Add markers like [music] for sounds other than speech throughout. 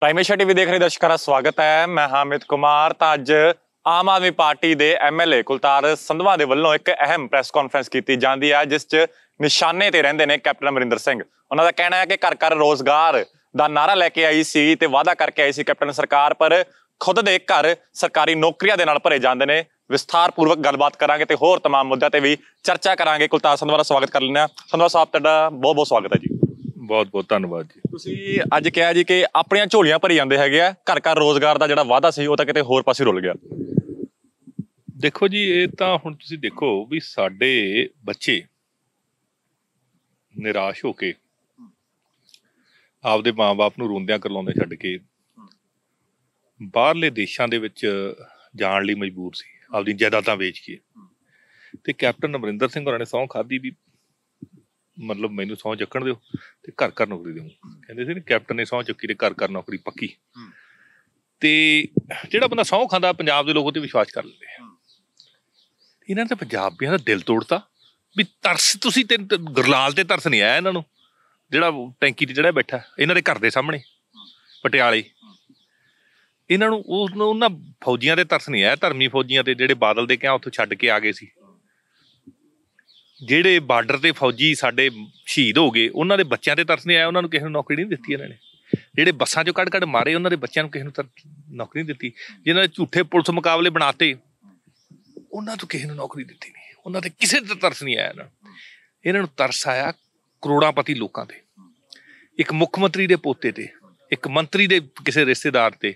ਪ੍ਰਾਈਮੇਸ਼ਾ TV ਦੇਖ ਰਹੇ ਦਰਸ਼ਕਾਂ ਦਾ ਸਵਾਗਤ ਹੈ ਮੈਂ ਹਾਮਿਦ ਕੁਮਾਰ ਤਾਂ ਅੱਜ ਆਮ ਆਦਮੀ ਪਾਰਟੀ ਦੇ ਐਮਐਲਏ ਕੁਲਤਾਰ ਸੰਧਵਾ ਦੇ ਵੱਲੋਂ ਇੱਕ ਅਹਿਮ ਪ੍ਰੈਸ ਕਾਨਫਰੰਸ ਕੀਤੀ ਜਾਂਦੀ ਹੈ ਜਿਸ 'ਚ ਨਿਸ਼ਾਨੇ ਤੇ ਰਹਿੰਦੇ ਨੇ ਕੈਪਟਨ ਅਮਰਿੰਦਰ ਸਿੰਘ ਉਹਨਾਂ ਦਾ ਕਹਿਣਾ ਹੈ ਕਿ ਘਰ ਘਰ ਰੋਜ਼ਗਾਰ ਦਾ ਨਾਰਾ ਲੈ ਕੇ ਆਈ ਸੀ ਤੇ ਵਾਅਦਾ ਕਰਕੇ ਆਈ ਸੀ ਕੈਪਟਨ ਸਰਕਾਰ ਪਰ ਖੁਦ ਦੇ ਘਰ ਸਰਕਾਰੀ ਨੌਕਰੀਆਂ ਦੇ ਨਾਲ ਭਰੇ ਜਾਂਦੇ ਨੇ ਵਿਸਥਾਰਪੂਰਵਕ ਗੱਲਬਾਤ ਕਰਾਂਗੇ ਤੇ ਹੋਰ तमाम ਮੁੱਦਿਆਂ ਤੇ ਵੀ ਚਰਚਾ ਕਰਾਂਗੇ ਕੁਲਤਾਰ ਸੰਧਵਾ ਦਾ ਸਵਾਗਤ ਕਰ ਲੈਣਾ ਸੰਧਵਾ ਸਾਹਿਬ ਤੁਹਾਡਾ ਬਹੁਤ ਬਹੁਤ ਸਵਾਗਤ ਹੈ ਜੀ ਬਹੁਤ ਬਹੁਤ ਧੰਨਵਾਦ ਜੀ ਤੁਸੀਂ ਅੱਜ ਕਿਹਾ ਜੀ ਕਿ ਆਪਣੀਆਂ ਝੋਲੀਆਂ ਭਰੀ ਜਾਂਦੇ ਹੈਗੇ ਆ ਘਰ ਘਰ ਰੋਜ਼ਗਾਰ ਦਾ ਜਿਹੜਾ ਵਾਅਦਾ ਸੀ ਉਹ ਤਾਂ ਕਿਤੇ ਹੋਰ ਪਾਸੇ ਰੁਲ ਗਿਆ ਦੇਖੋ ਜੀ ਇਹ ਤਾਂ ਹੁਣ ਤੁਸੀਂ ਦੇਖੋ ਵੀ ਸਾਡੇ ਬੱਚੇ ਨਿਰਾਸ਼ ਹੋ ਕੇ ਆਪਦੇ ਮਾਪੇ ਨੂੰ ਰੋਂਦਿਆਂ ਕਰਲਾਉਂਦੇ ਛੱਡ ਕੇ ਬਾਹਰਲੇ ਦੇਸ਼ਾਂ ਦੇ ਵਿੱਚ ਜਾਣ ਲਈ ਮਜਬੂਰ ਸੀ ਆਪਦੀ ਜਾਇਦਾਦਾਂ ਵੇਚ ਕੇ ਤੇ ਕੈਪਟਨ ਅਮਰਿੰਦਰ ਸਿੰਘ ਹੋਰਾਂ ਨੇ ਸੌਂ ਖਾਦੀ ਵੀ ਮਤਲਬ ਮੈਨੂੰ ਸੌ ਚੱਕਣ ਦਿਓ ਤੇ ਘਰ ਘਰ ਨੌਕਰੀ ਦਿਓ ਕਹਿੰਦੇ ਸੀ ਨਾ ਕੈਪਟਨ ਨੇ ਸੌ ਚੱਕੀ ਤੇ ਘਰ ਘਰ ਨੌਕਰੀ ਪੱਕੀ ਤੇ ਜਿਹੜਾ ਬੰਦਾ ਸੌ ਖਾਂਦਾ ਪੰਜਾਬ ਦੇ ਲੋਕ ਉਹ ਤੇ ਵਿਸ਼ਵਾਸ ਕਰ ਲੈਂਦੇ ਇਹਨਾਂ ਨੇ ਪੰਜਾਬੀਆਂ ਦਾ ਦਿਲ ਤੋੜਤਾ ਵੀ ਤਰਸ ਤੁਸੀਂ ਤੇ ਗੁਰਲਾਲ ਤੇ ਤਰਸ ਨਹੀਂ ਆਇਆ ਇਹਨਾਂ ਨੂੰ ਜਿਹੜਾ ਟੈਂਕੀ ਤੇ ਜਿਹੜਾ ਬੈਠਾ ਇਹਨਾਂ ਦੇ ਘਰ ਦੇ ਸਾਹਮਣੇ ਪਟਿਆਲੇ ਇਹਨਾਂ ਨੂੰ ਉਹਨਾਂ ਫੌਜੀਆਂ ਦੇ ਤਰਸ ਨਹੀਂ ਆਇਆ ਧਰਮੀ ਫੌਜੀਆਂ ਤੇ ਜਿਹੜੇ ਬਾਦਲ ਦੇ ਕਿਹਾ ਉੱਥੋਂ ਛੱਡ ਕੇ ਆ ਗਏ ਸੀ ਜਿਹੜੇ ਬਾਰਡਰ ਤੇ ਫੌਜੀ ਸਾਡੇ ਸ਼ਹੀਦ ਹੋ ਗਏ ਉਹਨਾਂ ਦੇ ਬੱਚਿਆਂ ਤੇ ਤਰਸ ਨਹੀਂ ਆਇਆ ਉਹਨਾਂ ਨੂੰ ਕਿਸੇ ਨੂੰ ਨੌਕਰੀ ਨਹੀਂ ਦਿੱਤੀ ਇਹਨਾਂ ਨੇ ਜਿਹੜੇ ਬੱਸਾਂ ਚੋਂ ਕੱਢ ਕੱਢ ਮਾਰੇ ਉਹਨਾਂ ਦੇ ਬੱਚਿਆਂ ਨੂੰ ਕਿਸੇ ਨੂੰ ਨੌਕਰੀ ਨਹੀਂ ਦਿੱਤੀ ਜਿਨ੍ਹਾਂ ਨੇ ਝੂਠੇ ਪੁਲਿਸ ਮੁਕਾਬਲੇ ਬਣਾਤੇ ਉਹਨਾਂ ਤੋਂ ਕਿਸੇ ਨੂੰ ਨੌਕਰੀ ਦਿੱਤੀ ਨਹੀਂ ਉਹਨਾਂ ਤੇ ਕਿਸੇ ਤੇ ਤਰਸ ਨਹੀਂ ਆਇਆ ਨਾ ਇਹਨਾਂ ਨੂੰ ਤਰਸ ਆਇਆ ਕਰੋੜਾਂਪਤੀ ਲੋਕਾਂ ਤੇ ਇੱਕ ਮੁੱਖ ਮੰਤਰੀ ਦੇ ਪੋਤੇ ਤੇ ਇੱਕ ਮੰਤਰੀ ਦੇ ਕਿਸੇ ਰਿਸ਼ਤੇਦਾਰ ਤੇ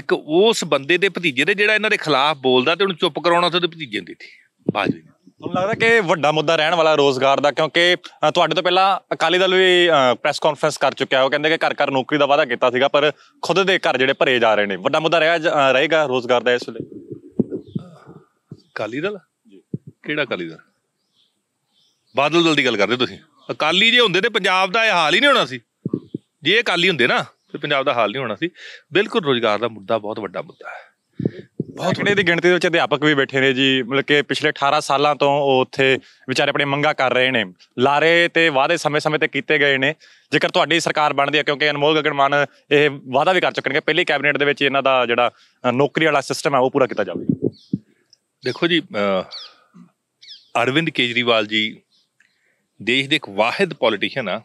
ਇੱਕ ਉਸ ਬੰਦੇ ਦੇ ਭਤੀਜੇ ਦੇ ਜਿਹੜਾ ਇਹਨਾਂ ਦੇ ਖਿਲਾਫ ਬੋਲਦਾ ਤੇ ਉਹਨੂੰ ਚੁੱਪ ਕਰਾਉਣਾ ਤੇ ਉਹਦੇ ਭਤੀਜੇ ਦੀ ਸੀ ਬਾਜੀ ਤੁਹਾਨੂੰ ਲੱਗਦਾ ਕਿ ਵੱਡਾ ਮੁੱਦਾ ਰਹਿਣ ਵਾਲਾ ਰੋਜ਼ਗਾਰ ਦਾ ਕਿਉਂਕਿ ਤੁਹਾਡੇ ਤੋਂ ਪਹਿਲਾਂ ਅਕਾਲੀ ਦਲ ਵੀ ਪ੍ਰੈਸ ਕਾਨਫਰੰਸ ਕਰ ਚੁੱਕਿਆ ਉਹ ਕਹਿੰਦੇ ਕਿ ਘਰ ਘਰ ਨੌਕਰੀ ਦਾ ਵਾਅਦਾ ਕੀਤਾ ਸੀਗਾ ਪਰ ਖੁਦ ਦੇ ਘਰ ਜਿਹੜੇ ਭਰੇ ਜਾ ਰਹੇ ਨੇ ਵੱਡਾ ਮੁੱਦਾ ਰਹਿ ਰਹੇਗਾ ਰੋਜ਼ਗਾਰ ਦਾ ਇਸ ਲਈ ਅਕਾਲੀ ਦਲ ਜੀ ਕਿਹੜਾ ਅਕਾਲੀ ਦਲ ਬਾਦਲ ਦਲ ਦੀ ਗੱਲ ਕਰਦੇ ਤੁਸੀਂ ਅਕਾਲੀ ਜੇ ਹੁੰਦੇ ਤੇ ਪੰਜਾਬ ਦਾ ਇਹ ਹਾਲ ਹੀ ਨਹੀਂ ਹੋਣਾ ਸੀ ਜੇ ਅਕਾਲੀ ਹੁੰਦੇ ਨਾ ਤੇ ਪੰਜਾਬ ਦਾ ਹਾਲ ਨਹੀਂ ਹੋਣਾ ਸੀ ਬਿਲਕੁਲ ਰੋਜ਼ਗਾਰ ਦਾ ਮੁੱਦਾ ਬਹੁਤ ਵੱਡਾ ਮੁੱਦਾ ਹੈ ਸੈਂਕੜੇ ਦੀ ਗਿਣਤੀ ਦੇ ਵਿੱਚ ਅਧਿਆਪਕ ਵੀ ਬੈਠੇ ਨੇ ਜੀ ਮਤਲਬ ਕਿ ਪਿਛਲੇ 18 ਸਾਲਾਂ ਤੋਂ ਉਹ ਉੱਥੇ ਵਿਚਾਰੇ ਆਪਣੇ ਮੰਗਾ ਕਰ ਰਹੇ ਨੇ ਲਾਰੇ ਤੇ ਵਾਅਦੇ ਸਮੇਂ-ਸਮੇਂ ਤੇ ਕੀਤੇ ਗਏ ਨੇ ਜੇਕਰ ਤੁਹਾਡੀ ਸਰਕਾਰ ਬਣਦੀ ਹੈ ਕਿਉਂਕਿ ਅਨਮੋਲ ਗਗਨਮਾਨ ਇਹ ਵਾਅਦਾ ਵੀ ਕਰ ਚੁੱਕੇ ਨੇ ਪਹਿਲੀ ਕੈਬਨਿਟ ਦੇ ਵਿੱਚ ਇਹਨਾਂ ਦਾ ਜਿਹੜਾ ਨੌਕਰੀ ਵਾਲਾ ਸਿਸਟਮ ਹੈ ਉਹ ਪੂਰਾ ਕੀਤਾ ਜਾਵੇ ਦੇਖੋ ਜੀ ਅਰਵਿੰਦ ਕੇਜਰੀਵਾਲ ਜੀ ਦੇਸ਼ ਦੇ ਇੱਕ ਵਾਹਿਦ ਪੋਲੀਟੀਸ਼ੀਅਨ ਆ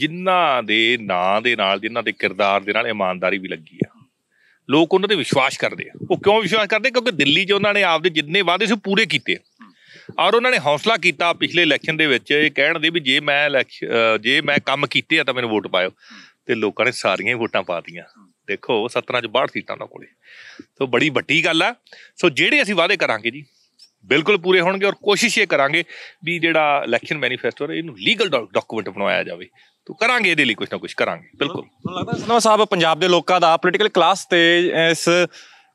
ਜਿਨ੍ਹਾਂ ਦੇ ਨਾਂ ਦੇ ਨਾਲ ਜਿਨ੍ਹਾਂ ਦੇ ਕਿਰਦਾਰ ਦੇ ਨਾਲ ਇਮਾਨਦਾਰੀ ਵੀ ਲੱਗੀ ਆ ਲੋਕ ਉਹਨਾਂ ਤੇ ਵਿਸ਼ਵਾਸ ਕਰਦੇ ਆ ਉਹ ਕਿਉਂ ਵਿਸ਼ਵਾਸ ਕਰਦੇ ਕਿਉਂਕਿ ਦਿੱਲੀ 'ਚ ਉਹਨਾਂ ਨੇ ਆਪਦੇ ਜਿੰਨੇ ਵਾਅਦੇ ਸੀ ਪੂਰੇ ਕੀਤੇ ਔਰ ਉਹਨਾਂ ਨੇ ਹੌਸਲਾ ਕੀਤਾ ਪਿਛਲੇ ਇਲੈਕਸ਼ਨ ਦੇ ਵਿੱਚ ਇਹ ਕਹਿਣ ਦੇ ਵੀ ਜੇ ਮੈਂ ਜੇ ਮੈਂ ਕੰਮ ਕੀਤੇ ਆ ਤਾਂ ਮੈਨੂੰ ਵੋਟ ਪਾਇਓ ਤੇ ਲੋਕਾਂ ਨੇ ਸਾਰੀਆਂ ਹੀ ਵੋਟਾਂ ਪਾਤੀਆਂ ਦੇਖੋ 17 ਚ 62 ਸੀਟਾਂ ਉਹਨਾਂ ਕੋਲੇ ਸੋ ਬੜੀ ਵੱਡੀ ਗੱਲ ਆ ਸੋ ਜਿਹੜੇ ਅਸੀਂ ਵਾਅਦੇ ਕਰਾਂਗੇ ਜੀ ਬਿਲਕੁਲ ਪੂਰੇ ਹੋਣਗੇ ਔਰ ਕੋਸ਼ਿਸ਼ ਇਹ ਕਰਾਂਗੇ ਵੀ ਜਿਹੜਾ ਇਲੈਕਸ਼ਨ ਮੈਨੀਫੈਸਟੋ ਹੈ ਇਹਨੂੰ ਲੀਗਲ ਡਾਕੂਮੈਂਟ ਬਣਾਇਆ ਜਾਵੇ ਤੋ ਕਰਾਂਗੇ ਇਹਦੇ ਲਈ ਕੁਝ ਨਾ ਕੁਝ ਕਰਾਂਗੇ ਬਿਲਕੁਲ ਮੈਨੂੰ ਲੱਗਦਾ ਸਨਵਾ ਸਾਹਿਬ ਪੰਜਾਬ ਦੇ ਲੋਕਾਂ ਦਾ ਪੋਲੀਟੀਕਲ ਕਲਾਸ ਤੇ ਇਸ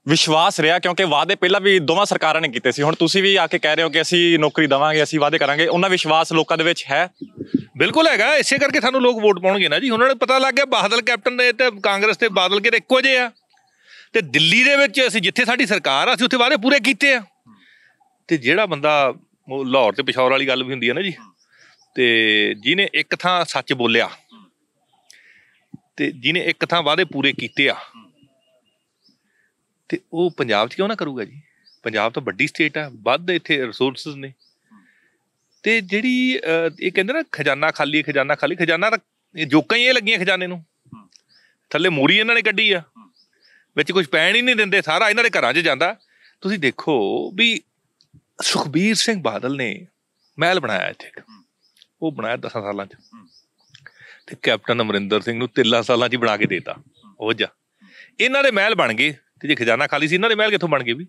ਵਿਸ਼ਵਾਸ ਰਿਹਾ ਕਿਉਂਕਿ ਵਾਅਦੇ ਪਹਿਲਾਂ ਵੀ ਦੋਵਾਂ ਸਰਕਾਰਾਂ ਨੇ ਕੀਤੇ ਸੀ ਹੁਣ ਤੁਸੀਂ ਵੀ ਆ ਕੇ ਕਹਿ ਰਹੇ ਹੋ ਕਿ ਅਸੀਂ ਨੌਕਰੀ ਦਵਾਂਗੇ ਅਸੀਂ ਵਾਅਦੇ ਕਰਾਂਗੇ ਉਹਨਾਂ ਵਿਸ਼ਵਾਸ ਲੋਕਾਂ ਦੇ ਵਿੱਚ ਹੈ ਬਿਲਕੁਲ ਹੈਗਾ ਇਸੇ ਕਰਕੇ ਸਾਨੂੰ ਲੋਕ ਵੋਟ ਪਾਉਣਗੇ ਨਾ ਜੀ ਉਹਨਾਂ ਨੂੰ ਪਤਾ ਲੱਗ ਗਿਆ ਬਾਦਲ ਕੈਪਟਨ ਨੇ ਤੇ ਕਾਂਗਰਸ ਤੇ ਬਾਦਲ ਕੇ ਇੱਕੋ ਜਿਹੇ ਆ ਤੇ ਦਿੱਲੀ ਦੇ ਵਿੱਚ ਅਸੀਂ ਜਿੱਥੇ ਸਾਡੀ ਸਰਕਾਰ ਆ ਅਸੀਂ ਉੱਥੇ ਵਾਅਦੇ ਪੂਰੇ ਕੀਤੇ ਆ ਤੇ ਜਿਹੜਾ ਬੰਦਾ ਲਾਹੌਰ ਤੇ ਪਿਸ਼ੌਰ ਵਾਲੀ ਗੱਲ ਵੀ ਹੁੰਦੀ ਹੈ ਨਾ ਜੀ ਤੇ ਜਿਹਨੇ ਇੱਕ ਥਾਂ ਸੱਚ ਬੋਲਿਆ ਤੇ ਜਿਹਨੇ ਇੱਕ ਥਾਂ ਵਾਅਦੇ ਪੂਰੇ ਕੀਤੇ ਆ ਤੇ ਉਹ ਪੰਜਾਬ 'ਚ ਕਿਉਂ ਨਾ ਕਰੂਗਾ ਜੀ ਪੰਜਾਬ ਤਾਂ ਵੱਡੀ ਸਟੇਟ ਆ ਵੱਧ ਇੱਥੇ ਰਿਸੋਰਸਸ ਨੇ ਤੇ ਜਿਹੜੀ ਇਹ ਕਹਿੰਦੇ ਨਾ ਖਜ਼ਾਨਾ ਖਾਲੀ ਖਜ਼ਾਨਾ ਖਾਲੀ ਖਜ਼ਾਨਾ ਤਾਂ ਜੋਕਾਂ ਹੀ ਇਹ ਲੱਗੀਆਂ ਖਜ਼ਾਨੇ ਨੂੰ ਥੱਲੇ ਮੂਰੀ ਇਹਨਾਂ ਨੇ ਕੱਢੀ ਆ ਵਿੱਚ ਕੁਝ ਪੈਣ ਹੀ ਨਹੀਂ ਦਿੰਦੇ ਸਾਰਾ ਇਹਨਾਂ ਦੇ ਘਰਾਂ 'ਚ ਜਾਂਦਾ ਤੁਸੀਂ ਦੇਖੋ ਵੀ ਸੁਖਬੀਰ ਸਿੰਘ ਬਾਦਲ ਨੇ ਮਹਿਲ ਬਣਾਇਆ ਇੱਥੇ ਉਹ ਬਣਾਇਆ 10 ਸਾਲਾਂ 'ਚ ਤੇ ਕੈਪਟਨ ਅਮਰਿੰਦਰ ਸਿੰਘ ਨੂੰ 13 ਸਾਲਾਂ 'ਚ ਬਣਾ ਕੇ ਦੇਤਾ ਉਹ ਜਾ ਇਹਨਾਂ ਦੇ ਮਹਿਲ ਬਣ ਗਏ ਤੇ ਜੇ ਖਜ਼ਾਨਾ ਖਾਲੀ ਸੀ ਇਹਨਾਂ ਦੇ ਮਹਿਲ ਕਿੱਥੋਂ ਬਣ ਗਏ ਵੀ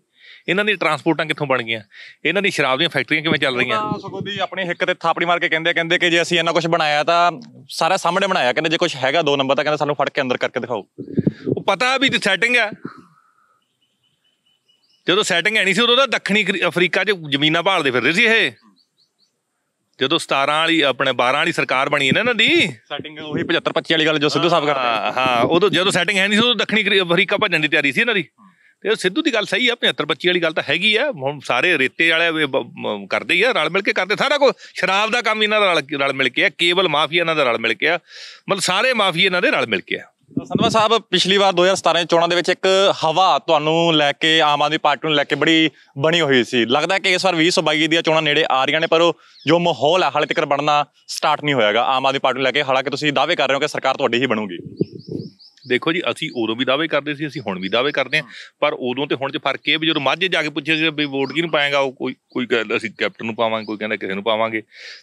ਇਹਨਾਂ ਦੀ ਟਰਾਂਸਪੋਰਟਾਂ ਕਿੱਥੋਂ ਬਣ ਗਈਆਂ ਇਹਨਾਂ ਦੀ ਸ਼ਰਾਬ ਦੀਆਂ ਫੈਕਟਰੀਆਂ ਕਿਵੇਂ ਚੱਲ ਰਹੀਆਂ ਸਗੋਂ ਦੀ ਆਪਣੇ ਹਿੱਕ ਤੇ ਥਾਪੜੀ ਮਾਰ ਕੇ ਕਹਿੰਦੇ ਕਹਿੰਦੇ ਕਿ ਜੇ ਅਸੀਂ ਇਹਨਾਂ ਕੁਝ ਬਣਾਇਆ ਤਾਂ ਸਾਰਾ ਸਾਹਮਣੇ ਬਣਾਇਆ ਕਹਿੰਦੇ ਜੇ ਕੁਝ ਹੈਗਾ ਦੋ ਨੰਬਰ ਤਾਂ ਕਹਿੰਦੇ ਸਾਨੂੰ ਫੜ ਕੇ ਅੰਦਰ ਕਰਕੇ ਦਿਖਾਓ ਉਹ ਪਤਾ ਵੀ ਤੇ ਸੈਟਿੰਗ ਹੈ ਜਦੋਂ ਸੈਟਿੰਗ ਹੈ ਨਹੀਂ ਸੀ ਉਦੋਂ ਤਾਂ ਦੱਖਣੀ ਅਫਰੀਕਾ 'ਚ ਜ਼ਮੀਨਾਂ ਭਾਲਦੇ ਫਿਰਦੇ ਸੀ ਇਹ ਜਦੋਂ 17 ਵਾਲੀ ਆਪਣੇ 12 ਵਾਲੀ ਸਰਕਾਰ ਬਣੀ ਇਹਨਾਂ ਦੀ ਸੈਟਿੰਗ ਉਹੀ 75 25 ਵਾਲੀ ਗੱਲ ਜੋ ਸਿੱਧੂ ਸਾਹਿਬ ਕਰਦੇ ਹਾਂ ਹਾਂ ਉਦੋਂ ਜਦੋਂ ਸੈਟਿੰਗ ਹੈ ਨਹੀਂ ਸੀ ਉਦੋਂ ਦੱਖਣੀ ਅਫਰੀਕਾ ਭੱਜਣ ਦੀ ਤਿਆਰੀ ਸੀ ਇਹਨਾਂ ਦੀ ਤੇ ਸਿੱਧੂ ਦੀ ਗੱਲ ਸਹੀ ਆ 75 25 ਵਾਲੀ ਗੱਲ ਤਾਂ ਹੈਗੀ ਆ ਹੁਣ ਸਾਰੇ ਰੇਤੇ ਵਾਲੇ ਕਰਦੇ ਹੀ ਆ ਰਲ ਮਿਲ ਕੇ ਕਰਦੇ ਸਾਰਾ ਕੋ ਸ਼ਰਾਬ ਦਾ ਕੰਮ ਇਹਨਾਂ ਦਾ ਰਲ ਮਿਲ ਕੇ ਆ ਕੇਵਲ ਮਾਫੀਆ ਇਹਨਾਂ ਦਾ ਰਲ ਮਿਲ ਕੇ ਆ ਮਤਲਬ ਸਾਰੇ ਮਾਫੀਆ ਇਹਨਾਂ ਦੇ ਰਲ ਮਿਲ ਕੇ ਆ ਸੰਧਵਾ ਸਾਹਿਬ ਪਿਛਲੀ ਵਾਰ 2017 ਚੋਣਾਂ ਦੇ ਵਿੱਚ ਇੱਕ ਹਵਾ ਤੁਹਾਨੂੰ ਲੈ ਕੇ ਆਮ ਆਦਮੀ ਪਾਰਟੀ ਨੂੰ ਲੈ ਕੇ ਬੜੀ ਬਣੀ ਹੋਈ ਸੀ ਲੱਗਦਾ ਕਿ ਇਸ ਵਾਰ 2022 ਦੀਆਂ ਚੋਣਾਂ ਨੇੜੇ ਆ ਰਹੀਆਂ ਨੇ ਪਰ ਉਹ ਜੋ ਮਾਹੌਲ ਹੈ ਹਾਲੇ ਤੱਕ ਬਣਨਾ ਸਟਾਰਟ ਨਹੀਂ ਹੋਇਆਗਾ ਆਮ ਆਦਮੀ ਪਾਰਟੀ ਨੂੰ ਲੈ ਕੇ ਹਾਲਾਂਕਿ ਤੁਸੀਂ ਦਾਅਵੇ ਕਰ ਰਹੇ ਹੋ ਕਿ ਸਰਕਾਰ ਤੁਹਾਡੀ ਹੀ ਬਣੂਗੀ ਦੇਖੋ ਜੀ ਅਸੀਂ ਉਦੋਂ ਵੀ ਦਾਅਵੇ ਕਰਦੇ ਸੀ ਅਸੀਂ ਹੁਣ ਵੀ ਦਾਅਵੇ ਕਰਦੇ ਹਾਂ ਪਰ ਉਦੋਂ ਤੇ ਹੁਣ 'ਚ ਫਰਕ ਇਹ ਵੀ ਜਦੋਂ ਮਾਝੇ ਜਾ ਕੇ ਪੁੱਛਿਆ ਸੀ ਵੀ ਵੋਟ ਕਿਹਨੂੰ ਪਾਏਗਾ ਉਹ ਕੋਈ ਕੋਈ ਅਸੀਂ ਕੈਪਟਨ ਨੂੰ ਪਾਵਾਂਗੇ ਕੋਈ ਕਹਿੰਦਾ ਕਿਸੇ ਨੂੰ ਪਾਵਾਂਗੇ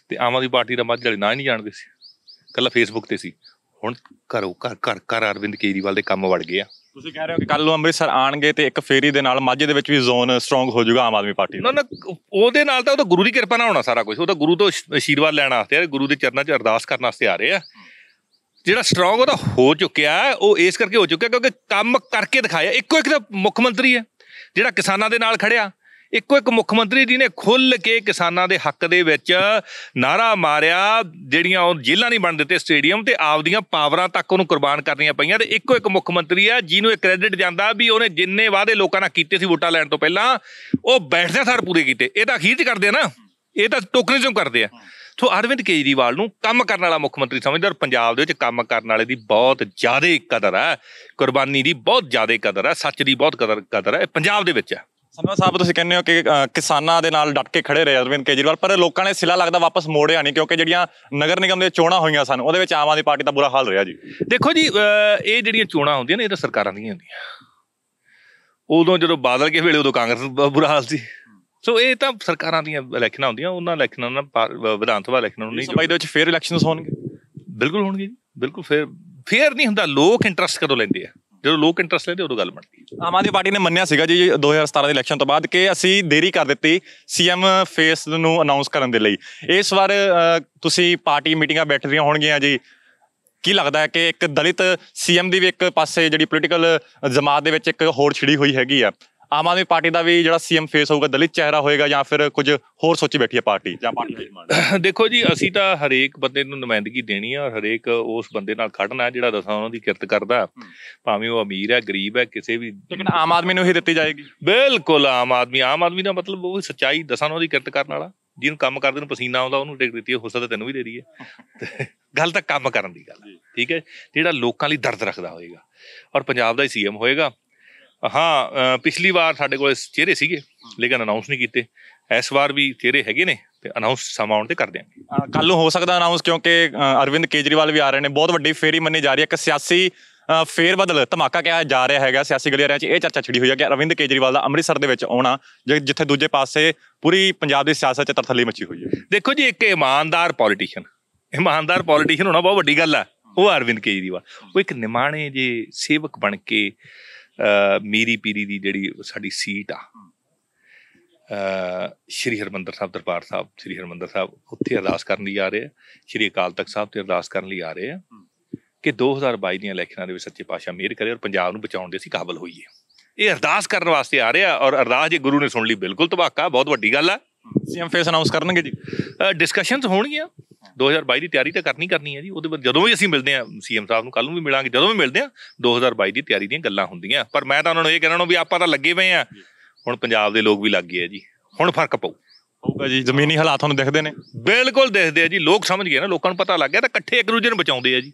ਤੇ ਆਮ ਆਦਮੀ ਪਾਰਟੀ ਦਾ ਮਾਝੇ ਵਾਲੇ ਨਾ ਹੀ ਨਹੀਂ ਜਾਣਦੇ ਸੀ ਕੱਲਾ ਫੇਸਬੁੱਕ ਤੇ ਸੀ ਹੁਣ ਘਰੋ ਘਰ ਘਰ ਘਰ ਅਰਵਿੰਦ ਕੇਜਰੀਵਾਲ ਦੇ ਕੰਮ ਵੜ ਗਏ ਆ ਤੁਸੀਂ ਕਹਿ ਰਹੇ ਹੋ ਕਿ ਕੱਲ ਨੂੰ ਅੰਮ੍ਰਿਤਸਰ ਆਣਗੇ ਤੇ ਇੱਕ ਫੇਰੀ ਦੇ ਨਾਲ ਮਾਝੇ ਦੇ ਵਿੱਚ ਵੀ ਜ਼ੋਨ ਸਟਰੋਂਗ ਹੋ ਜਾਊਗਾ ਆਮ ਆਦਮੀ ਪਾਰਟੀ ਦਾ ਨਾ ਨਾ ਉਹਦੇ ਨਾਲ ਤਾਂ ਉਹ ਤਾਂ ਗੁਰੂ ਦੀ ਕਿਰਪਾ ਨਾਲ ਹੋਣਾ ਸਾਰਾ ਕੁਝ ਉਹ ਤਾਂ ਗੁਰੂ ਤੋਂ ਅਸ਼ੀਰਵਾਦ ਲੈਣ ਆਸਤੇ ਆ ਗੁਰੂ ਦੇ ਚਰਨਾਂ 'ਚ ਅਰਦਾਸ ਕਰਨ ਵਾਸਤੇ ਆ ਰਹੇ ਆ ਜਿਹੜਾ ਸਟਰੋਂਗ ਉਹ ਤਾਂ ਹੋ ਚੁੱਕਿਆ ਉਹ ਇਸ ਕਰਕੇ ਹੋ ਚੁੱਕਿਆ ਕਿਉਂਕਿ ਕੰਮ ਕਰਕੇ ਦਿਖਾਇਆ ਇੱਕੋ ਇੱਕ ਤਾਂ ਮੁੱਖ ਮੰਤਰੀ ਹੈ ਜਿਹੜਾ ਕਿਸਾਨਾਂ ਦੇ ਨਾਲ ਖੜਿਆ ਇੱਕੋ ਇੱਕ ਮੁੱਖ ਮੰਤਰੀ ਜੀ ਨੇ ਖੁੱਲ ਕੇ ਕਿਸਾਨਾਂ ਦੇ ਹੱਕ ਦੇ ਵਿੱਚ ਨਾਰਾ ਮਾਰਿਆ ਜਿਹੜੀਆਂ ਉਹ ਜੇਲਾਂ ਨਹੀਂ ਬਣ ਦਿੱਤੇ ਸਟੇਡੀਅਮ ਤੇ ਆਪਦੀਆਂ ਪਾਵਰਾਂ ਤੱਕ ਉਹਨੂੰ ਕੁਰਬਾਨ ਕਰਨੀਆਂ ਪਈਆਂ ਤੇ ਇੱਕੋ ਇੱਕ ਮੁੱਖ ਮੰਤਰੀ ਆ ਜਿਹਨੂੰ ਇਹ ਕ੍ਰੈਡਿਟ ਜਾਂਦਾ ਵੀ ਉਹਨੇ ਜਿੰਨੇ ਵਾਅਦੇ ਲੋਕਾਂ ਨਾਲ ਕੀਤੇ ਸੀ ਵੋਟਾਂ ਲੈਣ ਤੋਂ ਪਹਿਲਾਂ ਉਹ ਬੈਠਦੇ ਸਾਰ ਪੂਰੇ ਕੀਤੇ ਇਹ ਤਾਂ ਅਖੀਰ 'ਚ ਕਰਦੇ ਆ ਨਾ ਇਹ ਤਾਂ ਚੋਂ ਕਰਦੇ ਆ ਸੋ ਅਰਵਿੰਦ ਕੇਜਰੀਵਾਲ ਨੂੰ ਕੰਮ ਕਰਨ ਵਾਲਾ ਮੁੱਖ ਮੰਤਰੀ ਸਮਝਦਾ ਔਰ ਪੰਜਾਬ ਦੇ ਵਿੱਚ ਕੰਮ ਕਰਨ ਵਾਲੇ ਦੀ ਬਹੁਤ ਜ਼ਿਆਦਾ ਕਦਰ ਹੈ ਕੁਰਬਾਨੀ ਦੀ ਬਹੁਤ ਜ਼ਿਆਦਾ ਕਦਰ ਹੈ ਸੱਚ ਦੀ ਬਹੁਤ ਕਦਰ ਕਦਰ ਹੈ ਪੰਜਾਬ ਦੇ ਵਿੱਚ ਹੈ ਸਮਾਂ ਸਾਹਿਬ ਤੁਸੀਂ ਕਹਿੰਦੇ ਹੋ ਕਿ ਕਿਸਾਨਾਂ ਦੇ ਨਾਲ ਡਟ ਕੇ ਖੜੇ ਰਹੇ ਅਰਵਿੰਦ ਕੇਜਰੀਵਾਲ ਪਰ ਲੋਕਾਂ ਨੇ ਸਿਲਾ ਲੱਗਦਾ ਵਾਪਸ ਮੋੜਿਆ ਨਹੀਂ ਕਿਉਂਕਿ ਜਿਹੜੀਆਂ ਨਗਰ ਨਿਗਮ ਦੇ ਚੋਣਾਂ ਹੋਈਆਂ ਸਨ ਉਹਦੇ ਵਿੱਚ ਆਮ ਆਦਮੀ ਪਾਰਟੀ ਦਾ ਬੁਰਾ ਹਾਲ ਰਿਹਾ ਜੀ ਦੇਖੋ ਜੀ ਇਹ ਜਿਹੜੀਆਂ ਚੋਣਾਂ ਹੁੰਦੀਆਂ ਨੇ ਇਹ ਤਾਂ ਸਰਕਾਰਾਂ ਦੀਆਂ ਹੁੰਦੀਆਂ ਉਦੋਂ ਜਦੋਂ ਬਾਦਲ ਕੇ ਵੇਲੇ ਉਦੋਂ ਕਾਂਗਰਸ ਬੁਰਾ ਹਾਲ ਸੀ ਸੋ ਇਹ ਤਾਂ ਸਰਕਾਰਾਂ ਦੀਆਂ ਇਲੈਕਸ਼ਨਾਂ ਹੁੰਦੀਆਂ ਉਹਨਾਂ ਇਲੈਕਸ਼ਨਾਂ ਨਾਲ ਵਿਧਾਨ ਸਭਾ ਇਲੈਕਸ਼ਨਾਂ ਨੂੰ ਨਹੀਂ ਬਾਈ ਦੇ ਵਿੱਚ ਫੇਰ ਇਲੈਕਸ਼ਨਸ ਹੋਣਗੇ ਬਿਲਕੁਲ ਹੋਣਗੇ ਜੀ ਬਿਲਕੁਲ ਫੇਰ ਫੇਰ ਨਹੀਂ ਹੁੰਦਾ ਲੋਕ ਇੰਟਰਸਟ ਕਦੋਂ ਲੈਂਦੇ ਆ ਜਦੋਂ ਲੋਕ ਇੰਟਰਸਟ ਲੈਦੇ ਉਦੋਂ ਗੱਲ ਬਣਦੀ ਆਮ ਆਦਮੀ ਪਾਰਟੀ ਨੇ ਮੰਨਿਆ ਸੀਗਾ ਜੀ 2017 ਦੇ ਇਲੈਕਸ਼ਨ ਤੋਂ ਬਾਅਦ ਕਿ ਅਸੀਂ ਦੇਰੀ ਕਰ ਦਿੱਤੀ ਸੀਐਮ ਫੇਸ ਨੂੰ ਅਨਾਉਂਸ ਕਰਨ ਦੇ ਲਈ ਇਸ ਵਾਰ ਤੁਸੀਂ ਪਾਰਟੀ ਮੀਟਿੰਗਾਂ ਬੈਠ ਰਹੀਆਂ ਹੋਣਗੀਆਂ ਜੀ ਕੀ ਲੱਗਦਾ ਹੈ ਕਿ ਇੱਕ ਦਲਿਤ ਸੀਐਮ ਦੀ ਵੀ ਇੱਕ ਪਾਸੇ ਜਿਹੜੀ ਪੋਲੀਟੀਕਲ ਜਮਾਤ ਦੇ ਵਿੱਚ ਇੱਕ ਹੋਰ ਛਿੜੀ ਹੋਈ ਹੈਗੀ ਆ ਆਮ ਆਦਮੀ ਪਾਰਟੀ ਦਾ ਵੀ ਜਿਹੜਾ ਸੀਐਮ ਫੇਸ ਹੋਊਗਾ ਦਲਿਤ ਚਿਹਰਾ ਹੋਏਗਾ ਜਾਂ ਫਿਰ ਕੁਝ ਹੋਰ ਸੋਚੀ ਬੈਠੀ ਹੈ ਪਾਰਟੀ ਜਾਂ ਪਾਰਟੀ ਦੇ ਮਾਨ [coughs] ਦੇਖੋ ਜੀ ਅਸੀਂ ਤਾਂ ਹਰੇਕ ਬੰਦੇ ਨੂੰ ਨੁਮਾਇੰਦਗੀ ਦੇਣੀ ਹੈ ਔਰ ਹਰੇਕ ਉਸ ਬੰਦੇ ਨਾਲ ਖੜਨਾ ਹੈ ਜਿਹੜਾ ਦਸਾਂ ਉਹਨਾਂ ਦੀ ਕਿਰਤ ਕਰਦਾ ਭਾਵੇਂ ਉਹ ਅਮੀਰ ਹੈ ਗਰੀਬ ਹੈ ਕਿਸੇ ਵੀ ਲੇਕਿਨ ਆਮ ਆਦਮੀ ਨੂੰ ਹੀ ਦਿੱਤੀ ਜਾਏਗੀ ਬਿਲਕੁਲ ਆਮ ਆਦਮੀ ਆਮ ਆਦਮੀ ਦਾ ਮਤਲਬ ਉਹ ਸੱਚਾਈ ਦਸਾਂ ਉਹਨਾਂ ਦੀ ਕਿਰਤ ਕਰਨ ਵਾਲਾ ਜਿਹਨੂੰ ਕੰਮ ਕਰਦੇ ਨੂੰ ਪਸੀਨਾ ਆਉਂਦਾ ਉਹਨੂੰ ਟਿਕ ਦਿੱਤੀ ਹੋ ਸਕਦਾ ਤੈਨੂੰ ਵੀ ਦੇ ਦਈਏ [laughs] ਗੱਲ ਤਾਂ ਕੰਮ ਕਰਨ ਦੀ ਗੱਲ ਹੈ ਠੀਕ ਹੈ ਜਿਹੜਾ ਲੋਕਾਂ ਲਈ ਦਰਦ ਰੱਖਦਾ ਹੋਏਗਾ ਔਰ ਪੰਜਾਬ ਦਾ ਹੀ ਸੀਐਮ ਹੋਏਗਾ ਹਾਂ ਪਿਛਲੀ ਵਾਰ ਸਾਡੇ ਕੋਲ ਚਿਹਰੇ ਸੀਗੇ ਲੇਕਿਨ ਅਨਾਉਂਸ ਨਹੀਂ ਕੀਤੇ ਇਸ ਵਾਰ ਵੀ ਚਿਹਰੇ ਹੈਗੇ ਨੇ ਤੇ ਅਨਾਉਂਸ ਸਮਾਂ ਆਉਣ ਤੇ ਕਰ ਦਿਆਂਗੇ ਕੱਲ ਨੂੰ ਹੋ ਸਕਦਾ ਅਨਾਉਂਸ ਕਿਉਂਕਿ ਅਰਵਿੰਦ ਕੇਜਰੀਵਾਲ ਵੀ ਆ ਰਹੇ ਨੇ ਬਹੁਤ ਵੱਡੀ ਫੇਰੀ ਮੰਨੀ ਜਾ ਰਹੀ ਹੈ ਇੱਕ ਸਿਆਸੀ ਫੇਰ ਬਦਲ ਧਮਾਕਾ ਕਿਹਾ ਜਾ ਰਿਹਾ ਹੈਗਾ ਸਿਆਸੀ ਗਲੀਆਂ 'ਚ ਇਹ ਚਰਚਾ ਛਿੜੀ ਹੋਈ ਹੈ ਕਿ ਅਰਵਿੰਦ ਕੇਜਰੀਵਾਲ ਦਾ ਅੰਮ੍ਰਿਤਸਰ ਦੇ ਵਿੱਚ ਆਉਣਾ ਜਿੱਥੇ ਦੂਜੇ ਪਾਸੇ ਪੂਰੀ ਪੰਜਾਬ ਦੀ ਸਿਆਸਤ 'ਚ ਤਰਥੱਲੀ ਮੱਚੀ ਹੋਈ ਹੈ ਦੇਖੋ ਜੀ ਇੱਕ ਇਮਾਨਦਾਰ ਪੋਲੀਟੀਸ਼ੀਅਨ ਇਮਾਨਦਾਰ ਪੋਲੀਟੀਸ਼ੀਅਨ ਹੋਣਾ ਬਹੁਤ ਵੱਡੀ ਗੱਲ ਹੈ ਉਹ ਅਰਵਿੰਦ ਕੇਜਰੀਵਾਲ ਉਹ ਇੱਕ ਨਿਮਾਣੇ ਜੇ ਸੇਵਕ ਬਣ ਕੇ ਮੀਰੀ ਪੀਰੀ ਦੀ ਜਿਹੜੀ ਸਾਡੀ ਸੀਟ ਆ ਸ਼੍ਰੀ ਹਰਮੰਦਰ ਸਾਹਿਬ ਦਰਬਾਰ ਸਾਹਿਬ ਸ਼੍ਰੀ ਹਰਮੰਦਰ ਸਾਹਿਬ ਉੱਥੇ ਅਰਦਾਸ ਕਰਨ ਲਈ ਆ ਰਹੇ ਆ ਸ਼੍ਰੀ ਅਕਾਲ ਤਖਤ ਸਾਹਿਬ ਤੇ ਅਰਦਾਸ ਕਰਨ ਲਈ ਆ ਰਹੇ ਆ ਕਿ 2022 ਦੀਆਂ ਇਲੈਕਸ਼ਨਾਂ ਦੇ ਵਿੱਚ ਸੱਚੇ ਪਾਤਸ਼ਾਹ ਮੇਰ ਕਰੇ ਔਰ ਪੰਜਾਬ ਨੂੰ ਬਚਾਉਣ ਦੇ ਅਸੀਂ ਕਾਬਲ ਹੋਈਏ ਇਹ ਅਰਦਾਸ ਕਰਨ ਵਾਸਤੇ ਆ ਰਿਹਾ ਔਰ ਅਰਦਾਸ ਜੇ ਗੁਰੂ ਨੇ ਸੁਣ ਲਈ ਬਿਲਕੁਲ ਤਬਾਕਾ ਬਹੁਤ ਵੱਡੀ ਗੱਲ ਆ ਸੀਐਮ ਫੇਸ ਅਨਾਉਂਸ ਕਰਨਗੇ ਜੀ ਡਿਸਕਸ਼ਨਸ ਹੋਣਗੀਆਂ 2022 ਦੀ ਤਿਆਰੀ ਤਾਂ ਕਰਨੀ ਕਰਨੀ ਹੈ ਜੀ ਉਹਦੇ ਬਾਅਦ ਜਦੋਂ ਵੀ ਅਸੀਂ ਮਿਲਦੇ ਹਾਂ ਸੀਐਮ ਸਾਹਿਬ ਨੂੰ ਕੱਲ ਨੂੰ ਵੀ ਮਿਲਾਂਗੇ ਜਦੋਂ ਵੀ ਮਿਲਦੇ ਹਾਂ 2022 ਦੀ ਤਿਆਰੀ ਦੀਆਂ ਗੱਲਾਂ ਹੁੰਦੀਆਂ ਪਰ ਮੈਂ ਤਾਂ ਉਹਨਾਂ ਨੂੰ ਇਹ ਕਹਿਣਾ ਨੂੰ ਵੀ ਆਪਾਂ ਤਾਂ ਲੱਗੇ ਪਏ ਆ ਹੁਣ ਪੰਜਾਬ ਦੇ ਲੋਕ ਵੀ ਲੱਗ ਗਏ ਆ ਜੀ ਹੁਣ ਫਰਕ ਪਊ ਹੋਊਗਾ ਜੀ ਜ਼ਮੀਨੀ ਹਾਲਾਤ ਤੁਹਾਨੂੰ ਦਿਖਦੇ ਨੇ ਬਿਲਕੁਲ ਦਿਖਦੇ ਆ ਜੀ ਲੋਕ ਸਮਝ ਗਏ ਨਾ ਲੋਕਾਂ ਨੂੰ ਪਤਾ ਲੱਗ ਗਿਆ ਤਾਂ ਇਕੱਠੇ ਇੱਕ ਦੂਜੇ ਨੂੰ ਬਚਾਉਂਦੇ ਆ ਜੀ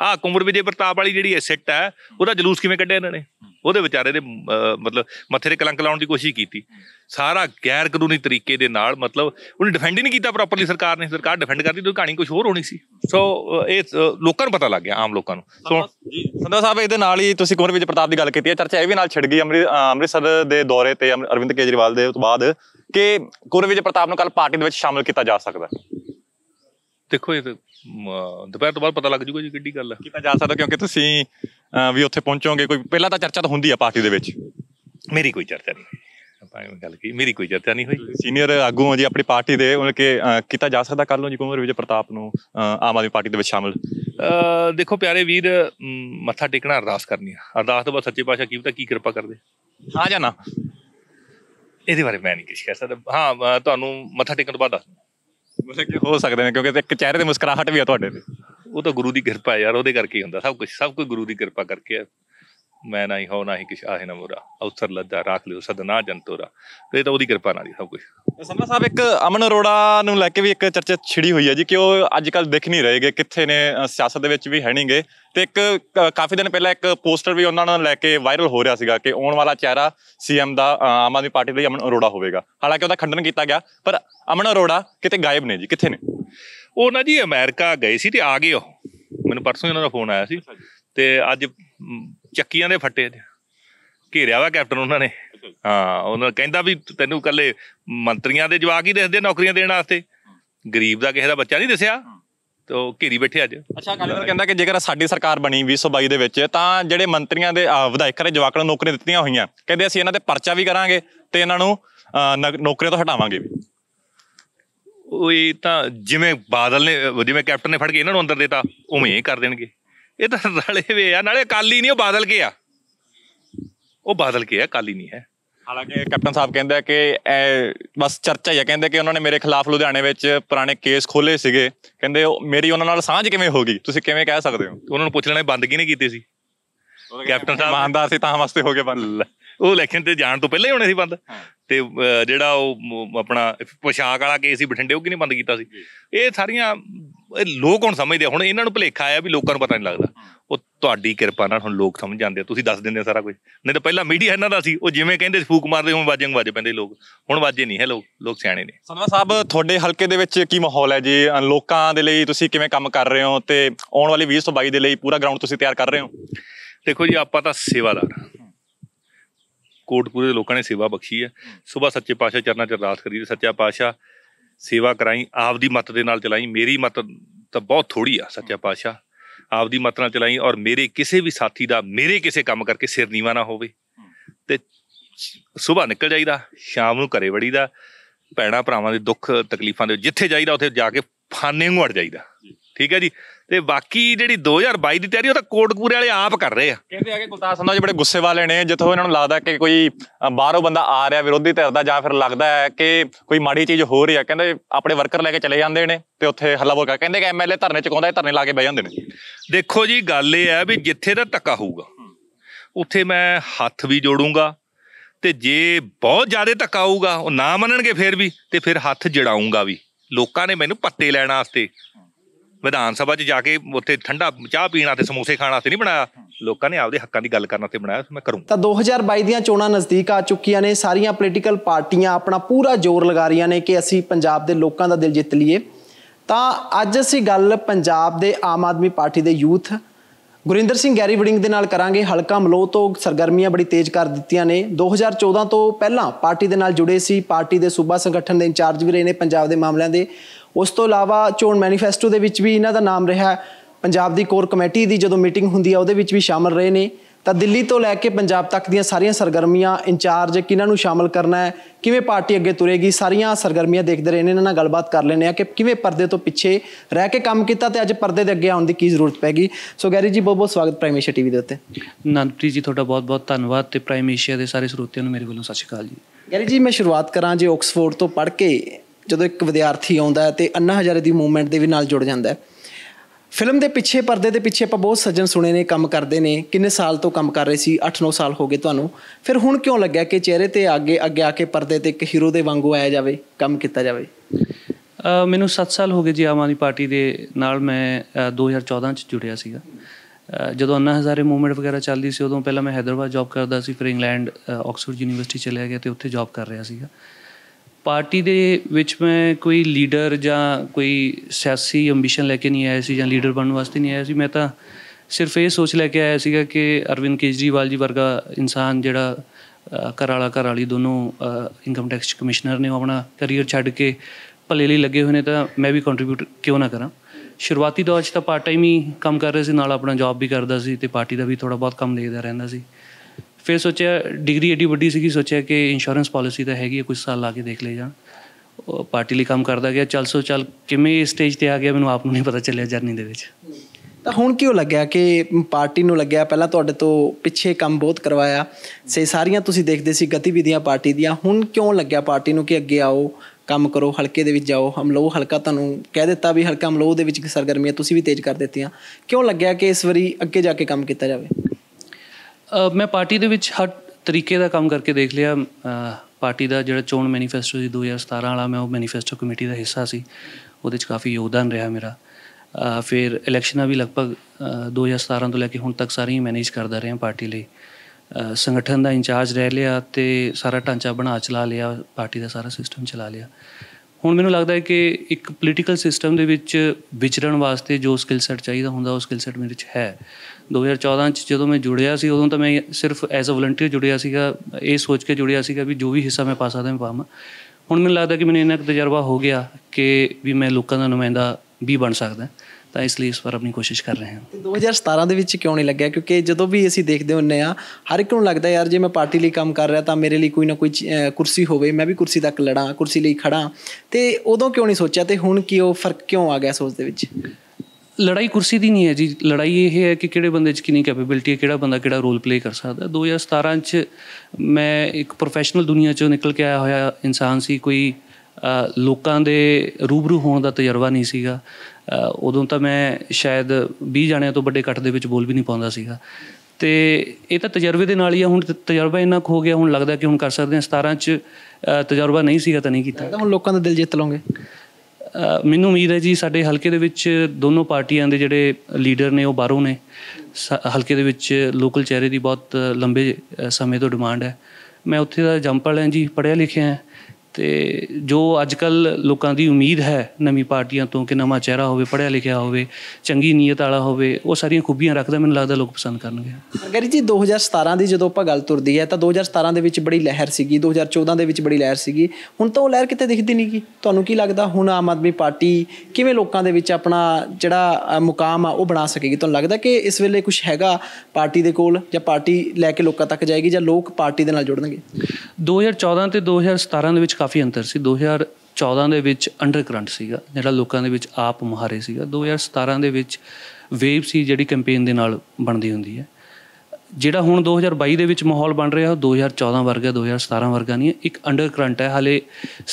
ਆਹ ਕੁੰਬਰ ਵਿਜੇ ਪ੍ਰਤਾਪ ਵਾਲੀ ਜਿਹੜੀ ਐਸੈਟ ਹੈ ਉਹਦਾ ਜਲੂਸ ਕਿਵੇਂ ਕੱਢਿਆ ਇਹਨਾਂ ਨੇ ਉਹਦੇ ਵਿਚਾਰੇ ਦੇ ਮਤਲਬ ਮੱਥੇ ਤੇ ਕਲੰਕ ਲਾਉਣ ਦੀ ਕੋਸ਼ਿਸ਼ ਕੀਤੀ ਸਾਰਾ ਗੈਰ ਕਾਨੂੰਨੀ ਤਰੀਕੇ ਦੇ ਨਾਲ ਮਤਲਬ ਉਹਨੇ ਡਿਫੈਂਡ ਹੀ ਨਹੀਂ ਕੀਤਾ ਪ੍ਰੋਪਰਲੀ ਸਰਕਾਰ ਨੇ ਸਰਕਾਰ ਡਿਫੈਂਡ ਕਰਦੀ ਤਾਂ ਕਹਾਣੀ ਕੁਝ ਹੋਰ ਹੋਣੀ ਸੀ ਸੋ ਇਹ ਲੋਕਾਂ ਨੂੰ ਪਤਾ ਲੱਗ ਗਿਆ ਆਮ ਲੋਕਾਂ ਨੂੰ ਸੋ ਜੀ ਸੰਧਾ ਸਾਹਿਬ ਇਹਦੇ ਨਾਲ ਹੀ ਤੁਸੀਂ ਕੁੰਵਰ ਵਿਜੇ ਪ੍ਰਤਾਪ ਦੀ ਗੱਲ ਕੀਤੀ ਹੈ ਚਰਚਾ ਇਹ ਵੀ ਨਾਲ ਛਿੜ ਗਈ ਅੰਮ੍ਰਿਤਸਰ ਦੇ ਦੌਰੇ ਤੇ ਅਰਵਿੰਦ ਕੇਜਰੀਵਾਲ ਦੇ ਤੋਂ ਬਾਅਦ ਕਿ ਗੁਰਵਿਜ ਪ੍ਰਤਾਪ ਨੂੰ ਕੱਲ ਪਾਰਟੀ ਦੇ ਵਿੱਚ ਸ਼ਾਮਿਲ ਕੀਤਾ ਜਾ ਸਕਦਾ ਦੇਖੋ ਇਹ ਦੁਪਹਿਰ ਤੋਂ ਬਾਅਦ ਪਤਾ ਲੱਗ ਜੂਗਾ ਜੀ ਕਿੱਡੀ ਗੱਲ ਹੈ ਕੀਤਾ ਜਾ ਸਕਦਾ ਕਿਉਂਕਿ ਤੁਸੀਂ ਵੀ ਉੱਥੇ ਪਹੁੰਚੋਗੇ ਕੋਈ ਪਹਿਲਾਂ ਤਾਂ ਚਰਚਾ ਤਾਂ ਹੁੰਦੀ ਆ ਪਾਰਟੀ ਦੇ ਵਿੱਚ ਮੇਰੀ ਕੋਈ ਚਰਚਾ ਨਹੀਂ ਆਪਾਂ ਇਹ ਗੱਲ ਕੀ ਮੇਰੀ ਕੋਈ ਚਰਚਾ ਨਹੀਂ ਹੋਈ ਸੀਨੀਅਰ ਆਗੂ ਹਾਂ ਜੀ ਆਪਣੀ ਪਾਰਟੀ ਦੇ ਉਹਨਾਂ ਕੇ ਕੀਤਾ ਜਾ ਸਕਦਾ ਕੱਲ ਨੂੰ ਜੀ ਕੁਮਰ ਵਿਜੇ ਪ੍ਰਤਾਪ ਨੂੰ ਆਮ ਆਦਮੀ ਪਾਰਟੀ ਦੇ ਵਿੱਚ ਸ਼ਾਮਲ ਦੇਖੋ ਪਿਆਰੇ ਵੀਰ ਮੱਥਾ ਟੇਕਣਾ ਅਰਦਾਸ ਕਰਨੀ ਆ ਅਰਦਾਸ ਤੋਂ ਬਾਅਦ ਸੱਚੇ ਪਾਤਸ਼ਾਹ ਕੀ ਪਤਾ ਕੀ ਕਿਰਪਾ ਕਰਦੇ ਆ ਜਾਣਾ ਨਾ ਇਹਦੇ ਬਾਰੇ ਮੈਂ ਨਹੀਂ ਕੁਝ ਕਹਿ ਸਕਦਾ ਹਾਂ ਤੁਹਾਨੂੰ ਮੱਥਾ ਟੇਕਣ ਤੋਂ ਬਾਅਦ ਮਤਲਬ ਕਿ ਹੋ ਸਕਦੇ ਨੇ ਕਿਉਂਕਿ ਤੇ ਇੱਕ ਚਿਹਰੇ ਤੇ ਮੁਸਕਰਾਹਟ ਵੀ ਆ ਤੁਹਾਡੇ ਤੇ ਉਹ ਤਾਂ ਗੁਰੂ ਦੀ ਕਿਰਪਾ ਯਾਰ ਉਹਦੇ ਕਰਕੇ ਹੀ ਹੁੰਦਾ ਸਭ ਕੁਝ ਸਭ ਕੁਝ ਗੁਰੂ ਦੀ ਕਿਰਪਾ ਕਰਕੇ ਆ ਮੈਂ ਨਾ ਹੀ ਹੋ ਨਾ ਹੀ ਕਿਛ ਆਹੇ ਨਾ ਮੋਰਾ ਅਵਸਰ ਲੱਦਾ ਰੱਖ ਲਿਓ ਸਦਨਾ ਜੰਤੋਰਾ ਤੇ ਇਹ ਤਾਂ ਉਹਦੀ ਕਿਰਪਾ ਨਾਲ ਹੀ ਸਭ ਕੁਝ ਸੰਧਵਾ ਸਾਹਿਬ ਇੱਕ ਅਮਨ ਅਰੋੜਾ ਨੂੰ ਲੈ ਕੇ ਵੀ ਇੱਕ ਚਰਚਾ ਛਿੜੀ ਹੋਈ ਹੈ ਜੀ ਕਿ ਉਹ ਅੱਜ ਕੱਲ ਦਿਖ ਨਹੀਂ ਰਹੇਗੇ ਕਿੱਥੇ ਨੇ ਸਿਆਸਤ ਦੇ ਵਿੱਚ ਵੀ ਹੈ ਨਹੀਂਗੇ ਤੇ ਇੱਕ ਕਾਫੀ ਦਿਨ ਪਹਿਲਾਂ ਇੱਕ ਪੋਸਟਰ ਵੀ ਉਹਨਾਂ ਨਾਲ ਲੈ ਕੇ ਵਾਇਰਲ ਹੋ ਰਿਹਾ ਸੀਗਾ ਕਿ ਆਉਣ ਵਾਲਾ ਚਿਹਰਾ ਸੀਐਮ ਦਾ ਆਮ ਆਦਮੀ ਪਾਰਟੀ ਲਈ ਅਮਨ ਅਰੋੜਾ ਹੋਵੇਗਾ ਹਾਲਾਂਕਿ ਉਹਦਾ ਖੰਡਨ ਕੀਤਾ ਗਿਆ ਪਰ ਅਮਨ ਅਰੋੜਾ ਕਿਤੇ ਗਾਇਬ ਨੇ ਜੀ ਕਿੱਥੇ ਨੇ ਉਹ ਨਾ ਜੀ ਅਮਰੀਕਾ ਗਏ ਸੀ ਤੇ ਆ ਗਏ ਉਹ ਮੈਨੂੰ ਪਰਸੋਂ ਇਹਨਾਂ ਦਾ ਫੋਨ ਆਇਆ ਸੀ ਤੇ ਅੱਜ ਚੱਕੀਆਂ ਦੇ ਫੱਟੇ ਘੇਰਿਆ ਵਾ ਕੈਪਟਨ ਉਹਨਾਂ ਨੇ ਹਾਂ ਉਹਨਾਂ ਕਹਿੰਦਾ ਵੀ ਤੈਨੂੰ ਕੱਲੇ ਮੰਤਰੀਆਂ ਦੇ ਜਵਾਕ ਹੀ ਦੇਖਦੇ ਨੌਕਰੀਆਂ ਦੇਣ ਵਾਸਤੇ ਗਰੀਬ ਦਾ ਕਿਸੇ ਦਾ ਬੱਚਾ ਨਹੀਂ ਦਿਸਿਆ ਤੋ ਘੇਰੀ ਬੈਠੇ ਅੱਜ ਅੱਛਾ ਕਾਲੀਵਰ ਕਹਿੰਦਾ ਕਿ ਜੇਕਰ ਸਾਡੀ ਸਰਕਾਰ ਬਣੀ 2022 ਦੇ ਵਿੱਚ ਤਾਂ ਜਿਹੜੇ ਮੰਤਰੀਆਂ ਦੇ ਵਿਧਾਇਕਾਂ ਦੇ ਜਵਾਕਾਂ ਨੂੰ ਨੌਕਰੀਆਂ ਦਿੱਤੀਆਂ ਹੋਈਆਂ ਕਹਿੰਦੇ ਅਸੀਂ ਇਹਨਾਂ ਤੇ ਪਰਚਾ ਵੀ ਕਰਾਂਗੇ ਤੇ ਇਹਨਾਂ ਨੂੰ ਨੌਕਰੀਆਂ ਤੋਂ ਹਟਾਵਾਂਗੇ ਵੀ ਉਹ ਇਹ ਤਾਂ ਜਿਵੇਂ ਬਾਦਲ ਨੇ ਜਿਵੇਂ ਕੈਪਟਨ ਨੇ ਫੜ ਕੇ ਇਹਨਾਂ ਨੂੰ ਅੰਦਰ ਦੇਤਾ ਉਵੇਂ ਹੀ ਕਰ ਦੇਣਗੇ ਇਹ ਤਾਂ ਰਲੇ ਵੇ ਆ ਨਾਲੇ ਕਾਲੀ ਨਹੀਂ ਉਹ ਬਾਦਲ ਕੇ ਆ ਉਹ ਬਾਦਲ ਕੇ ਆ ਕਾਲੀ ਨਹੀਂ ਹੈ ਹਾਲਾਂਕਿ ਕੈਪਟਨ ਸਾਹਿਬ ਕਹਿੰਦਾ ਕਿ ਬਸ ਚਰਚਾ ਹੀ ਹੈ ਕਹਿੰਦੇ ਕਿ ਉਹਨਾਂ ਨੇ ਮੇਰੇ ਖਿਲਾਫ ਲੁਧਿਆਣੇ ਵਿੱਚ ਪੁਰਾਣੇ ਕੇਸ ਖੋਲੇ ਸੀਗੇ ਕਹਿੰਦੇ ਮੇਰੀ ਉਹਨਾਂ ਨਾਲ ਸਾਂਝ ਕਿਵੇਂ ਹੋ ਗਈ ਤੁਸੀਂ ਕਿਵੇਂ ਕਹਿ ਸਕਦੇ ਹੋ ਉਹਨਾਂ ਨੂੰ ਪੁੱਛ ਲੈਣਾ ਬੰਦਗੀ ਨਹੀਂ ਕੀਤੀ ਸੀ ਕੈਪਟਨ ਸਾਹਿਬ ਮਾਨਦਾਰ ਸੀ ਤਾਂ ਵਾਸਤੇ ਹੋ ਗਏ ਬੰਦ ਉਹ ਇਲੈਕਸ਼ਨ ਤੇ ਜਾਣ ਤੋਂ ਪਹਿਲਾਂ ਹੀ ਹੋਣੇ ਸੀ ਬੰਦ ਤੇ ਜਿਹੜਾ ਉਹ ਆਪਣਾ ਪੋਸ਼ਾਕ ਵਾਲਾ ਕੇਸ ਸੀ ਬਠਿੰਡੇ ਉਹ ਕਿ ਨਹੀਂ ਬੰਦ ਕੀਤਾ ਸੀ ਇਹ ਸਾਰੀਆਂ ਇਹ ਲੋਕ ਹੁਣ ਸਮਝਦੇ ਹੁਣ ਇਹਨਾਂ ਨੂੰ ਭਲੇਖਾ ਆਇਆ ਵੀ ਲੋਕਾਂ ਨੂੰ ਪਤਾ ਨਹੀਂ ਲੱਗਦਾ ਉਹ ਤੁਹਾਡੀ ਕਿਰਪਾ ਨਾਲ ਹੁਣ ਲੋਕ ਸਮਝ ਜਾਂਦੇ ਤੁਸੀਂ ਦੱਸ ਦਿੰਦੇ ਸਾਰਾ ਕੁਝ ਨਹੀਂ ਤਾਂ ਪਹਿਲਾਂ ਮੀਡੀਆ ਇਹਨਾਂ ਦਾ ਸੀ ਉਹ ਜਿਵੇਂ ਕਹਿੰਦੇ ਸੀ ਫੂਕ ਮਾਰਦੇ ਹੁਣ ਵਾਜੇ ਵਾਜੇ ਪੈਂਦੇ ਲੋਕ ਹੁਣ ਵਾਜੇ ਨਹੀਂ ਹੈ ਲੋਕ ਲੋਕ ਸਿਆਣੇ ਨੇ ਸੰਦਵਾ ਸਾਹਿਬ ਤੁਹਾਡੇ ਹਲਕੇ ਦੇ ਵਿੱਚ ਕੀ ਮਾਹੌਲ ਹੈ ਜੀ ਲੋਕਾਂ ਦੇ ਲਈ ਤੁਸੀਂ ਕਿਵੇਂ ਕੰਮ ਕਰ ਰਹੇ ਹੋ ਤੇ ਆਉਣ ਵਾਲੇ 2022 ਦੇ ਲਈ ਪੂਰਾ ਗਰਾਊਂਡ ਤੁਸੀਂ ਤਿਆਰ ਕਰ ਰਹੇ ਹੋ ਦੇਖੋ ਜੀ ਆਪਾਂ ਤਾਂ ਸੇਵਾਦਾਰ ਕੋਟਪੂਰੇ ਦੇ ਲੋਕਾਂ ਨੇ ਸੇਵਾ ਬਖਸ਼ੀ ਹੈ ਸਵੇਰ ਸੱਚੇ ਪਾਸ਼ਾ ਚਰਨਾਂ ਚ ਅਰਦਾਸ ਕਰੀਏ ਸੱਚਾ ਪਾਸ਼ਾ ਸੇਵਾ ਕਰਾਈ ਆਪਦੀ ਮਤ ਦੇ ਨਾਲ ਚਲਾਈ ਮੇਰੀ ਮਤ ਤਾਂ ਬਹੁਤ ਥੋੜੀ ਆ ਸੱਚਾ ਪਾਤਸ਼ਾਹ ਆਪਦੀ ਮਤ ਨਾਲ ਚਲਾਈ ਔਰ ਮੇਰੇ ਕਿਸੇ ਵੀ ਸਾਥੀ ਦਾ ਮੇਰੇ ਕਿਸੇ ਕੰਮ ਕਰਕੇ ਸਿਰ ਨੀਵਾ ਨਾ ਹੋਵੇ ਤੇ ਸਵੇਰ ਨਿਕਲ ਜਾਈਦਾ ਸ਼ਾਮ ਨੂੰ ਘਰੇ ਵੜੀਦਾ ਪੈਣਾ ਭਰਾਵਾਂ ਦੇ ਦੁੱਖ ਤਕਲੀਫਾਂ ਦੇ ਜਿੱਥੇ ਜਾਈਦਾ ਉੱਥੇ ਜਾ ਕੇ ਫਾਨੇ ਨੂੰ ਅੜ ਜਾਈਦਾ ਠੀਕ ਹੈ ਜੀ ਤੇ ਬਾਕੀ ਜਿਹੜੀ 2022 ਦੀ ਤਿਆਰੀ ਉਹ ਤਾਂ ਕੋਟਕਪੂਰੇ ਵਾਲੇ ਆਪ ਕਰ ਰਹੇ ਆ ਕਹਿੰਦੇ ਆ ਕਿ ਕੁਲਤਾਰ ਸੰਧਾ ਜੀ ਬੜੇ ਗੁੱਸੇ ਵਾਲੇ ਨੇ ਜਿੱਥੋਂ ਇਹਨਾਂ ਨੂੰ ਲੱਗਦਾ ਕਿ ਕੋਈ ਬਾਹਰੋਂ ਬੰਦਾ ਆ ਰਿਹਾ ਵਿਰੋਧੀ ਧਿਰ ਦਾ ਜਾਂ ਫਿਰ ਲੱਗਦਾ ਹੈ ਕਿ ਕੋਈ ਮਾੜੀ ਚੀਜ਼ ਹੋ ਰਹੀ ਆ ਕਹਿੰਦੇ ਆਪਣੇ ਵਰਕਰ ਲੈ ਕੇ ਚਲੇ ਜਾਂਦੇ ਨੇ ਤੇ ਉੱਥੇ ਹੱਲਾ ਬੋਲ ਕਹਿੰਦੇ ਕਿ ਐਮਐਲਏ ਧਰਨੇ ਚੁਕਾਉਂਦਾ ਇਹ ਧਰਨੇ ਲਾ ਕੇ ਬਹਿ ਜਾਂਦੇ ਨੇ ਦੇਖੋ ਜੀ ਗੱਲ ਇਹ ਹੈ ਵੀ ਜਿੱਥੇ ਦਾ ਧੱਕਾ ਹੋਊਗਾ ਉੱਥੇ ਮੈਂ ਹੱਥ ਵੀ ਜੋੜੂੰਗਾ ਤੇ ਜੇ ਬਹੁਤ ਜ਼ਿਆਦਾ ਧੱਕਾ ਹੋਊਗਾ ਉਹ ਨਾ ਮੰਨਣਗੇ ਫਿਰ ਵੀ ਤੇ ਫਿਰ ਹੱਥ ਜੜਾਉਂਗਾ ਵੀ ਲੋਕਾਂ ਨੇ ਮੈਨੂੰ ਪੱਤੇ ਲੈਣ ਵਾਸਤੇ ਵਿਧਾਨ ਸਭਾ 'ਚ ਜਾ ਕੇ ਉੱਥੇ ਠੰਡਾ ਚਾਹ ਪੀਣਾ ਤੇ ਸਮੋਸੇ ਖਾਣਾ ਤੇ ਨਹੀਂ ਬਣਾਇਆ ਲੋਕਾਂ ਨੇ ਆਪਦੇ ਹੱਕਾਂ ਦੀ ਗੱਲ ਕਰਨ ਤੇ ਬਣਾਇਆ ਮੈਂ ਕਰੂੰ ਤਾਂ 2022 ਦੀਆਂ ਚੋਣਾਂ ਨਜ਼ਦੀਕ ਆ ਚੁੱਕੀਆਂ ਨੇ ਸਾਰੀਆਂ ਪੋਲੀਟੀਕਲ ਪਾਰਟੀਆਂ ਆਪਣਾ ਪੂਰਾ ਜ਼ੋਰ ਲਗਾ ਰਹੀਆਂ ਨੇ ਕਿ ਅਸੀਂ ਪੰਜਾਬ ਦੇ ਲੋਕਾਂ ਦਾ ਦਿਲ ਜਿੱਤ ਲਈਏ ਤਾਂ ਅੱਜ ਅਸੀਂ ਗੱਲ ਪੰਜਾਬ ਦੇ ਆਮ ਆਦਮੀ ਪਾਰਟੀ ਦੇ ਯੂਥ ਗੁਰਿੰਦਰ ਸਿੰਘ ਗੈਰੀ ਵੜਿੰਗ ਦੇ ਨਾਲ ਕਰਾਂਗੇ ਹਲਕਾ ਮਲੋ ਤੋਂ ਸਰਗਰਮੀਆਂ ਬੜੀ ਤੇਜ਼ ਕਰ ਦਿੱਤੀਆਂ ਨੇ 2014 ਤੋਂ ਪਹਿਲਾਂ ਪਾਰਟੀ ਦੇ ਨਾਲ ਜੁੜੇ ਸੀ ਪਾਰਟੀ ਦੇ ਸੂਬਾ ਸੰਗਠਨ ਦੇ ਇੰਚਾਰਜ ਵੀ ਰਹੇ ਨੇ ਪੰਜਾਬ ਦੇ ਮਾਮਲਿਆਂ ਦੇ ਉਸ ਤੋਂ ਇਲਾਵਾ ਚੋਣ ਮੈਨੀਫੈਸਟੋ ਦੇ ਵਿੱਚ ਵੀ ਇਹਨਾਂ ਦਾ ਨਾਮ ਰਿਹਾ ਪੰਜਾਬ ਦੀ ਕੋਰ ਕਮੇਟੀ ਦੀ ਜਦੋਂ ਮੀਟਿੰਗ ਹੁੰਦੀ ਆ ਉਹਦੇ ਵਿੱਚ ਵੀ ਸ਼ਾਮਲ ਰਹੇ ਨੇ ਤਾਂ ਦਿੱਲੀ ਤੋਂ ਲੈ ਕੇ ਪੰਜਾਬ ਤੱਕ ਦੀਆਂ ਸਾਰੀਆਂ ਸਰਗਰਮੀਆਂ ਇੰਚਾਰਜ ਕਿਹਨਾਂ ਨੂੰ ਸ਼ਾਮਲ ਕਰਨਾ ਹੈ ਕਿਵੇਂ ਪਾਰਟੀ ਅੱਗੇ ਤੁਰੇਗੀ ਸਾਰੀਆਂ ਸਰਗਰਮੀਆਂ ਦੇਖਦੇ ਰਹੇ ਨੇ ਇਹਨਾਂ ਨਾਲ ਗੱਲਬਾਤ ਕਰ ਲੈਣੇ ਆ ਕਿ ਕਿਵੇਂ ਪਰਦੇ ਤੋਂ ਪਿੱਛੇ ਰਹਿ ਕੇ ਕੰਮ ਕੀਤਾ ਤੇ ਅੱਜ ਪਰਦੇ ਦੇ ਅੱਗੇ ਆਉਣ ਦੀ ਕੀ ਜ਼ਰੂਰਤ ਪੈਗੀ ਸੋ ਗੈਰੀ ਜੀ ਬਹੁਤ ਬਹੁਤ ਸਵਾਗਤ ਪ੍ਰਾਈਮ ਏਸ਼ੀਆ ਟੀਵੀ ਦੇ ਉੱਤੇ ਨੰਦਪ੍ਰੀਤ ਜੀ ਤੁਹਾਡਾ ਬਹੁਤ ਬਹੁਤ ਧੰਨਵਾਦ ਤੇ ਪ੍ਰਾਈਮ ਏਸ਼ੀਆ ਦੇ ਸਾਰੇ ਸਰੋਤਿਆਂ ਨੂੰ ਮੇਰੇ ਵੱਲੋਂ ਸਤਿ ਸ਼੍ਰੀ ਅਕਾਲ ਜੀ ਗੈਰੀ ਜੀ ਮੈਂ ਸ਼ੁਰੂਆਤ ਕਰਾਂ ਜੇ ਆਕਸਫੋਰਡ ਤੋਂ ਪੜ੍ਹ ਕੇ ਜਦੋਂ ਇੱਕ ਵਿਦਿਆਰਥੀ ਆਉਂਦਾ ਹੈ ਤੇ ਅੰਨਾ ਹਜ਼ਾਰੇ ਦੀ ਮੂਵਮੈਂਟ ਦੇ ਵੀ ਨਾਲ ਜੁੜ ਜਾਂਦਾ ਹੈ ਫਿਲਮ ਦੇ ਪਿੱਛੇ ਪਰਦੇ ਦੇ ਪਿੱਛੇ ਆਪਾਂ ਬਹੁਤ ਸੱਜਣ ਸੁਣੇ ਨੇ ਕੰਮ ਕਰਦੇ ਨੇ ਕਿੰਨੇ ਸਾਲ ਤੋਂ ਕੰਮ ਕਰ ਰਹੇ ਸੀ 8-9 ਸਾਲ ਹੋ ਗਏ ਤੁਹਾਨੂੰ ਫਿਰ ਹੁਣ ਕਿਉਂ ਲੱਗਿਆ ਕਿ ਚਿਹਰੇ ਤੇ ਅੱਗੇ ਅੱਗੇ ਆ ਕੇ ਪਰਦੇ ਤੇ ਇੱਕ ਹੀਰੋ ਦੇ ਵਾਂਗੂ ਆਇਆ ਜਾਵੇ ਕੰਮ ਕੀਤਾ ਜਾਵੇ ਮੈਨੂੰ 7 ਸਾਲ ਹੋ ਗਏ ਜੀ ਆਮ ਆਦਮੀ ਪਾਰਟੀ ਦੇ ਨਾਲ ਮੈਂ 2014 ਚ ਜੁੜਿਆ ਸੀਗਾ ਜਦੋਂ ਅੰਨਾ ਹਜ਼ਾਰੇ ਮੂਵਮੈਂਟ ਵਗੈਰਾ ਚੱਲਦੀ ਸੀ ਉਦੋਂ ਪਹਿਲਾਂ ਮੈਂ ਹైదరాబాద్ ਜੌਬ ਕਰਦਾ ਸੀ ਫਿਰ ਇੰਗਲੈਂਡ ਆਕਸਫੋਰਡ ਯੂਨੀਵਰਸਿਟੀ ਚਲੇ ਗਿਆ ਤੇ ਉੱਥੇ ਜੌਬ ਕਰ ਰਿਹਾ ਸੀਗਾ ਪਾਰਟੀ ਦੇ ਵਿੱਚ ਮੈਂ ਕੋਈ ਲੀਡਰ ਜਾਂ ਕੋਈ ਸਿਆਸੀ ਐਂਬੀਸ਼ਨ ਲੈ ਕੇ ਨਹੀਂ ਆਇਆ ਸੀ ਜਾਂ ਲੀਡਰ ਬਣਨ ਵਾਸਤੇ ਨਹੀਂ ਆਇਆ ਸੀ ਮੈਂ ਤਾਂ ਸਿਰਫ ਇਹ ਸੋਚ ਲੈ ਕੇ ਆਇਆ ਸੀਗਾ ਕਿ ਅਰਵਿੰਦ ਕੇਜਰੀਵਾਲ ਜੀ ਵਰਗਾ ਇਨਸਾਨ ਜਿਹੜਾ ਘਰ ਵਾਲਾ ਘਰ ਵਾਲੀ ਦੋਨੋਂ ਇਨਕਮ ਟੈਕਸ ਕਮਿਸ਼ਨਰ ਨੇ ਆਪਣਾ ਕੈਰੀਅਰ ਛੱਡ ਕੇ ਭਲੇ ਲਈ ਲੱਗੇ ਹੋਏ ਨੇ ਤਾਂ ਮੈਂ ਵੀ ਕੰਟਰੀਬਿਊਟ ਕਿਉਂ ਨਾ ਕਰਾਂ ਸ਼ੁਰੂਆਤੀ ਦੌਰ 'ਚ ਤਾਂ ਪਾਰਟ ਟਾਈਮ ਹੀ ਕੰਮ ਕਰ ਰਿਹਾ ਸੀ ਨਾਲ ਆਪਣਾ ਜੌਬ ਵੀ ਕਰਦਾ ਸੀ ਤੇ ਪਾਰਟੀ ਦਾ ਵੀ ਥੋੜਾ ਬਹੁਤ ਕੰਮ ਦੇਖਦਾ ਰਹਿੰਦਾ ਸੀ ਫਿਰ ਸੋਚਿਆ ਡਿਗਰੀ ਏਡੀ ਵੱਡੀ ਸੀਗੀ ਸੋਚਿਆ ਕਿ ਇੰਸ਼ੋਰੈਂਸ ਪਾਲਿਸੀ ਤਾਂ ਹੈਗੀ ਹੈ ਕੁਝ ਸਾਲ ਲਾ ਕੇ ਦੇਖ ਲਈ ਜਾਂ ਪਾਰਟੀ ਲਈ ਕੰਮ ਕਰਦਾ ਗਿਆ ਚੱਲ ਸੋ ਚੱਲ ਕਿਵੇਂ ਇਸ ਸਟੇਜ ਤੇ ਆ ਗਿਆ ਮੈਨੂੰ ਆਪ ਨੂੰ ਨਹੀਂ ਪਤਾ ਚੱਲਿਆ ਜਰਨੀ ਦੇ ਵਿੱਚ ਤਾਂ ਹੁਣ ਕਿਉਂ ਲੱਗਿਆ ਕਿ ਪਾਰਟੀ ਨੂੰ ਲੱਗਿਆ ਪਹਿਲਾਂ ਤੁਹਾਡੇ ਤੋਂ ਪਿੱਛੇ ਕੰਮ ਬਹੁਤ ਕਰਵਾਇਆ ਸੇ ਸਾਰੀਆਂ ਤੁਸੀਂ ਦੇਖਦੇ ਸੀ ਗਤੀਵਿਧੀਆਂ ਪਾਰਟੀ ਦੀਆਂ ਹੁਣ ਕਿਉਂ ਲੱਗਿਆ ਪਾਰਟੀ ਨੂੰ ਕਿ ਅੱਗੇ ਆਓ ਕੰਮ ਕਰੋ ਹਲਕੇ ਦੇ ਵਿੱਚ ਜਾਓ ਹਮਲੋ ਹਲਕਾ ਤੁਹਾਨੂੰ ਕਹਿ ਦਿੱਤਾ ਵੀ ਹਲਕਾ ਹਮਲੋ ਦੇ ਵਿੱਚ ਸਰਗਰਮੀਆਂ ਤੁਸੀਂ ਵੀ ਤੇਜ਼ ਕਰ ਦਿੱਤੀਆਂ ਕਿਉਂ ਲੱਗਿਆ ਕਿ ਇਸ ਵਾਰੀ ਅੱਗੇ ਜਾ ਕੇ ਕੰਮ ਕੀਤਾ ਜਾਵੇ ਮੈਂ ਪਾਰਟੀ ਦੇ ਵਿੱਚ ਹਰ ਤਰੀਕੇ ਦਾ ਕੰਮ ਕਰਕੇ ਦੇਖ ਲਿਆ ਪਾਰਟੀ ਦਾ ਜਿਹੜਾ ਚੋਣ ਮੈਨੀਫੈਸਟੋ ਸੀ 2017 ਵਾਲਾ ਮੈਂ ਉਹ ਮੈਨੀਫੈਸਟੋ ਕਮੇਟੀ ਦਾ ਹਿੱਸਾ ਸੀ ਉਹਦੇ ਵਿੱਚ ਕਾਫੀ ਯੋਗਦਾਨ ਰਿਹਾ ਮੇਰਾ ਫਿਰ ਇਲੈਕਸ਼ਨਾਂ ਵੀ ਲਗਭਗ 2017 ਤੋਂ ਲੈ ਕੇ ਹੁਣ ਤੱਕ ਸਾਰੀਆਂ ਮੈਨੇਜ ਕਰਦਾ ਰਿਹਾ ਪਾਰਟੀ ਲਈ ਸੰਗਠਨ ਦਾ ਇੰਚਾਰਜ ਰਹਿ ਲਿਆ ਤੇ ਸਾਰਾ ਢਾਂਚਾ ਬਣਾ ਚਲਾ ਲਿਆ ਪਾਰਟੀ ਦਾ ਸਾਰਾ ਸਿਸਟਮ ਚਲਾ ਲਿਆ ਹੁਣ ਮੈਨੂੰ ਲੱਗਦਾ ਹੈ ਕਿ ਇੱਕ ਪੋਲੀਟੀਕਲ ਸਿਸਟਮ ਦੇ ਵਿੱਚ ਵਿਚਰਨ ਵਾਸਤੇ ਜੋ ਸਕਿੱਲ ਸੈਟ ਚਾਹੀਦਾ ਹੁੰਦਾ ਉਹ ਸਕਿੱਲ ਸੈਟ ਮੇਰੇ ਵਿੱਚ ਹੈ 2014 ਚ ਜਦੋਂ ਮੈਂ ਜੁੜਿਆ ਸੀ ਉਦੋਂ ਤਾਂ ਮੈਂ ਸਿਰਫ ਐਜ਼ ਅ ਵਲੰਟੀਅਰ ਜੁੜਿਆ ਸੀਗਾ ਇਹ ਸੋਚ ਕੇ ਜੁੜਿਆ ਸੀਗਾ ਵੀ ਜੋ ਵੀ ਹਿੱਸਾ ਮੈਂ ਪਾ ਸਕਦਾ ਮੈਂ ਪਾਵਾਂ ਹੁਣ ਮੈਨੂੰ ਲੱਗਦਾ ਕਿ ਮੈਨੂੰ ਇੰਨਾ ਕੁ ਤਜਰਬਾ ਹੋ ਗਿਆ ਕਿ ਵੀ ਮੈਂ ਲੋਕਾਂ ਦਾ ਨੁਮਾਇੰਦਾ ਵੀ ਬਣ ਸਕਦਾ ਤਾਂ ਇਸ ਲਈ ਇਸ ਵਾਰ ਆਪਣੀ ਕੋਸ਼ਿਸ਼ ਕਰ ਰਹੇ ਹਾਂ 2017 ਦੇ ਵਿੱਚ ਕਿਉਂ ਨਹੀਂ ਲੱਗਿਆ ਕਿਉਂਕਿ ਜਦੋਂ ਵੀ ਅਸੀਂ ਦੇਖਦੇ ਹੁੰਨੇ ਆ ਹਰ ਇੱਕ ਨੂੰ ਲੱਗਦਾ ਯਾਰ ਜੇ ਮੈਂ ਪਾਰਟੀ ਲਈ ਕੰਮ ਕਰ ਰਿਹਾ ਤਾਂ ਮੇਰੇ ਲਈ ਕੋਈ ਨਾ ਕੋਈ ਕੁਰਸੀ ਹੋਵੇ ਮੈਂ ਵੀ ਕੁਰਸੀ ਤੱਕ ਲੜਾਂ ਕੁਰਸੀ ਲਈ ਖੜਾਂ ਤੇ ਉਦੋਂ ਕਿਉਂ ਨਹੀਂ ਸੋਚਿਆ ਤੇ ਹੁਣ ਕੀ ਉਹ ਫਰਕ ਕਿਉਂ ਆ ਗਿਆ ਸੋਚ ਦੇ ਵਿੱਚ ਲੜਾਈ ਕੁਰਸੀ ਦੀ ਨਹੀਂ ਹੈ ਜੀ ਲੜਾਈ ਇਹ ਹੈ ਕਿ ਕਿਹੜੇ ਬੰਦੇ 'ਚ ਕਿੰਨੀ ਕੈਪੇਬਿਲਿਟੀ ਹੈ ਕਿਹੜਾ ਬੰਦਾ ਕਿਹੜਾ ਰੋਲ ਪਲੇ ਕਰ ਸਕਦਾ 2017 'ਚ ਮੈਂ ਇੱਕ ਪ੍ਰੋਫੈਸ਼ਨਲ ਦੁਨੀਆ 'ਚੋਂ ਨਿਕਲ ਕੇ ਆਇਆ ਹੋਇਆ ਇਨਸਾਨ ਸੀ ਕੋਈ ਲੋਕਾਂ ਦੇ ਰੂਬਰੂ ਹੋਣ ਦਾ ਤਜਰਬਾ ਨਹੀਂ ਸੀਗਾ ਉਦੋਂ ਤਾਂ ਮੈਂ ਸ਼ਾਇਦ 20 ਜਾਣਿਆਂ ਤੋਂ ਵੱਡੇ ਇਕੱਠ ਦੇ ਵਿੱਚ ਬੋਲ ਵੀ ਨਹੀਂ ਪਾਉਂਦਾ ਸੀਗਾ ਤੇ ਇਹ ਤਾਂ ਤਜਰਬੇ ਦੇ ਨਾਲ ਹੀ ਆ ਹੁਣ ਤਜਰਬਾ ਇੰਨਾ ਖੋ ਗਿਆ ਹੁਣ ਲੱਗਦਾ ਕਿ ਹੁਣ ਕਰ ਸਕਦੇ ਆ 17 ਚ ਤਜਰਬਾ ਨਹੀਂ ਸੀਗਾ ਤਾਂ ਨਹੀਂ ਕੀਤਾ ਤਾਂ ਹੁਣ ਲੋਕਾਂ ਦਾ ਦਿਲ ਜਿੱਤ ਲਓਗੇ ਮੈਨੂੰ ਉਮੀਦ ਹੈ ਜੀ ਸਾਡੇ ਹਲਕੇ ਦੇ ਵਿੱਚ ਦੋਨੋਂ ਪਾਰਟੀਆਂ ਦੇ ਜਿਹੜੇ ਲੀਡਰ ਨੇ ਉਹ ਬਾਹਰੋਂ ਨੇ ਹਲਕੇ ਦੇ ਵਿੱਚ ਲੋਕਲ ਚਿਹਰੇ ਦੀ ਬਹੁਤ ਲੰਬੇ ਸਮੇਂ ਤੋਂ ਡਿਮਾਂਡ ਹੈ ਮੈਂ ਉੱਥੇ ਦਾ ਜੰਪਲ ਹਾਂ ਜੀ ਪੜਿਆ ਲਿਖਿਆ ਹਾਂ ਤੇ ਜੋ ਅੱਜ ਕੱਲ ਲੋਕਾਂ ਦੀ ਉਮੀਦ ਹੈ ਨਵੀਂ ਪਾਰਟੀਆਂ ਤੋਂ ਕਿ ਨਵਾਂ ਚਿਹਰਾ ਹੋਵੇ ਪੜਿਆ ਲਿਖਿਆ ਹੋਵੇ ਚੰਗੀ ਨੀਅਤ ਵਾਲਾ ਹੋਵੇ ਉਹ ਸਾਰੀਆਂ ਖੂਬੀਆਂ ਰੱਖਦਾ ਮੈਨੂੰ ਲੱਗਦਾ ਲੋਕ ਪਸੰਦ ਕਰਨਗੇ ਅਗਰ ਜੀ 2017 ਦੀ ਜਦੋਂ ਆਪਾਂ ਗੱਲ ਤੁਰਦੀ ਹੈ ਤਾਂ 2017 ਦੇ ਵਿੱਚ ਬੜੀ ਲਹਿਰ ਸੀਗੀ 2014 ਦੇ ਵਿੱਚ ਬੜੀ ਲਹਿਰ ਸੀਗੀ ਹੁਣ ਤਾਂ ਉਹ ਲਹਿਰ ਕਿਤੇ ਦਿਖਦੀ ਨਹੀਂ ਕੀ ਤੁਹਾਨੂੰ ਕੀ ਲੱਗਦਾ ਹੁਣ ਆਮ ਆਦਮੀ ਪਾਰਟੀ ਕਿਵੇਂ ਲੋਕਾਂ ਦੇ ਵਿੱਚ ਆਪਣਾ ਜਿਹੜਾ ਮੁਕਾਮ ਆ ਉਹ ਬਣਾ ਸਕੇਗੀ ਤੁਹਾਨੂੰ ਲੱਗਦਾ ਕਿ ਇਸ ਵੇਲੇ ਕੁਝ ਹੈਗਾ ਪਾਰਟੀ ਦੇ ਕੋਲ ਜਾਂ ਪਾਰਟੀ ਲੈ ਕੇ ਲੋਕਾਂ ਤੱਕ ਜਾਏਗੀ ਜਾਂ ਲੋਕ ਪਾਰਟੀ ਦੇ ਨਾਲ ਜੁੜਨਗੇ 2014 ਤੇ 2017 ਦੇ ਵਿੱਚ ਕਾਫੀ ਅੰਤਰ ਸੀ 2014 ਦੇ ਵਿੱਚ ਅੰਡਰਕਰੰਟ ਸੀਗਾ ਜਿਹੜਾ ਲੋਕਾਂ ਦੇ ਵਿੱਚ ਆਪ ਮਹਾਰੇ ਸੀਗਾ 2017 ਦੇ ਵਿੱਚ ਵੇਵ ਸੀ ਜਿਹੜੀ ਕੈਂਪੇਨ ਦੇ ਨਾਲ ਬਣਦੀ ਹੁੰਦੀ ਹੈ ਜਿਹੜਾ ਹੁਣ 2022 ਦੇ ਵਿੱਚ ਮਾਹੌਲ ਬਣ ਰਿਹਾ ਉਹ 2014 ਵਰਗਾ 2017 ਵਰਗਾ ਨਹੀਂ ਇੱਕ ਅੰਡਰਕਰੰਟ ਹੈ ਹਾਲੇ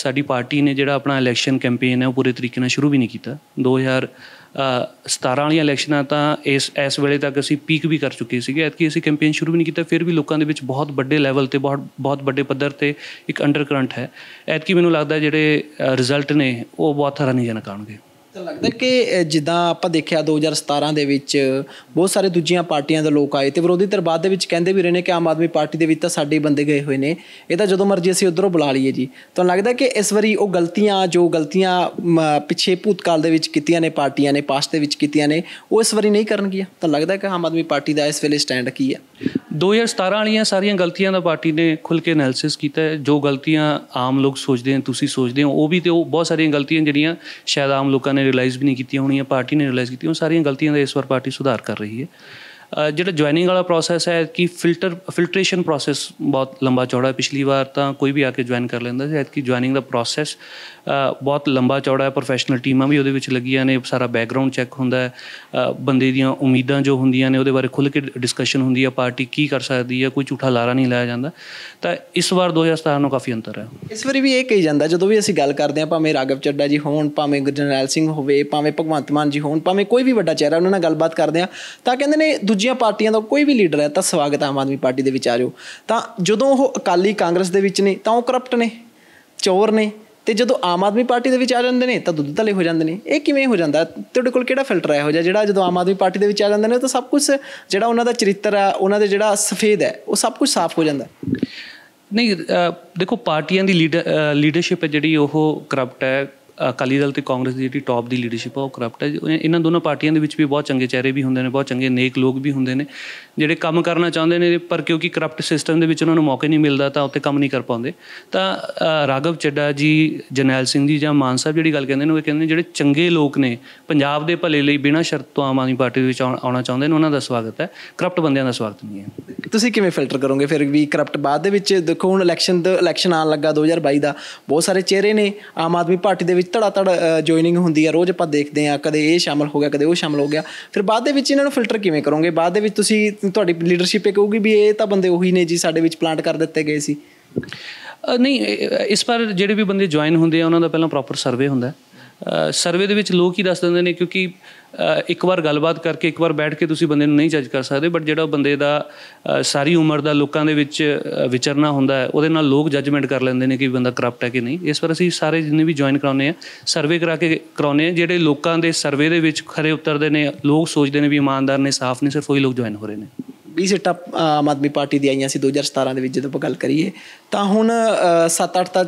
ਸਾਡੀ ਪਾਰਟੀ ਨੇ ਜਿਹੜਾ ਆਪਣਾ ਇਲੈਕਸ਼ਨ ਕੈਂਪੇਨ ਹੈ ਉਹ ਪੂਰੇ ਤਰੀਕੇ ਨਾਲ ਸ਼ੁਰੂ ਵੀ ਨਹੀਂ ਕੀਤਾ 2000 17 ਵਾਲੀਆਂ ਇਲੈਕਸ਼ਨਾਂ ਤਾਂ ਇਸ ਇਸ ਵੇਲੇ ਤੱਕ ਅਸੀਂ ਪੀਕ ਵੀ ਕਰ ਚੁੱਕੇ ਸੀਗੇ ਐਤਕੀ ਅਸੀਂ ਕੈਂਪੇਨ ਸ਼ੁਰੂ ਵੀ ਨਹੀਂ ਕੀਤਾ ਫਿਰ ਵੀ ਲੋਕਾਂ ਦੇ ਵਿੱਚ ਬਹੁਤ ਵੱਡੇ ਲੈਵਲ ਤੇ ਬਹੁਤ ਬਹੁਤ ਵੱਡੇ ਪੱਧਰ ਤੇ ਇੱਕ ਅੰਡਰਕਰੰਟ ਹੈ ਐਤਕੀ ਮੈਨੂੰ ਲੱਗਦਾ ਜਿਹੜੇ ਰਿਜ਼ਲਟ ਨੇ ਉਹ ਬਹੁਤ ਹਰਾਨੀਜਨਕ ਆਉਣਗੇ ਲੱਗਦਾ ਕਿ ਜਿੱਦਾਂ ਆਪਾਂ ਦੇਖਿਆ 2017 ਦੇ ਵਿੱਚ ਬਹੁਤ ਸਾਰੇ ਦੂਜੀਆਂ ਪਾਰਟੀਆਂ ਦੇ ਲੋਕ ਆਏ ਤੇ ਵਿਰੋਧੀ ਧਿਰ ਬਾਅਦ ਦੇ ਵਿੱਚ ਕਹਿੰਦੇ ਵੀ ਰਹੇ ਨੇ ਕਿ ਆਮ ਆਦਮੀ ਪਾਰਟੀ ਦੇ ਵਿੱਚ ਤਾਂ ਸਾਡੇ ਬੰਦੇ ਗਏ ਹੋਏ ਨੇ ਇਹ ਤਾਂ ਜਦੋਂ ਮਰਜ਼ੀ ਅਸੀਂ ਉਧਰੋਂ ਬੁਲਾ ਲਈਏ ਜੀ ਤਾਂ ਲੱਗਦਾ ਕਿ ਇਸ ਵਾਰੀ ਉਹ ਗਲਤੀਆਂ ਜੋ ਗਲਤੀਆਂ ਪਿਛੇ ਭੂਤਕਾਲ ਦੇ ਵਿੱਚ ਕੀਤੀਆਂ ਨੇ ਪਾਰਟੀਆਂ ਨੇ ਪਾਸਟ ਦੇ ਵਿੱਚ ਕੀਤੀਆਂ ਨੇ ਉਹ ਇਸ ਵਾਰੀ ਨਹੀਂ ਕਰਨਗੀਆਂ ਤਾਂ ਲੱਗਦਾ ਕਿ ਆਮ ਆਦਮੀ ਪਾਰਟੀ ਦਾ ਇਸ ਵੇਲੇ ਸਟੈਂਡ ਕੀ ਹੈ 2017 ਵਾਲੀਆਂ ਸਾਰੀਆਂ ਗਲਤੀਆਂ ਦਾ ਪਾਰਟੀ ਨੇ ਖੁੱਲ ਕੇ ਐਨਾਲਿਸਿਸ ਕੀਤਾ ਹੈ ਜੋ ਗਲਤੀਆਂ ਆਮ ਲੋਕ ਸੋਚਦੇ ਨੇ ਤੁਸੀਂ ਸੋਚਦੇ ਹੋ ਉਹ ਵੀ ਤੇ ਉਹ ਬਹੁਤ ਸਾਰੀਆਂ ਗਲਤੀਆਂ ਜਿਹੜੀਆਂ ਸ਼ਾਇਦ ਆਮ ਲੋਕਾਂ ਨੇ ਰਿਅਲਾਈਜ਼ ਵੀ ਨਹੀਂ ਕੀਤੀਆਂ ਹੋਣੀਆਂ ਪਾਰਟੀ ਨੇ ਰਿਅਲਾਈਜ਼ ਕੀਤੀਆਂ ਉਹ ਸਾਰੀਆਂ ਗਲਤੀਆਂ ਦਾ ਇਸ ਵਾਰ ਪਾਰਟੀ ਸੁਧਾਰ ਕਰ ਰਹੀ ਹੈ ਜਿਹੜਾ ਜੁਆਇਨਿੰਗ ਵਾਲਾ ਪ੍ਰੋਸੈਸ ਹੈ ਕਿ ਫਿਲਟਰ ਫਿਲਟਰੇਸ਼ਨ ਪ੍ਰੋਸੈਸ ਬਹੁਤ ਲੰਬਾ ਚੌੜਾ ਹੈ ਪਿਛਲੀ ਵਾਰ ਤਾਂ ਕੋਈ ਵੀ ਆ ਕੇ ਜੁਆਇਨ ਕਰ ਲੈਂਦਾ ਸੀ ਕਿ ਜੁਆਇਨਿੰਗ ਦਾ ਪ੍ਰੋਸੈਸ ਬਹੁਤ ਲੰਬਾ ਚੌੜਾ ਹੈ ਪ੍ਰੋਫੈਸ਼ਨਲ ਟੀਮਾਂ ਵੀ ਉਹਦੇ ਵਿੱਚ ਲੱਗੀਆਂ ਨੇ ਸਾਰਾ ਬੈਕਗ੍ਰਾਉਂਡ ਚੈੱਕ ਹੁੰਦਾ ਹੈ ਬੰਦੇ ਦੀਆਂ ਉਮੀਦਾਂ ਜੋ ਹੁੰਦੀਆਂ ਨੇ ਉਹਦੇ ਬਾਰੇ ਖੁੱਲ੍ਹ ਕੇ ਡਿਸਕਸ਼ਨ ਹੁੰਦੀ ਹੈ ਪਾਰਟੀ ਕੀ ਕਰ ਸਕਦੀ ਹੈ ਕੋਈ ਝੂਠਾ ਲਾਰਾ ਨਹੀਂ ਲਾਇਆ ਜਾਂਦਾ ਤਾਂ ਇਸ ਵਾਰ 2017 ਨੂੰ ਕਾਫੀ ਅੰਤਰ ਹੈ ਇਸ ਵਾਰ ਵੀ ਇਹ ਕਹੀ ਜਾਂਦਾ ਜਦੋਂ ਵੀ ਅਸੀਂ ਗੱਲ ਕਰਦੇ ਹਾਂ ਭਾਵੇਂ ਰਾਗਵ ਚੱਡਾ ਜੀ ਹੋਣ ਭਾਵੇਂ ਜਰਨੈਲ ਸਿੰਘ ਹੋਵੇ ਭਾਵੇਂ ਭਗਵੰਤ ਮਾਨ ਜੀ ਹੋਣ ਭਾਵੇਂ ਕੋਈ ਵੀ ਵੱਡਾ ਚਿਹਰਾ ਉਹਨਾਂ ਨਾਲ ਗੱਲਬਾਤ ਕਰਦੇ ਆ ਤਾਂ ਕਹਿੰਦੇ ਨੇ ਦੂਜੀਆਂ ਪਾਰਟੀਆਂ ਦਾ ਕੋਈ ਵੀ ਲੀਡਰ ਹੈ ਤਾਂ ਸਵਾਗਤ ਆਮ ਆਦਮੀ ਪਾਰਟੀ ਦੇ ਵਿੱਚ ਆ ਰਿਹਾ ਤਾਂ ਜਦੋਂ ਉਹ ਅਕਾਲੀ ਕਾਂਗਰਸ ਦੇ ਵਿੱਚ ਨੇ ਤਾਂ ਉਹ ਕਰਪਟ ਨੇ ਚੋਰ ਨੇ ਤੇ ਜਦੋਂ ਆਮ ਆਦਮੀ ਪਾਰਟੀ ਦੇ ਵਿੱਚ ਆ ਜਾਂਦੇ ਨੇ ਤਾਂ ਦੁੱਧ ਤਲੇ ਹੋ ਜਾਂਦੇ ਨੇ ਇਹ ਕਿਵੇਂ ਹੋ ਜਾਂਦਾ ਤੁਹਾਡੇ ਕੋਲ ਕਿਹੜਾ ਫਿਲਟਰ ਆਇਆ ਹੋ ਜਾ ਜਿਹੜਾ ਜਦੋਂ ਆਮ ਆਦਮੀ ਪਾਰਟੀ ਦੇ ਵਿੱਚ ਆ ਜਾਂਦੇ ਨੇ ਤਾਂ ਸਭ ਕੁਝ ਜਿਹੜਾ ਉਹਨਾਂ ਦਾ ਚਰਿੱਤਰ ਆ ਉਹਨਾਂ ਦੇ ਜਿਹੜਾ ਸਫੇਦ ਹੈ ਉਹ ਸਭ ਕੁਝ ਸਾਫ਼ ਹੋ ਜਾਂਦਾ ਨਹੀਂ ਦੇਖੋ ਪਾਰਟੀਆਂ ਦੀ ਲੀਡਰ ਲੀਡਰਸ਼ਿਪ ਹੈ ਜਿਹੜੀ ਉਹ ਕਰਪਟ ਹੈ ਅਕਾਲੀ ਦਲ ਤੇ ਕਾਂਗਰਸ ਦੀ ਜਿਹੜੀ ਟੌਪ ਦੀ ਲੀਡਰਸ਼ਿਪ ਆ ਉਹ ਕਰਪਟ ਹੈ ਇਹਨਾਂ ਦੋਨਾਂ ਪਾਰਟੀਆਂ ਦੇ ਵਿੱਚ ਵੀ ਬਹੁਤ ਚੰਗੇ ਚਿਹਰੇ ਵੀ ਹੁੰਦੇ ਨੇ ਬਹੁਤ ਚੰਗੇ ਨੇਕ ਲੋਕ ਵੀ ਹੁੰਦੇ ਨੇ ਜਿਹੜੇ ਕੰਮ ਕਰਨਾ ਚਾਹੁੰਦੇ ਨੇ ਪਰ ਕਿਉਂਕਿ ਕਰਪਟ ਸਿਸਟਮ ਦੇ ਵਿੱਚ ਉਹਨਾਂ ਨੂੰ ਮੌਕੇ ਨਹੀਂ ਮਿਲਦਾ ਤਾਂ ਉੱਤੇ ਕੰਮ ਨਹੀਂ ਕਰ ਪਾਉਂਦੇ ਤਾਂ ਰਾਘਵ ਚੱਡਾ ਜੀ ਜਨੈਲ ਸਿੰਘ ਜੀ ਜਾਂ ਮਾਨ ਸਾਹਿਬ ਜਿਹੜੀ ਗੱਲ ਕਹਿੰਦੇ ਨੇ ਉਹ ਕਹਿੰਦੇ ਨੇ ਜਿਹੜੇ ਚੰਗੇ ਲੋਕ ਨੇ ਪੰਜਾਬ ਦੇ ਭਲੇ ਲਈ ਬਿਨਾਂ ਸ਼ਰਤ ਤੋਂ ਆਮ ਆਦਮੀ ਪਾਰਟੀ ਵਿੱਚ ਆਉਣਾ ਚਾਹੁੰਦੇ ਨੇ ਉਹਨਾਂ ਦਾ ਸਵਾਗਤ ਹੈ ਕਰਪਟ ਬੰਦਿਆਂ ਦਾ ਸਵਾਗਤ ਨਹੀਂ ਹੈ ਤੁਸੀਂ ਕਿਵੇਂ ਫਿਲਟਰ ਕਰੋਗੇ ਫਿਰ ਵੀ ਕਰਪਟ ਬਾਅਦ ਦੇ ਵਿੱਚ ਦੇਖੋ ਹੁਣ ਇਲੈਕਸ਼ਨ ਦਾ ਇਲੈਕਸ਼ਨ ਆਉਣ ਲੱਗਾ 2022 ਦਾ ਬਹੁਤ ਸਾਰੇ ਚਿਹਰੇ ਨੇ ਆਮ ਆਦਮੀ ਪਾਰਟੀ ਦੇ ਵਿੱਚ ਧੜਾ ਧੜ ਜੁਆਇਨਿੰਗ ਹੁੰਦੀ ਆ ਰੋਜ਼ ਆਪਾਂ ਦੇਖਦੇ ਆ ਕਦੇ ਇਹ ਸ਼ਾਮਲ ਹੋ ਗਿਆ ਕਦੇ ਉਹ ਸ਼ਾਮਲ ਹੋ ਗਿਆ ਫਿਰ ਬਾਅਦ ਦੇ ਵਿੱਚ ਇਹਨਾਂ ਨੂੰ ਫਿਲਟਰ ਕਿਵੇਂ ਕਰੋਗੇ ਬਾਅਦ ਦੇ ਵਿੱਚ ਤੁਸੀਂ ਤੁਹਾਡੀ ਲੀਡਰਸ਼ਿਪ ਇਹ ਕਹੂਗੀ ਵੀ ਇਹ ਤਾਂ ਬੰਦੇ ਉਹੀ ਨੇ ਜੀ ਸਾਡੇ ਵਿੱਚ ਪਲਾਂਟ ਕਰ ਦਿੱਤੇ ਗਏ ਸੀ ਨਹੀਂ ਇਸ ਪਰ ਜਿਹੜੇ ਵੀ ਬੰਦੇ ਜੁਆਇਨ ਹੁੰਦੇ ਆ ਉਹਨਾਂ ਦਾ ਪਹਿਲਾਂ ਪ੍ਰੋਪਰ ਸਰਵੇ ਹੁੰਦਾ ਹੈ ਸਰਵੇ ਦੇ ਵਿੱਚ ਲੋਕ ਹੀ ਦੱਸ ਦਿੰਦੇ ਨੇ ਕਿਉਂਕਿ ਇੱਕ ਵਾਰ ਗੱਲਬਾਤ ਕਰਕੇ ਇੱਕ ਵਾਰ ਬੈਠ ਕੇ ਤੁਸੀਂ ਬੰਦੇ ਨੂੰ ਨਹੀਂ ਜੱਜ ਕਰ ਸਕਦੇ ਬਟ ਜਿਹੜਾ ਬੰਦੇ ਦਾ ਸਾਰੀ ਉਮਰ ਦਾ ਲੋਕਾਂ ਦੇ ਵਿੱਚ ਵਿਚਰਨਾ ਹੁੰਦਾ ਹੈ ਉਹਦੇ ਨਾਲ ਲੋਕ ਜੱਜਮੈਂਟ ਕਰ ਲੈਂਦੇ ਨੇ ਕਿ ਬੰਦਾ ਕਰਪਟ ਹੈ ਕਿ ਨਹੀਂ ਇਸ ਵਾਰ ਅਸੀਂ ਸਾਰੇ ਜਿੰਨੇ ਵੀ ਜੁਆਇਨ ਕਰਾਉਨੇ ਆ ਸਰਵੇ ਕਰਾ ਕੇ ਕਰਾਉਨੇ ਆ ਜਿਹੜੇ ਲੋਕਾਂ ਦੇ ਸਰਵੇ ਦੇ ਵਿੱਚ ਖਰੇ ਉਤਰਦੇ ਨੇ ਲੋਕ ਸੋਚਦੇ ਨੇ ਵੀ ਇਮਾਨਦਾਰ ਨੇ ਸਾਫ਼ ਨੇ ਸਿਰਫ ਉਹੀ ਲੋਕ ਜੁਆਇਨ ਹੋ ਰਹੇ ਨੇ 20 ਸੀਟਾਂ ਆਮ ਆਦਮੀ ਪਾਰਟੀ ਦੀ ਆਈਆਂ ਸੀ 2017 ਦੇ ਵਿੱਚ ਜਦੋਂ ਆਪਾਂ ਗੱਲ ਕਰੀਏ ਤਾਂ ਹੁਣ 7-8 ਤਾਂ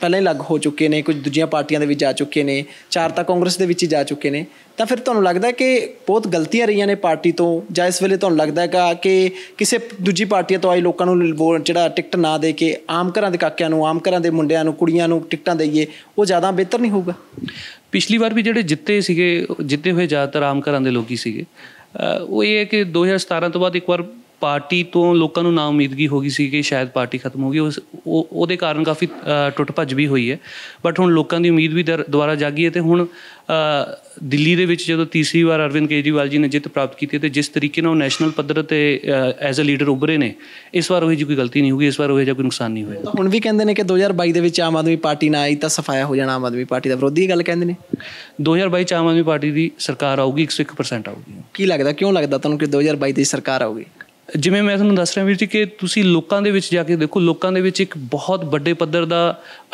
ਪਹਿਲਾਂ ਹੀ ਲੱਗ ਹੋ ਚੁੱਕੇ ਨੇ ਕੁਝ ਦੂਜੀਆਂ ਪਾਰਟੀਆਂ ਦੇ ਵਿੱਚ ਜਾ ਚੁੱਕੇ ਨੇ ਚਾਰ ਤਾਂ ਕਾਂਗਰਸ ਦੇ ਵਿੱਚ ਹੀ ਜਾ ਚੁੱਕੇ ਨੇ ਤਾਂ ਫਿਰ ਤੁਹਾਨੂੰ ਲੱਗਦਾ ਕਿ ਬਹੁਤ ਗਲਤੀਆਂ ਰਹੀਆਂ ਨੇ ਪਾਰਟੀ ਤੋਂ ਜਾਂ ਇਸ ਵੇਲੇ ਤੁਹਾਨੂੰ ਲੱਗਦਾ ਹੈਗਾ ਕਿ ਕਿਸੇ ਦੂਜੀ ਪਾਰਟੀ ਤੋਂ ਆਏ ਲੋਕਾਂ ਨੂੰ ਜਿਹੜਾ ਟਿਕਟ ਨਾ ਦੇ ਕੇ ਆਮ ਘਰਾਂ ਦੇ ਕਾਕਿਆਂ ਨੂੰ ਆਮ ਘਰਾਂ ਦੇ ਮੁੰਡਿਆਂ ਨੂੰ ਕੁੜੀਆਂ ਨੂੰ ਟਿਕਟਾਂ ਦਈਏ ਉਹ ਜ਼ਿਆਦਾ ਬਿਹਤਰ ਨਹੀਂ ਹੋਊਗਾ ਪਿਛਲੀ ਵਾਰ ਵੀ ਜਿਹੜੇ ਜਿੱਤੇ ਸੀਗੇ ਜਿੱਤੇ ਹੋਏ ਜ਼ਿਆਦਾਤਰ ਆਮ ਘਰਾਂ ਦੇ ਲੋਕੀ ਸੀਗੇ ਉਹ ਇਹ ਹੈ ਕਿ 2017 ਤੋਂ ਬਾਅਦ ਇੱਕ ਵਾਰ ਪਾਰਟੀ ਤੋਂ ਲੋਕਾਂ ਨੂੰ ਨਾ ਉਮੀਦਗੀ ਹੋ ਗਈ ਸੀ ਕਿ ਸ਼ਾਇਦ ਪਾਰਟੀ ਖਤਮ ਹੋ ਗਈ ਉਸ ਉਹਦੇ ਕਾਰਨ ਕਾਫੀ ਟੁੱਟ ਭੱਜ ਵੀ ਹੋਈ ਹੈ ਬਟ ਹੁਣ ਲੋਕਾਂ ਦੀ ਉਮੀਦ ਵੀ ਦੁਬਾਰਾ ਜਾਗੀ ਹੈ ਤੇ ਹੁਣ ਦਿੱਲੀ ਦੇ ਵਿੱਚ ਜਦੋਂ ਤੀਸਰੀ ਵਾਰ ਅਰਵਿੰਦ ਕੇਜਰੀਵਾਲ ਜੀ ਨੇ ਜਿੱਤ ਪ੍ਰਾਪਤ ਕੀਤੀ ਤੇ ਜਿਸ ਤਰੀਕੇ ਨਾਲ ਉਹ ਨੈਸ਼ਨਲ ਪੱਧਰ ਤੇ ਐਜ਼ ਅ ਲੀਡਰ ਉੱਭਰੇ ਨੇ ਇਸ ਵਾਰ ਉਹ ਜੀ ਕੋਈ ਗਲਤੀ ਨਹੀਂ ਹੋਈ ਇਸ ਵਾਰ ਉਹ ਜਿਹਾ ਕੋਈ ਨੁਕਸਾਨ ਨਹੀਂ ਹੋਇਆ ਹੁਣ ਵੀ ਕਹਿੰਦੇ ਨੇ ਕਿ 2022 ਦੇ ਵਿੱਚ ਆਮ ਆਦਮੀ ਪਾਰਟੀ ਨਾ ਆਈ ਤਾਂ ਸਫਾਇਆ ਹੋ ਜਾਣਾ ਆਮ ਆਦਮੀ ਪਾਰਟੀ ਦਾ ਵਿਰੋਧੀ ਗੱਲ ਕਹਿੰਦੇ ਨੇ 2022 ਚ ਆਮ ਆਦਮੀ ਪਾਰਟੀ ਦੀ ਸਰਕਾਰ ਆਊਗੀ 101% ਆਊਗੀ ਕੀ ਲੱਗਦਾ ਕਿਉਂ ਲੱਗਦਾ ਤੁਹਾਨੂੰ ਕਿ 2022 ਦੀ ਸਰਕਾਰ ਆਊਗੀ ਜਿਵੇਂ ਮੈਂ ਤੁਹਾਨੂੰ ਦੱਸ ਰਿਹਾ ਵੀਰ ਜੀ ਕਿ ਤੁਸੀਂ ਲੋਕਾਂ ਦੇ ਵਿੱਚ ਜਾ ਕੇ ਦੇਖੋ ਲੋਕਾਂ ਦੇ ਵਿੱਚ ਇੱਕ ਬਹੁਤ ਵੱਡੇ ਪੱਧਰ ਦਾ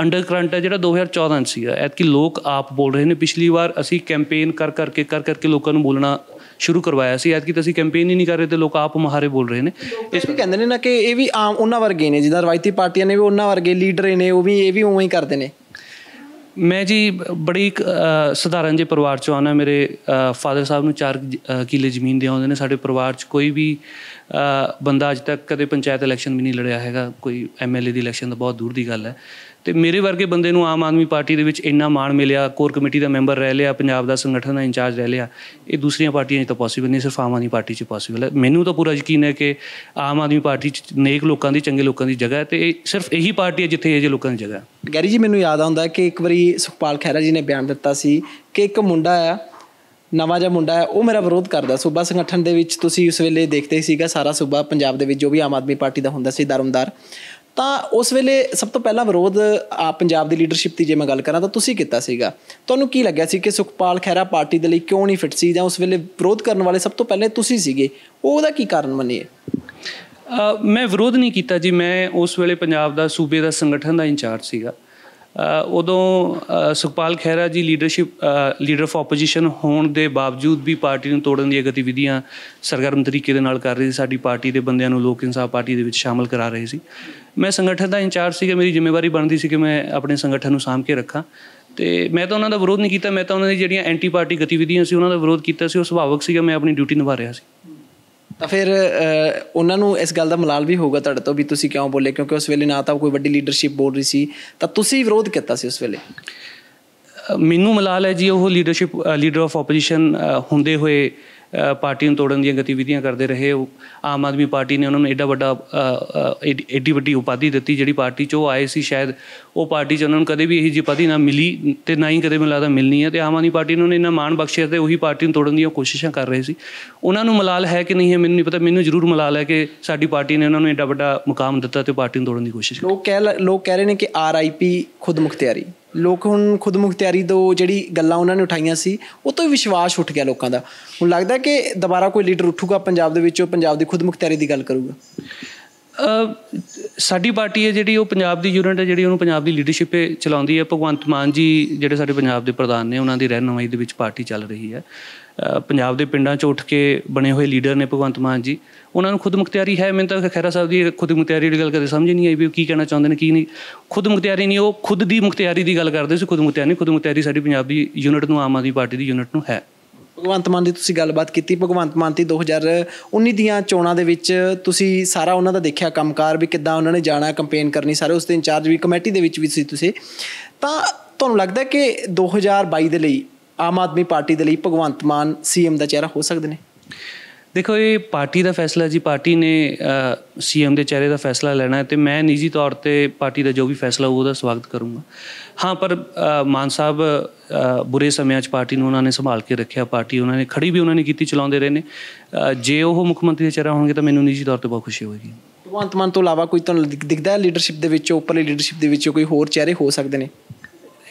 ਅੰਡਰਕਰੰਟ ਹੈ ਜਿਹੜਾ 2014 ਚ ਸੀਗਾ ਐਤਕੀ ਲੋਕ ਆਪ ਬੋਲ ਰਹੇ ਨੇ ਪਿਛਲੀ ਵਾਰ ਅਸੀਂ ਕੈਂਪੇਨ ਕਰ ਕਰਕੇ ਕਰ ਕਰਕੇ ਲੋਕਾਂ ਨੂੰ ਬੋਲਣਾ ਸ਼ੁਰੂ ਕਰਵਾਇਆ ਸੀ ਐਤਕੀ ਤਾਂ ਅਸੀਂ ਕੈਂਪੇਨ ਹੀ ਨਹੀਂ ਕਰ ਰਹੇ ਤੇ ਲੋਕ ਆਪ ਮਹਾਰੇ ਬੋਲ ਰਹੇ ਨੇ ਇਸ ਵੀ ਕਹਿੰਦੇ ਨੇ ਨਾ ਕਿ ਇਹ ਵੀ ਆਮ ਉਹਨਾਂ ਵਰਗੇ ਨੇ ਜਿਹਦਾ ਰਵਾਇਤੀ ਪਾਰਟੀਆਂ ਨੇ ਵੀ ਉਹਨਾਂ ਵਰਗੇ ਲੀਡਰ ਨੇ ਉਹ ਵੀ ਇਹ ਵੀ ਉਵੇਂ ਹੀ ਕਰਦੇ ਨੇ ਮੈਂ ਜੀ ਬੜੀ ਸਧਾਰਨ ਜੇ ਪਰਿਵਾਰ ਚੋਂ ਆਣਾ ਮੇਰੇ ਫਾਦਰ ਸਾਹਿਬ ਨੂੰ 4 ਕਿਲੇ ਜ਼ਮੀਨ ਦੇ ਆਉਂਦੇ ਨੇ ਸਾਡੇ ਪਰਿਵਾਰ ਚ ਕੋਈ ਵੀ ਬੰਦਾ ਅਜ ਤੱਕ ਕਦੇ ਪੰਚਾਇਤ ਇਲੈਕਸ਼ਨ ਵੀ ਨਹੀਂ ਲੜਿਆ ਹੈਗਾ ਕੋਈ ਐਮਐਲਏ ਦੀ ਇਲੈਕਸ਼ਨ ਤਾਂ ਬਹੁਤ ਦੂਰ ਦੀ ਗੱਲ ਹੈ ਤੇ ਮੇਰੇ ਵਰਗੇ ਬੰਦੇ ਨੂੰ ਆਮ ਆਦਮੀ ਪਾਰਟੀ ਦੇ ਵਿੱਚ ਇੰਨਾ ਮਾਣ ਮਿਲਿਆ ਕੋਰ ਕਮੇਟੀ ਦਾ ਮੈਂਬਰ ਰਹਿ ਲਿਆ ਪੰਜਾਬ ਦਾ ਸੰਗਠਨ ਦਾ ਇੰਚਾਰਜ ਰਹਿ ਲਿਆ ਇਹ ਦੂਸਰੀਆਂ ਪਾਰਟੀਆਂ 'ਚ ਤਾਂ ਪੋਸੀਬਲ ਨਹੀਂ ਸਿਰਫ ਆਮ ਆਦਮੀ ਪਾਰਟੀ 'ਚ ਪੋਸੀਬਲ ਹੈ ਮੈਨੂੰ ਤਾਂ ਪੂਰਾ ਯਕੀਨ ਹੈ ਕਿ ਆਮ ਆਦਮੀ ਪਾਰਟੀ 'ਚ ਨੇਕ ਲੋਕਾਂ ਦੀ ਚੰਗੇ ਲੋਕਾਂ ਦੀ ਜਗ੍ਹਾ ਹੈ ਤੇ ਸਿਰਫ ਇਹੀ ਪਾਰਟੀ ਹੈ ਜਿੱਥੇ ਇਹ ਜੇ ਲੋਕਾਂ ਦੀ ਜਗ੍ਹਾ ਹੈ ਗੈਰੀ ਜੀ ਮੈਨੂੰ ਯਾਦ ਆਉਂਦਾ ਕਿ ਇੱਕ ਵਾਰੀ ਸੁਖਪਾਲ ਖਹਿਰਾ ਜੀ ਨੇ ਬਿਆਨ ਦਿੱਤਾ ਸੀ ਕਿ ਇੱਕ ਮੁੰਡਾ ਆ ਨਵਾਂ ਜਿਹਾ ਮੁੰਡਾ ਹੈ ਉਹ ਮੇਰਾ ਵਿਰੋਧ ਕਰਦਾ ਸੂਬਾ ਸੰਗਠਨ ਦੇ ਵਿੱਚ ਤੁਸੀਂ ਉਸ ਵੇਲੇ ਦੇਖਦੇ ਸੀਗਾ ਸਾਰਾ ਸੂਬਾ ਪੰਜਾਬ ਦੇ ਵਿੱਚ ਜੋ ਵੀ ਆਮ ਆਦਮੀ ਪਾਰਟੀ ਦਾ ਹੁੰਦਾ ਸੀ ਦਰਮਦਾਰ ਤਾਂ ਉਸ ਵੇਲੇ ਸਭ ਤੋਂ ਪਹਿਲਾਂ ਵਿਰੋਧ ਆ ਪੰਜਾਬ ਦੀ ਲੀਡਰਸ਼ਿਪ ਦੀ ਜੇ ਮੈਂ ਗੱਲ ਕਰਾਂ ਤਾਂ ਤੁਸੀਂ ਕੀਤਾ ਸੀਗਾ ਤੁਹਾਨੂੰ ਕੀ ਲੱਗਿਆ ਸੀ ਕਿ ਸੁਖਪਾਲ ਖੈਰਾ ਪਾਰਟੀ ਦੇ ਲਈ ਕਿਉਂ ਨਹੀਂ ਫਿੱਟ ਸੀ ਜਾਂ ਉਸ ਵੇਲੇ ਵਿਰੋਧ ਕਰਨ ਵਾਲੇ ਸਭ ਤੋਂ ਪਹਿਲੇ ਤੁਸੀਂ ਸੀਗੇ ਉਹਦਾ ਕੀ ਕਾਰਨ ਬਣਿਆ ਮੈਂ ਵਿਰੋਧ ਨਹੀਂ ਕੀਤਾ ਜੀ ਮੈਂ ਉਸ ਵੇਲੇ ਪੰਜਾਬ ਦਾ ਸੂਬੇ ਦਾ ਸੰਗਠਨ ਦਾ ਇੰਚਾਰਜ ਸੀਗਾ ਉਦੋਂ ਸੁਖਪਾਲ ਖੈਰਾ ਜੀ ਲੀਡਰਸ਼ਿਪ ਲੀਡਰ ਆਫ ਆਪੋਜੀਸ਼ਨ ਹੋਣ ਦੇ ਬਾਵਜੂਦ ਵੀ ਪਾਰਟੀ ਨੂੰ ਤੋੜਨ ਦੀਆਂ ਗਤੀਵਿਧੀਆਂ ਸਰਗਰਮ ਤਰੀਕੇ ਦੇ ਨਾਲ ਕਰ ਰਹੀ ਸੀ ਸਾਡੀ ਪਾਰਟੀ ਦੇ ਬੰਦਿਆਂ ਨੂੰ ਲੋਕ ਇਨਸਾਫ ਪਾਰਟੀ ਦੇ ਵਿੱਚ ਸ਼ਾਮਲ ਕਰਾ ਰਹੇ ਸੀ ਮੈਂ ਸੰਗਠਨ ਦਾ ਇੰਚਾਰਜ ਸੀਗਾ ਮੇਰੀ ਜ਼ਿੰਮੇਵਾਰੀ ਬਣਦੀ ਸੀ ਕਿ ਮੈਂ ਆਪਣੇ ਸੰਗਠਨ ਨੂੰ ਸਾਂਭ ਕੇ ਰੱਖਾਂ ਤੇ ਮੈਂ ਤਾਂ ਉਹਨਾਂ ਦਾ ਵਿਰੋਧ ਨਹੀਂ ਕੀਤਾ ਮੈਂ ਤਾਂ ਉਹਨਾਂ ਦੀ ਜਿਹੜੀਆਂ ਐਂਟੀ ਪਾਰਟੀ ਗਤੀਵਿਧੀਆਂ ਸੀ ਉਹਨਾਂ ਦਾ ਵਿਰੋਧ ਕੀਤਾ ਸੀ ਉਹ ਸੁਭਾਵਕ ਸੀਗਾ ਮੈਂ ਆਪਣੀ ਡਿਊਟੀ ਨਿਭਾ ਰਿਹਾ ਸੀ ਤਾਂ ਫਿਰ ਉਹਨਾਂ ਨੂੰ ਇਸ ਗੱਲ ਦਾ ਮਲਾਲ ਵੀ ਹੋਊਗਾ ਤੁਹਾਡੇ ਤੋਂ ਵੀ ਤੁਸੀਂ ਕਿਉਂ ਬੋਲੇ ਕਿਉਂਕਿ ਉਸ ਵੇਲੇ ਨਾ ਤਾਂ ਕੋਈ ਵੱਡੀ ਲੀਡਰਸ਼ਿਪ ਬੋਲ ਰਹੀ ਸੀ ਤਾਂ ਤੁਸੀਂ ਵਿਰੋਧ ਕੀਤਾ ਸੀ ਉਸ ਵੇਲੇ ਮੈਨੂੰ ਮਲਾਲ ਹੈ ਜੀ ਉਹ ਲੀਡਰਸ਼ਿਪ ਲੀਡਰ ਆਫ ਆਪੋਜੀਸ਼ਨ ਹੁੰਦੇ ਹੋਏ ਪਾਰਟੀ ਨੂੰ ਤੋੜਨ ਦੀਆਂ ਗਤੀਵਿਧੀਆਂ ਕਰਦੇ ਰਹੇ ਆਮ ਆਦਮੀ ਪਾਰਟੀ ਨੇ ਉਹਨਾਂ ਨੂੰ ਐਡਾ ਵੱਡਾ ਐਡੀ ਵੱਡੀ ਉਪਾਧੀ ਦਿੱਤੀ ਜਿਹੜੀ ਪਾਰਟੀ ਚੋਂ ਆਏ ਸੀ ਸ਼ਾਇਦ ਉਹ ਪਾਰਟੀ ਚ ਉਹਨਾਂ ਨੂੰ ਕਦੇ ਵੀ ਇਹੀ ਜੀ ਉਪਾਧੀ ਨਾ ਮਿਲੀ ਤੇ ਨਾ ਹੀ ਕਦੇ ਮਿਲਦਾ ਮਿਲਣੀ ਹੈ ਤੇ ਆਮ ਆਦਮੀ ਪਾਰਟੀ ਨੂੰ ਇਹਨਾਂ ਮਾਣ ਬਖਸ਼ਿਆ ਤੇ ਉਹੀ ਪਾਰਟੀ ਨੂੰ ਤੋੜਨ ਦੀਆਂ ਕੋਸ਼ਿਸ਼ਾਂ ਕਰ ਰਹੇ ਸੀ ਉਹਨਾਂ ਨੂੰ ਮਲਾਲ ਹੈ ਕਿ ਨਹੀਂ ਹੈ ਮੈਨੂੰ ਨਹੀਂ ਪਤਾ ਮੈਨੂੰ ਜ਼ਰੂਰ ਮਲਾਲ ਹੈ ਕਿ ਸਾਡੀ ਪਾਰਟੀ ਨੇ ਉਹਨਾਂ ਨੂੰ ਐਡਾ ਵੱਡਾ ਮੁਕਾਮ ਦਿੱਤਾ ਤੇ ਪਾਰਟੀ ਨੂੰ ਤੋੜਨ ਦੀ ਕੋਸ਼ਿਸ਼ ਕੀਤੀ ਲੋਕ ਕਹਿ ਲੋਕ ਕਹਿ ਰਹੇ ਨੇ ਕਿ ਆਰਆਈਪੀ ਖੁਦ ਮੁਖਤਿਆਰੀ ਲੋਕ ਹੁਣ ਖੁਦਮੁਖਤਿਆਰੀ ਤੋਂ ਜਿਹੜੀ ਗੱਲਾਂ ਉਹਨਾਂ ਨੇ ਉਠਾਈਆਂ ਸੀ ਉਹ ਤੋਂ ਵਿਸ਼ਵਾਸ ਉੱਠ ਗਿਆ ਲੋਕਾਂ ਦਾ ਹੁਣ ਲੱਗਦਾ ਕਿ ਦੁਬਾਰਾ ਕੋਈ ਲੀਡਰ ਉੱਠੂਗਾ ਪੰਜਾਬ ਦੇ ਵਿੱਚੋਂ ਪੰਜਾਬ ਦੀ ਖੁਦਮੁਖਤਿਆਰੀ ਦੀ ਗੱਲ ਕਰੂਗਾ ਸਾਡੀ ਪਾਰਟੀ ਹੈ ਜਿਹੜੀ ਉਹ ਪੰਜਾਬ ਦੀ ਯੂਨਿਟ ਹੈ ਜਿਹੜੀ ਉਹਨੂੰ ਪੰਜਾਬ ਦੀ ਲੀਡਰਸ਼ਿਪ ਚਲਾਉਂਦੀ ਹੈ ਭਗਵੰਤ ਮਾਨ ਜੀ ਜਿਹੜੇ ਸਾਡੇ ਪੰਜਾਬ ਦੇ ਪ੍ਰਧਾਨ ਨੇ ਉਹਨਾਂ ਦੀ ਰਹਿਨਮਾਈ ਦੇ ਵਿੱਚ ਪਾਰਟੀ ਚੱਲ ਰਹੀ ਹੈ ਪੰਜਾਬ ਦੇ ਪਿੰਡਾਂ 'ਚ ਉੱਠ ਕੇ ਬਣੇ ਹੋਏ ਲੀਡਰ ਨੇ ਭਗਵੰਤ ਮਾਨ ਜੀ ਉਹਨਾਂ ਨੂੰ ਖੁਦਮੁਖਤਿਆਰੀ ਹੈ ਮੈਨੂੰ ਤਾਂ ਖੈਰਾ ਸਾਹਿਬ ਦੀ ਖੁਦਮੁਖਤਿਆਰੀ ਦੀ ਗੱਲ ਕਦੇ ਸਮਝ ਨਹੀਂ ਆਈ ਵੀ ਉਹ ਕੀ ਕਹਿਣਾ ਚਾਹੁੰਦੇ ਨੇ ਕੀ ਨਹੀਂ ਖੁਦਮੁਖਤਿਆਰੀ ਨਹੀਂ ਉਹ ਖੁਦ ਦੀ ਮੁਖਤਿਆਰੀ ਦੀ ਗੱਲ ਕਰਦੇ ਸੀ ਖੁਦਮੁਖਤਿਆਰੀ ਨਹੀਂ ਖੁਦਮੁਖਤਿਆਰੀ ਸਾਡੀ ਪੰਜਾਬ ਦੀ ਯੂਨਿਟ ਨੂੰ ਆਮ ਆਦਮੀ ਪਾਰਟੀ ਦੀ ਯੂਨਿਟ ਨੂੰ ਹੈ ਭਗਵੰਤ ਮਾਨ ਦੀ ਤੁਸੀਂ ਗੱਲਬਾਤ ਕੀਤੀ ਭਗਵੰਤ ਮਾਨ ਦੀ 2019 ਦੀਆਂ ਚੋਣਾਂ ਦੇ ਵਿੱਚ ਤੁਸੀਂ ਸਾਰਾ ਉਹਨਾਂ ਦਾ ਦੇਖਿਆ ਕੰਮਕਾਰ ਵੀ ਕਿੱਦਾਂ ਉਹਨਾਂ ਨੇ ਜਾਣਾ ਕੈਂਪੇਨ ਕਰਨੀ ਸਾਰੇ ਉਸ ਦੇ ਇੰਚਾਰਜ ਵੀ ਕਮੇਟੀ ਦੇ ਵਿੱਚ ਵੀ ਸੀ ਤੁਸੀਂ ਤਾਂ ਤੁਹਾਨੂੰ ਲੱਗਦਾ ਕਿ 2022 ਦੇ ਲਈ ਆਮ ਆਦਮੀ ਪਾਰਟੀ ਦੇ ਲਈ ਭਗਵੰਤ ਮਾਨ ਸੀਐਮ ਦਾ ਚਿਹਰਾ ਹੋ ਸਕਦੇ ਨੇ ਦੇਖੋ ਇਹ ਪਾਰਟੀ ਦਾ ਫੈਸਲਾ ਜੀ ਪਾਰਟੀ ਨੇ ਸੀਐਮ ਦੇ ਚਿਹਰੇ ਦਾ ਫੈਸਲਾ ਲੈਣਾ ਹੈ ਤੇ ਮੈਂ ਨਿੱਜੀ ਤੌਰ ਤੇ ਪਾਰਟੀ ਦਾ ਜੋ ਵੀ ਫੈਸਲਾ ਹੋਊ ਉਹਦਾ ਸਵਾਗਤ ਕਰੂੰਗਾ ਹਾਂ ਪਰ ਮਾਨ ਸਾਹਿਬ ਬੁਰੇ ਸਮਿਆਂ 'ਚ ਪਾਰਟੀ ਨੂੰ ਉਹਨਾਂ ਨੇ ਸੰਭਾਲ ਕੇ ਰੱਖਿਆ ਪਾਰਟੀ ਉਹਨਾਂ ਨੇ ਖੜੀ ਵੀ ਉਹਨਾਂ ਨੇ ਕੀਤੀ ਚਲਾਉਂਦੇ ਰਹੇ ਨੇ ਜੇ ਉਹ ਮੁੱਖ ਮੰਤਰੀ ਦੇ ਚਿਹਰਾ ਹੋਣਗੇ ਤਾਂ ਮੈਨੂੰ ਨਿੱਜੀ ਤੌਰ ਤੇ ਬਹੁਤ ਖੁਸ਼ੀ ਹੋਏਗੀ ਭਗਵੰਤ ਮਾਨ ਤੋਂ ਇਲਾਵਾ ਕੋਈ ਤੁਹਾਨੂੰ ਦਿਖਦਾ ਹੈ ਲੀਡਰਸ਼ਿਪ ਦੇ ਵਿੱਚ ਉੱਪਰਲੀ ਲੀਡਰਸ਼ਿਪ ਦੇ ਵਿੱਚ ਕੋਈ ਹੋਰ ਚਿਹਰੇ ਹੋ ਸਕਦੇ ਨੇ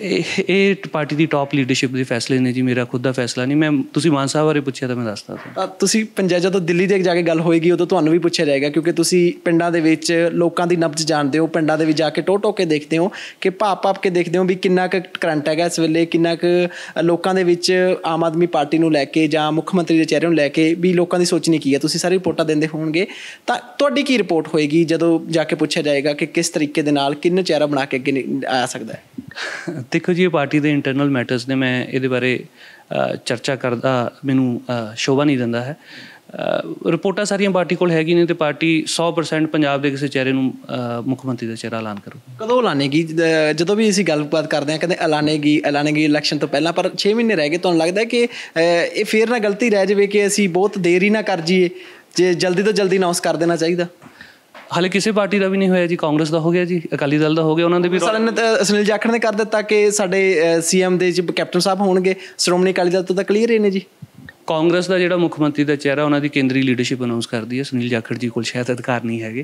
ਇਹ ਇਹ ਪਾਰਟੀ ਦੀ ਟਾਪ ਲੀਡਰਸ਼ਿਪ ਦੇ ਫੈਸਲੇ ਨੇ ਜੀ ਮੇਰਾ ਖੁਦ ਦਾ ਫੈਸਲਾ ਨਹੀਂ ਮੈਂ ਤੁਸੀਂ ਮਾਨ ਸਾਹਿਬ ਬਾਰੇ ਪੁੱਛਿਆ ਤਾਂ ਮੈਂ ਦੱਸਦਾ ਤੁਸੀਂ ਪੰਜਾਬ ਜਦੋਂ ਦਿੱਲੀ ਦੇ ਜਾ ਕੇ ਗੱਲ ਹੋਏਗੀ ਉਦੋਂ ਤੁਹਾਨੂੰ ਵੀ ਪੁੱਛਿਆ ਜਾਏਗਾ ਕਿਉਂਕਿ ਤੁਸੀਂ ਪਿੰਡਾਂ ਦੇ ਵਿੱਚ ਲੋਕਾਂ ਦੀ ਨਬਜ ਜਾਣਦੇ ਹੋ ਪਿੰਡਾਂ ਦੇ ਵਿੱਚ ਜਾ ਕੇ ਟੋ ਕੇ ਦੇਖਦੇ ਹੋ ਕਿ ਭਾਪ ਭਾਪ ਕੇ ਦੇਖਦੇ ਹੋ ਵੀ ਕਿੰਨਾ ਕੁ ਕਰੰਟ ਹੈਗਾ ਇਸ ਵੇਲੇ ਕਿੰਨਾ ਕੁ ਲੋਕਾਂ ਦੇ ਵਿੱਚ ਆਮ ਆਦਮੀ ਪਾਰਟੀ ਨੂੰ ਲੈ ਕੇ ਜਾਂ ਮੁੱਖ ਮੰਤਰੀ ਦੇ ਚਿਹਰੇ ਨੂੰ ਲੈ ਕੇ ਵੀ ਲੋਕਾਂ ਦੀ ਸੋਚਣੀ ਕੀ ਹੈ ਤੁਸੀਂ ਸਾਰੀ ਰਿਪੋਰਟਾਂ ਦਿੰਦੇ ਹੋਣਗੇ ਤਾਂ ਤੁਹਾਡੀ ਕੀ ਰਿਪੋਰਟ ਹੋਏਗੀ ਜਦੋਂ ਜਾ ਕੇ ਪੁੱਛਿਆ ਜਾਏਗਾ ਕਿ ਕਿਸ ਤਰੀਕੇ ਦੇ ਨਾਲ ਕਿੰਨੇ ਚਿਹਰਾ ਬਣਾ ਕੇ ਅੱਗੇ ਆ ਸਕਦਾ ਹੈ ਦੇਖੋ ਜੀ ਪਾਰਟੀ ਦੇ ਇੰਟਰਨਲ ਮੈਟਰਸ ਨੇ ਮੈਂ ਇਹਦੇ ਬਾਰੇ ਚਰਚਾ ਕਰਦਾ ਮੈਨੂੰ ਸ਼ੋਭਾ ਨਹੀਂ ਦਿੰਦਾ ਹੈ ਰਿਪੋਰਟਾਂ ਸਾਰੀਆਂ ਪਾਰਟੀ ਕੋਲ ਹੈਗੀ ਨੇ ਤੇ ਪਾਰਟੀ 100% ਪੰਜਾਬ ਦੇ ਕਿਸੇ ਚਿਹਰੇ ਨੂੰ ਮੁੱਖ ਮੰਤਰੀ ਦਾ ਚਿਹਰਾ ਐਲਾਨ ਕਰੂ ਕਦੋਂ ਐਲਾਨੇਗੀ ਜਦੋਂ ਵੀ ਅਸੀਂ ਗੱਲਬਾਤ ਕਰਦੇ ਆ ਕਹਿੰਦੇ ਐਲਾਨੇਗੀ ਐਲਾਨੇਗੀ ਇਲੈਕਸ਼ਨ ਤੋਂ ਪਹਿਲਾਂ ਪਰ 6 ਮਹੀਨੇ ਰਹਿ ਗਏ ਤੁਹਾਨੂੰ ਲੱਗਦਾ ਹੈ ਕਿ ਇਹ ਫੇਰ ਨਾ ਗਲਤੀ ਰਹਿ ਜਾਵੇ ਕਿ ਅਸੀਂ ਬਹੁਤ ਦੇਰ ਹੀ ਨਾ ਕਰ ਜੀਏ ਜੇ ਜਲਦੀ ਤੋਂ ਜਲਦੀ ਅਨਾਉਂਸ ਕਰ ਦੇਣਾ ਚਾਹੀਦਾ ਹਾਲੇ ਕਿਸੇ ਪਾਰਟੀ ਦਾ ਵੀ ਨਹੀਂ ਹੋਇਆ ਜੀ ਕਾਂਗਰਸ ਦਾ ਹੋ ਗਿਆ ਜੀ ਅਕਾਲੀ ਦਲ ਦਾ ਹੋ ਗਿਆ ਉਹਨਾਂ ਦੇ ਵੀ ਸਾਲ ਨੇ ਸੁਨੀਲ ਜਾਖੜ ਨੇ ਕਰ ਦਿੱਤਾ ਕਿ ਸਾਡੇ ਸੀਐਮ ਦੇ ਜੀ ਕੈਪਟਨ ਸਾਹਿਬ ਹੋਣਗੇ ਸ਼੍ਰੋਮਣੀ ਅਕਾਲੀ ਦਲ ਤੋਂ ਤਾਂ ਕਲੀਅਰ ਹੀ ਨੇ ਜੀ ਕਾਂਗਰਸ ਦਾ ਜਿਹੜਾ ਮੁੱਖ ਮੰਤਰੀ ਦਾ ਚਿਹਰਾ ਉਹਨਾਂ ਦੀ ਕੇਂਦਰੀ ਲੀਡਰਸ਼ਿਪ ਅਨਾਉਂਸ ਕਰਦੀ ਹੈ ਸੁਨੀਲ ਜਾਖੜ ਜੀ ਕੋਲ ਸ਼ਾਇਦ ਅਧਿਕਾਰ ਨਹੀਂ ਹੈਗੇ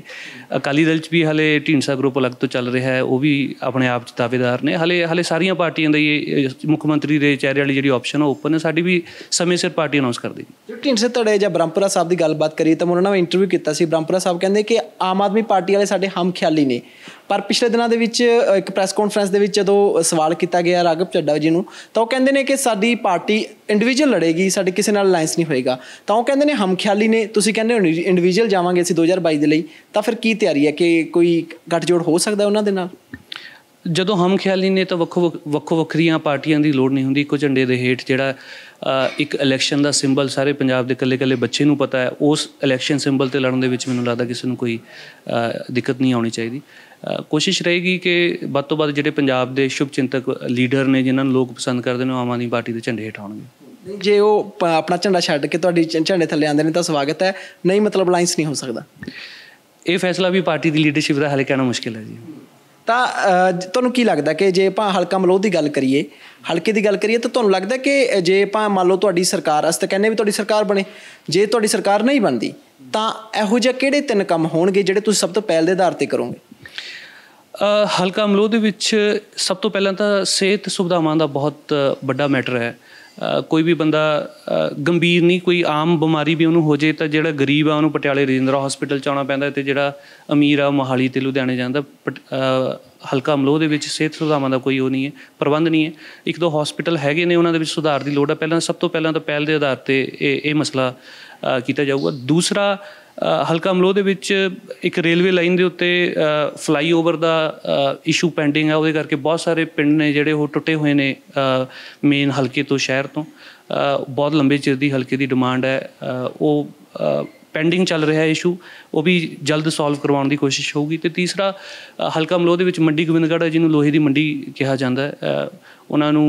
ਅਕਾਲੀ ਦਲ 'ਚ ਵੀ ਹਲੇ ਢੀਂਡਸਾ ਗਰੁੱਪ ਅਲੱਗ ਤੋਂ ਚੱਲ ਰਿਹਾ ਹੈ ਉਹ ਵੀ ਆਪਣੇ ਆਪ 'ਚ ਦਾਅਵੇਦਾਰ ਨੇ ਹਲੇ ਹਲੇ ਸਾਰੀਆਂ ਪਾਰਟੀਆਂ ਦਾ ਇਹ ਮੁੱਖ ਮੰਤਰੀ ਦੇ ਚਿਹਰੇ ਵਾਲੀ ਜਿਹੜੀ ਆਪਸ਼ਨ ਹੈ ਓਪਨ ਹੈ ਸਾਡੀ ਵੀ ਸਮੇਂ ਸਿਰ ਪਾਰਟੀ ਅਨਾਉਂਸ ਕਰਦੀ ਜੋ ਢੀਂਡਸਾ ਧੜੇ ਜਾਂ ਬ੍ਰਹਮਪੁਰਾ ਸਾਹਿਬ ਦੀ ਗੱਲਬਾਤ ਕਰੀ ਤਾਂ ਉਹਨਾਂ ਨਾਲ ਇੰਟਰਵਿਊ ਕੀਤਾ ਸੀ ਬ੍ਰਹਮਪੁਰਾ ਸਾਹਿਬ ਕਹਿੰਦੇ ਕਿ ਆਮ ਆਦਮੀ ਪਾਰਟੀ ਵਾਲੇ ਸਾਡੇ ਹਮਖਿਆਲੀ ਨੇ ਪਰ ਪਿਛਲੇ ਦਿਨਾਂ ਦੇ ਵਿੱਚ ਇੱਕ ਪ੍ਰੈਸ ਕਾਨਫਰੰਸ ਦੇ ਵਿੱਚ ਜਦੋਂ ਸਵਾਲ ਕੀਤਾ ਗਿਆ ਰਾਗਵ ਚੱਡਾ ਜੀ ਨੂੰ ਤਾਂ ਉਹ ਕਹਿੰਦੇ ਨੇ ਕਿ ਸਾਡੀ ਪਾਰਟੀ ਇੰਡੀਵਿਜੂਅਲ ਲੜੇਗੀ ਸਾਡੇ ਕਿਸੇ ਨਾਲ ਅਲਾਈਅੰਸ ਨਹੀਂ ਹੋਏਗਾ ਤਾਂ ਉਹ ਕਹਿੰਦੇ ਨੇ ਹਮਖਿਆਲੀ ਨੇ ਤੁਸੀਂ ਕਹਿੰਦੇ ਹੋ ਇੰਡੀਵਿਜੂਅਲ ਜਾਵਾਂਗੇ ਅਸੀਂ 2022 ਦੇ ਲਈ ਤਾਂ ਫਿਰ ਕੀ ਤਿਆਰੀ ਹੈ ਕਿ ਕੋਈ ਗੱਠਜੋੜ ਹੋ ਸਕਦਾ ਉਹਨਾਂ ਦੇ ਨਾਲ ਜਦੋਂ ਹਮਖਿਆਲੀ ਨੇ ਤਾਂ ਵੱਖੋ ਵੱਖੋ ਵੱਖਰੀਆਂ ਪਾਰਟੀਆਂ ਦੀ ਲੋੜ ਨਹੀਂ ਹੁੰਦੀ ਕੋ ਝੰਡੇ ਦੇ ਹੇਠ ਜਿਹੜਾ ਇੱਕ ਇਲੈਕਸ਼ਨ ਦਾ ਸਿੰਬਲ ਸਾਰੇ ਪੰਜਾਬ ਦੇ ਕੱਲੇ-ਕੱਲੇ ਬੱਚੇ ਨੂੰ ਪਤਾ ਹੈ ਉਸ ਇਲੈਕਸ਼ਨ ਸਿੰਬਲ ਤੇ ਲੜਨ ਦੇ ਵਿੱਚ ਮੈਨੂੰ ਲੱਗਦਾ ਕਿਸੇ ਨੂੰ ਕੋਈ ਦਿੱਕਤ ਨਹੀਂ ਆਉਣੀ ਚਾਹੀਦੀ ਕੋਸ਼ਿਸ਼ ਰਹੇਗੀ ਕਿ ਵੱਧ ਤੋਂ ਵੱਧ ਜਿਹੜੇ ਪੰਜਾਬ ਦੇ ਸ਼ੁਭ ਚਿੰਤਕ ਲੀਡਰ ਨੇ ਜਿਨ੍ਹਾਂ ਨੂੰ ਲੋਕ ਪਸੰਦ ਕਰਦੇ ਨੇ ਆਮ ਆਦਮੀ ਪਾਰਟੀ ਦੇ ਝੰਡੇ ਹਟਾਉਣਗੇ ਜੇ ਉਹ ਆਪਣਾ ਝੰਡਾ ਛੱਡ ਕੇ ਤੁਹਾਡੀ ਝੰਡੇ ਥੱਲੇ ਆਉਂਦੇ ਨੇ ਤਾਂ ਸਵਾਗਤ ਹੈ ਨਹੀਂ ਮਤਲਬ ਅਲਾਈਅੰਸ ਨਹੀਂ ਹੋ ਸਕਦਾ ਇਹ ਫੈਸਲਾ ਵੀ ਪਾਰਟੀ ਦੀ ਲੀਡਰਸ਼ਿਪ ਦਾ ਹਲੇ ਕਹਿਣਾ ਮੁਸ਼ਕਿਲ ਹੈ ਜੀ ਤਾਂ ਤੁਹਾਨੂੰ ਕੀ ਲੱਗਦਾ ਕਿ ਜੇ ਆਪਾਂ ਹਲਕਾ ਮਲੋਹ ਦੀ ਗੱਲ ਕਰੀਏ ਹਲਕੇ ਦੀ ਗੱਲ ਕਰੀਏ ਤਾਂ ਤੁਹਾਨੂੰ ਲੱਗਦਾ ਕਿ ਜੇ ਆਪਾਂ ਮੰਨ ਲਓ ਤੁਹਾਡੀ ਸਰਕਾਰ ਅਸਤ ਕਹਿੰਦੇ ਵੀ ਤੁਹਾਡੀ ਸਰਕਾਰ ਬਣੇ ਜੇ ਤੁਹਾਡੀ ਸਰਕਾਰ ਨਹੀਂ ਬਣਦੀ ਤਾਂ ਇਹੋ ਜਿਹੇ ਕਿਹੜੇ ਤਿੰਨ ਕੰਮ ਹੋਣਗੇ ਜਿਹੜੇ ਤੁਸੀਂ ਸਭ ਤੋਂ ਪਹਿਲ ਦੇ ਆਧਾਰ ਤੇ ਕਰੋਗੇ ਹਲਕਾ ਅਮਲੋ ਦੇ ਵਿੱਚ ਸਭ ਤੋਂ ਪਹਿਲਾਂ ਤਾਂ ਸਿਹਤ ਸੁਵਿਧਾਵਾਂ ਦਾ ਬਹੁਤ ਵੱਡਾ ਮੈਟਰ ਹੈ ਕੋਈ ਵੀ ਬੰਦਾ ਗੰਭੀਰ ਨਹੀਂ ਕੋਈ ਆਮ ਬਿਮਾਰੀ ਵੀ ਉਹਨੂੰ ਹੋ ਜੇ ਤਾਂ ਜਿਹੜਾ ਗਰੀਬ ਆ ਉਹਨੂੰ ਪਟਿਆਲੇ ਰਜਿੰਦਰਾ ਹਸਪੀਟਲ ਚ ਆਉਣਾ ਪੈਂਦਾ ਤੇ ਜਿਹੜਾ ਅਮੀਰ ਆ ਮੋਹਾਲੀ ਤੇ ਲੁਧਿਆਣੇ ਜਾਂਦਾ ਹਲਕਾ ਅਮਲੋਹ ਦੇ ਵਿੱਚ ਸਿਹਤ ਸੁਵਿਧਾਵਾਂ ਦਾ ਕੋਈ ਉਹ ਨਹੀਂ ਹੈ ਪ੍ਰਬੰਧ ਨਹੀਂ ਹੈ ਇੱਕ ਦੋ ਹਸਪੀਟਲ ਹੈਗੇ ਨੇ ਉਹਨਾਂ ਦੇ ਵਿੱਚ ਸੁਧਾਰ ਦੀ ਲੋੜ ਹੈ ਪਹਿਲਾਂ ਸਭ ਤੋਂ ਪਹਿਲਾਂ ਤਾਂ ਪਹਿਲ ਦੇ ਆਧਾਰ ਤੇ ਇਹ ਇਹ ਮਸਲਾ ਕੀਤਾ ਜਾਊਗਾ ਦੂਸਰਾ ਹਲਕਾ ਮਲੋ ਦੇ ਵਿੱਚ ਇੱਕ ਰੇਲਵੇ ਲਾਈਨ ਦੇ ਉੱਤੇ ਫਲਾਈਓਵਰ ਦਾ ਇਸ਼ੂ ਪੈਂਡਿੰਗ ਹੈ ਉਹਦੇ ਕਰਕੇ ਬਹੁਤ ਸਾਰੇ ਪਿੰਡ ਨੇ ਜਿਹੜੇ ਉਹ ਟੁੱਟੇ ਹੋਏ ਨੇ ਮੇਨ ਹਲਕੇ ਤੋਂ ਸ਼ਹਿਰ ਤੋਂ ਬਹੁਤ ਲੰਬੇ ਚਿਰ ਦੀ ਹਲਕੇ ਦੀ ਡਿਮਾਂਡ ਹੈ ਉਹ ਪੈਂਡਿੰਗ ਚੱਲ ਰਿਹਾ ਹੈ ਇਸ਼ੂ ਉਹ ਵੀ ਜਲਦ ਸੋਲਵ ਕਰਵਾਉਣ ਦੀ ਕੋਸ਼ਿਸ਼ ਹੋਊਗੀ ਤੇ ਤੀਸਰਾ ਹਲਕਾ ਮਲੋ ਦੇ ਵਿੱਚ ਮੰਡੀ ਗੋਬਿੰਦਗੜ੍ਹ ਜਿਹਨੂੰ ਲੋਹੇ ਦੀ ਮੰਡੀ ਕਿਹਾ ਜਾਂਦਾ ਹੈ ਉਹਨਾਂ ਨੂੰ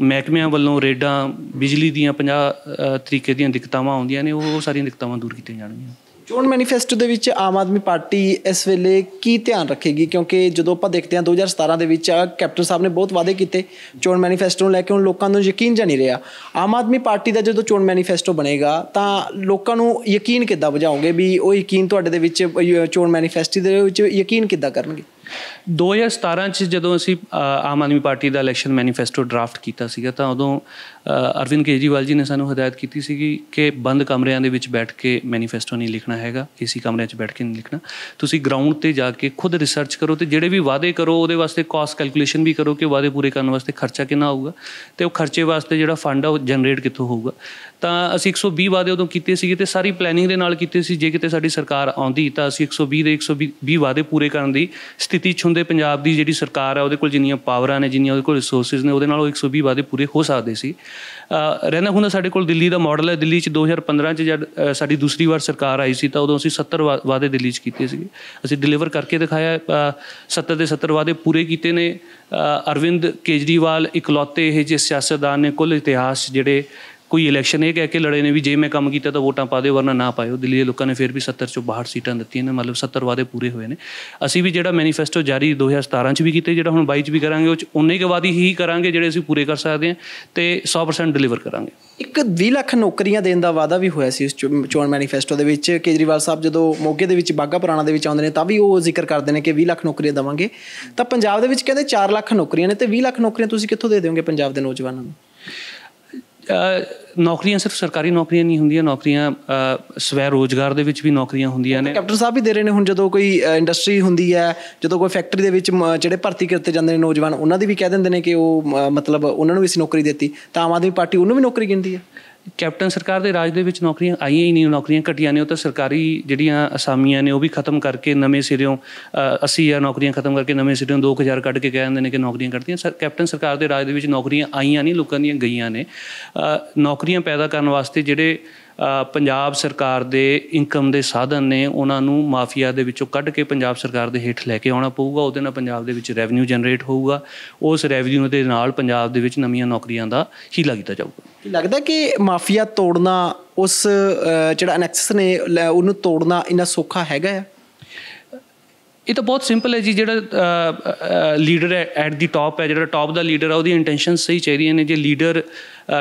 ਮਹਿਕਮਿਆਂ ਵੱਲੋਂ ਰੇਡਾਂ ਬਿਜਲੀ ਦੀਆਂ 50 ਤਰੀਕੇ ਦੀਆਂ ਦਿੱਕਤਾਵਾਂ ਆਉਂਦੀਆਂ ਨੇ ਉਹ ਸਾਰੀਆਂ ਦਿੱਕਤਾਵਾਂ ਦੂਰ ਕੀਤੀਆਂ ਜਾਣਗੀਆਂ ਚੋਣ ਮੈਨੀਫੈਸਟੋ ਦੇ ਵਿੱਚ ਆਮ ਆਦਮੀ ਪਾਰਟੀ ਇਸ ਵੇਲੇ ਕੀ ਧਿਆਨ ਰੱਖੇਗੀ ਕਿਉਂਕਿ ਜਦੋਂ ਆਪਾਂ ਦੇਖਦੇ ਹਾਂ 2017 ਦੇ ਵਿੱਚ ਕੈਪਟਨ ਸਾਹਿਬ ਨੇ ਬਹੁਤ ਵਾਅਦੇ ਕੀਤੇ ਚੋਣ ਮੈਨੀਫੈਸਟੋ ਨੂੰ ਲੈ ਕੇ ਹੁਣ ਲੋਕਾਂ ਨੂੰ ਯਕੀਨ ਜਾਂ ਨਹੀਂ ਰਿਹਾ ਆਮ ਆਦਮੀ ਪਾਰਟੀ ਦਾ ਜਦੋਂ ਚੋਣ ਮੈਨੀਫੈਸਟੋ ਬਣੇਗਾ ਤਾਂ ਲੋਕਾਂ ਨੂੰ ਯਕੀਨ ਕਿੱਦਾਂ ਵਜਾਉਂਗੇ ਵੀ ਉਹ ਯਕੀਨ ਤੁਹਾਡੇ ਦੇ ਵਿੱਚ ਚੋਣ ਮੈਨੀਫੈਸਟੋ ਦੇ ਵਿੱਚ ਯਕੀਨ ਕਿੱਦਾਂ ਕਰਨਗੇ 2017 ਚ ਜਦੋਂ ਅਸੀਂ ਆਮ ਆਦਮੀ ਪਾਰਟੀ ਦਾ ਇਲੈਕਸ਼ਨ ਮੈਨੀਫੈਸਟੋ ਡਰਾਫਟ ਕੀਤਾ ਸੀਗਾ ਤਾਂ ਉਦੋਂ ਅਰਵਿੰਦ ਕੇਜੀਵਾਲ ਜੀ ਨੇ ਸਾਨੂੰ ਹਦਾਇਤ ਕੀਤੀ ਸੀਗੀ ਕਿ ਬੰਦ ਕਮਰਿਆਂ ਦੇ ਵਿੱਚ ਬੈਠ ਕੇ ਮੈਨੀਫੈਸਟੋ ਨਹੀਂ ਲਿਖਣਾ ਹੈਗਾ ਏਸੀ ਕਮਰਿਆਂ 'ਚ ਬੈਠ ਕੇ ਨਹੀਂ ਲਿਖਣਾ ਤੁਸੀਂ ਗਰਾਊਂਡ ਤੇ ਜਾ ਕੇ ਖੁਦ ਰਿਸਰਚ ਕਰੋ ਤੇ ਜਿਹੜੇ ਵੀ ਵਾਅਦੇ ਕਰੋ ਉਹਦੇ ਵਾਸਤੇ ਕਾਸਟ ਕੈਲਕੂਲੇਸ਼ਨ ਵੀ ਕਰੋ ਕਿ ਵਾਅਦੇ ਪੂਰੇ ਕਰਨ ਵਾਸਤੇ ਖਰਚਾ ਕਿੰਨਾ ਆਊਗਾ ਤੇ ਉਹ ਖਰਚੇ ਵਾਸਤੇ ਜਿਹੜਾ ਫੰਡ ਆ ਉਹ ਜਨਰੇਟ ਕਿੱਥੋਂ ਹੋਊਗਾ ਤਾਂ ਅਸੀਂ 120 ਵਾਅਦੇ ਉਦੋਂ ਕੀਤੇ ਸੀਗੇ ਤੇ ਸਾਰੀ ਪਲੈਨਿੰਗ ਦੇ ਨਾਲ ਕੀਤੇ ਸੀ ਜੇ ਕਿਤੇ ਸਾਡੀ ਸਰਕਾਰ ਆਉਂਦੀ ਤਾਂ ਅਸੀਂ 120 ਦੇ 120 ਵਾਅਦੇ ਪੂਰੇ ਕਰਨ ਦੀ ਸਥਿਤੀ 'ਚ ਕਿਸਮ ਦੇ ਪੰਜਾਬ ਦੀ ਜਿਹੜੀ ਸਰਕਾਰ ਆ ਉਹਦੇ ਕੋਲ ਜਿੰਨੀਆਂ ਪਾਵਰਾਂ ਨੇ ਜਿੰਨੀਆਂ ਉਹਦੇ ਕੋਲ ਰਿਸੋਰਸਸ ਨੇ ਉਹਦੇ ਨਾਲ ਉਹ 120 ਵਾਦੇ ਪੂਰੇ ਹੋ ਸਕਦੇ ਸੀ ਰਹਿਣਾ ਹੁੰਦਾ ਸਾਡੇ ਕੋਲ ਦਿੱਲੀ ਦਾ ਮਾਡਲ ਹੈ ਦਿੱਲੀ 'ਚ 2015 'ਚ ਜਦ ਸਾਡੀ ਦੂਸਰੀ ਵਾਰ ਸਰਕਾਰ ਆਈ ਸੀ ਤਾਂ ਉਦੋਂ ਅਸੀਂ 70 ਵਾਦੇ ਦਿੱਲੀ 'ਚ ਕੀਤੇ ਸੀ ਅਸੀਂ ਡਿਲੀਵਰ ਕਰਕੇ ਦਿਖਾਇਆ 70 ਦੇ 70 ਵਾਦੇ ਪੂਰੇ ਕੀਤੇ ਨੇ ਅਰਵਿੰਦ ਕੇਜਰੀਵਾਲ ਇਕਲੌਤੇ ਇਹ ਜੇ ਸਿਆਸਤਦਾਨ ਨੇ ਕੁੱਲ ਇਤਿਹਾਸ ਜਿਹੜੇ ਕੋਈ ਇਲੈਕਸ਼ਨ ਇਹ ਕਹਿ ਕੇ ਲੜੇ ਨੇ ਵੀ ਜੇ ਮੈਂ ਕੰਮ ਕੀਤਾ ਤਾਂ ਵੋਟਾਂ ਪਾ ਦਿਓ ਵਰਨਾ ਨਾ ਪਾਇਓ ਦਿੱਲੀ ਦੇ ਲੋਕਾਂ ਨੇ ਫਿਰ ਵੀ 70 ਚੋਂ 62 ਸੀਟਾਂ ਦਿੱਤੀਆਂ ਨੇ ਮਤਲਬ 70 ਵਾਅਦੇ ਪੂਰੇ ਹੋਏ ਨੇ ਅਸੀਂ ਵੀ ਜਿਹੜਾ ਮੈਨੀਫੈਸਟੋ ਜਾਰੀ 2017 ਚ ਵੀ ਕੀਤੇ ਜਿਹੜਾ ਹੁਣ 22 ਚ ਵੀ ਕਰਾਂਗੇ ਉਹ ਚ ਉਨੇ ਹੀ ਵਾਅਦੇ ਹੀ ਕਰਾਂਗੇ ਜਿਹੜੇ ਅਸੀਂ ਪੂਰੇ ਕਰ ਸਕਦੇ ਆ ਤੇ 100% ਡਿਲੀਵਰ ਕਰਾਂਗੇ ਇੱਕ 20 ਲੱਖ ਨੌਕਰੀਆਂ ਦੇਣ ਦਾ ਵਾਅਦਾ ਵੀ ਹੋਇਆ ਸੀ ਉਸ ਚੋਣ ਮੈਨੀਫੈਸਟੋ ਦੇ ਵਿੱਚ ਕੇਜਰੀਵਾਲ ਸਾਹਿਬ ਜਦੋਂ ਮੋਗੇ ਦੇ ਵਿੱਚ ਬਾਗਾ ਪੁਰਾਣਾ ਦੇ ਵਿੱਚ ਆਉਂਦੇ ਨੇ ਤਾਂ ਵੀ ਉਹ ਜ਼ਿਕਰ ਕਰਦੇ ਨੇ ਕਿ 20 ਲੱਖ ਨੌਕਰੀਆਂ ਦਵਾਂਗੇ ਤਾਂ ਪੰਜਾਬ ਦੇ ਵਿੱਚ ਕਹਿੰਦੇ 4 ਲੱਖ ਨੌਕਰੀਆਂ ਨੇ ਤੇ 20 ਲੱਖ ਨੌਕਰੀਆਂ ਤੁਸੀਂ ਕਿੱਥੋਂ ਦੇ ਦਿਓਗੇ ਪੰਜਾਬ ਦੇ ਨੌਜਵਾਨਾਂ ਨੂੰ ਨੌਕਰੀਆਂ ਸਿਰਫ ਸਰਕਾਰੀ ਨੌਕਰੀਆਂ ਨਹੀਂ ਹੁੰਦੀਆਂ ਨੌਕਰੀਆਂ ਸਵੈ ਰੋਜ਼ਗਾਰ ਦੇ ਵਿੱਚ ਵੀ ਨੌਕਰੀਆਂ ਹੁੰਦੀਆਂ ਨੇ ਕੈਪਟਨ ਸਾਹਿਬ ਵੀ ਦੇ ਰਹੇ ਨੇ ਹੁਣ ਜਦੋਂ ਕੋਈ ਇੰਡਸਟਰੀ ਹੁੰਦੀ ਹੈ ਜਦੋਂ ਕੋਈ ਫੈਕਟਰੀ ਦੇ ਵਿੱਚ ਜਿਹੜੇ ਭਰਤੀ ਕਰਤੇ ਜਾਂਦੇ ਨੇ ਨੌਜਵਾਨ ਉਹਨਾਂ ਦੀ ਵੀ ਕਹਿ ਦਿੰਦੇ ਨੇ ਕਿ ਉਹ ਮਤਲਬ ਉਹਨਾਂ ਨੂੰ ਵੀ ਇਸ ਨੌਕਰੀ ਦਿੱਤੀ ਤਾਂ ਆਮ ਆਦਮੀ ਪਾਰਟੀ ਉਹਨੂੰ ਵੀ ਨੌਕਰੀ ਗਿਣਦੀ ਹੈ ਕੈਪਟਨ ਸਰਕਾਰ ਦੇ ਰਾਜ ਦੇ ਵਿੱਚ ਨੌਕਰੀਆਂ ਆਈਆਂ ਹੀ ਨਹੀਂ ਨੌਕਰੀਆਂ ਘਟੀਆਂ ਨੇ ਉਹ ਤਾਂ ਸਰਕਾਰੀ ਜਿਹੜੀਆਂ ਅਸਾਮੀਆਂ ਨੇ ਉਹ ਵੀ ਖਤਮ ਕਰਕੇ ਨਵੇਂ ਸਿਰਿਓਂ 80000 ਨੌਕਰੀਆਂ ਖਤਮ ਕਰਕੇ ਨਵੇਂ ਸਿਰਿਓਂ 2000 ਕੱਢ ਕੇ ਕਹਿੰਦੇ ਨੇ ਕਿ ਨੌਕਰੀਆਂ ਸਰ ਕੈਪਟਨ ਸਰਕਾਰ ਦੇ ਰਾਜ ਦੇ ਵਿੱਚ ਨੌਕਰੀਆਂ ਆਈਆਂ ਨਹੀਂ ਲੋਕਾਂ ਦੀਆਂ ਗਈਆਂ ਨੇ ਨੌਕਰੀਆਂ ਪੈਦਾ ਕਰਨ ਵਾਸਤੇ ਜਿਹੜੇ ਪੰਜਾਬ ਸਰਕਾਰ ਦੇ ਇਨਕਮ ਦੇ ਸਾਧਨ ਨੇ ਉਹਨਾਂ ਨੂੰ ਮਾਫੀਆ ਦੇ ਵਿੱਚੋਂ ਕੱਢ ਕੇ ਪੰਜਾਬ ਸਰਕਾਰ ਦੇ ਹੇਠ ਲੈ ਕੇ ਆਉਣਾ ਪਊਗਾ ਉਹਦੇ ਨਾਲ ਪੰਜਾਬ ਦੇ ਵਿੱਚ ਰੈਵਨਿਊ ਜਨਰੇਟ ਹੋਊਗਾ ਉਸ ਰੈਵਨਿਊ ਦੇ ਨਾਲ ਪੰਜਾਬ ਦੇ ਵਿੱਚ ਨਵੀਆਂ ਨੌਕਰੀਆਂ ਦਾ ਹੀ ਕੀਤਾ ਜਾਊਗਾ ਲੱਗਦਾ ਕਿ ਮਾਫੀਆ ਤੋੜਨਾ ਉਸ ਜਿਹੜਾ ਅਨੈਕਸਸ ਨੇ ਉਹਨੂੰ ਤੋੜਨਾ ਇੰਨਾ ਸੌਖਾ ਹੈਗਾ ਆ ਇਹ ਤਾਂ ਬਹੁਤ ਸਿੰਪਲ ਹੈ ਜੀ ਜਿਹੜਾ ਲੀਡਰ ਹੈ ਐਟ ਦੀ ਟਾਪ ਹੈ ਜਿਹੜਾ ਟਾਪ ਦਾ ਲੀਡਰ ਆ ਉਹਦੀ ਇੰਟੈਂਸ਼ਨ ਸਹੀ ਚਾਹੀਦੀਆਂ ਨੇ ਜੇ ਲੀਡਰ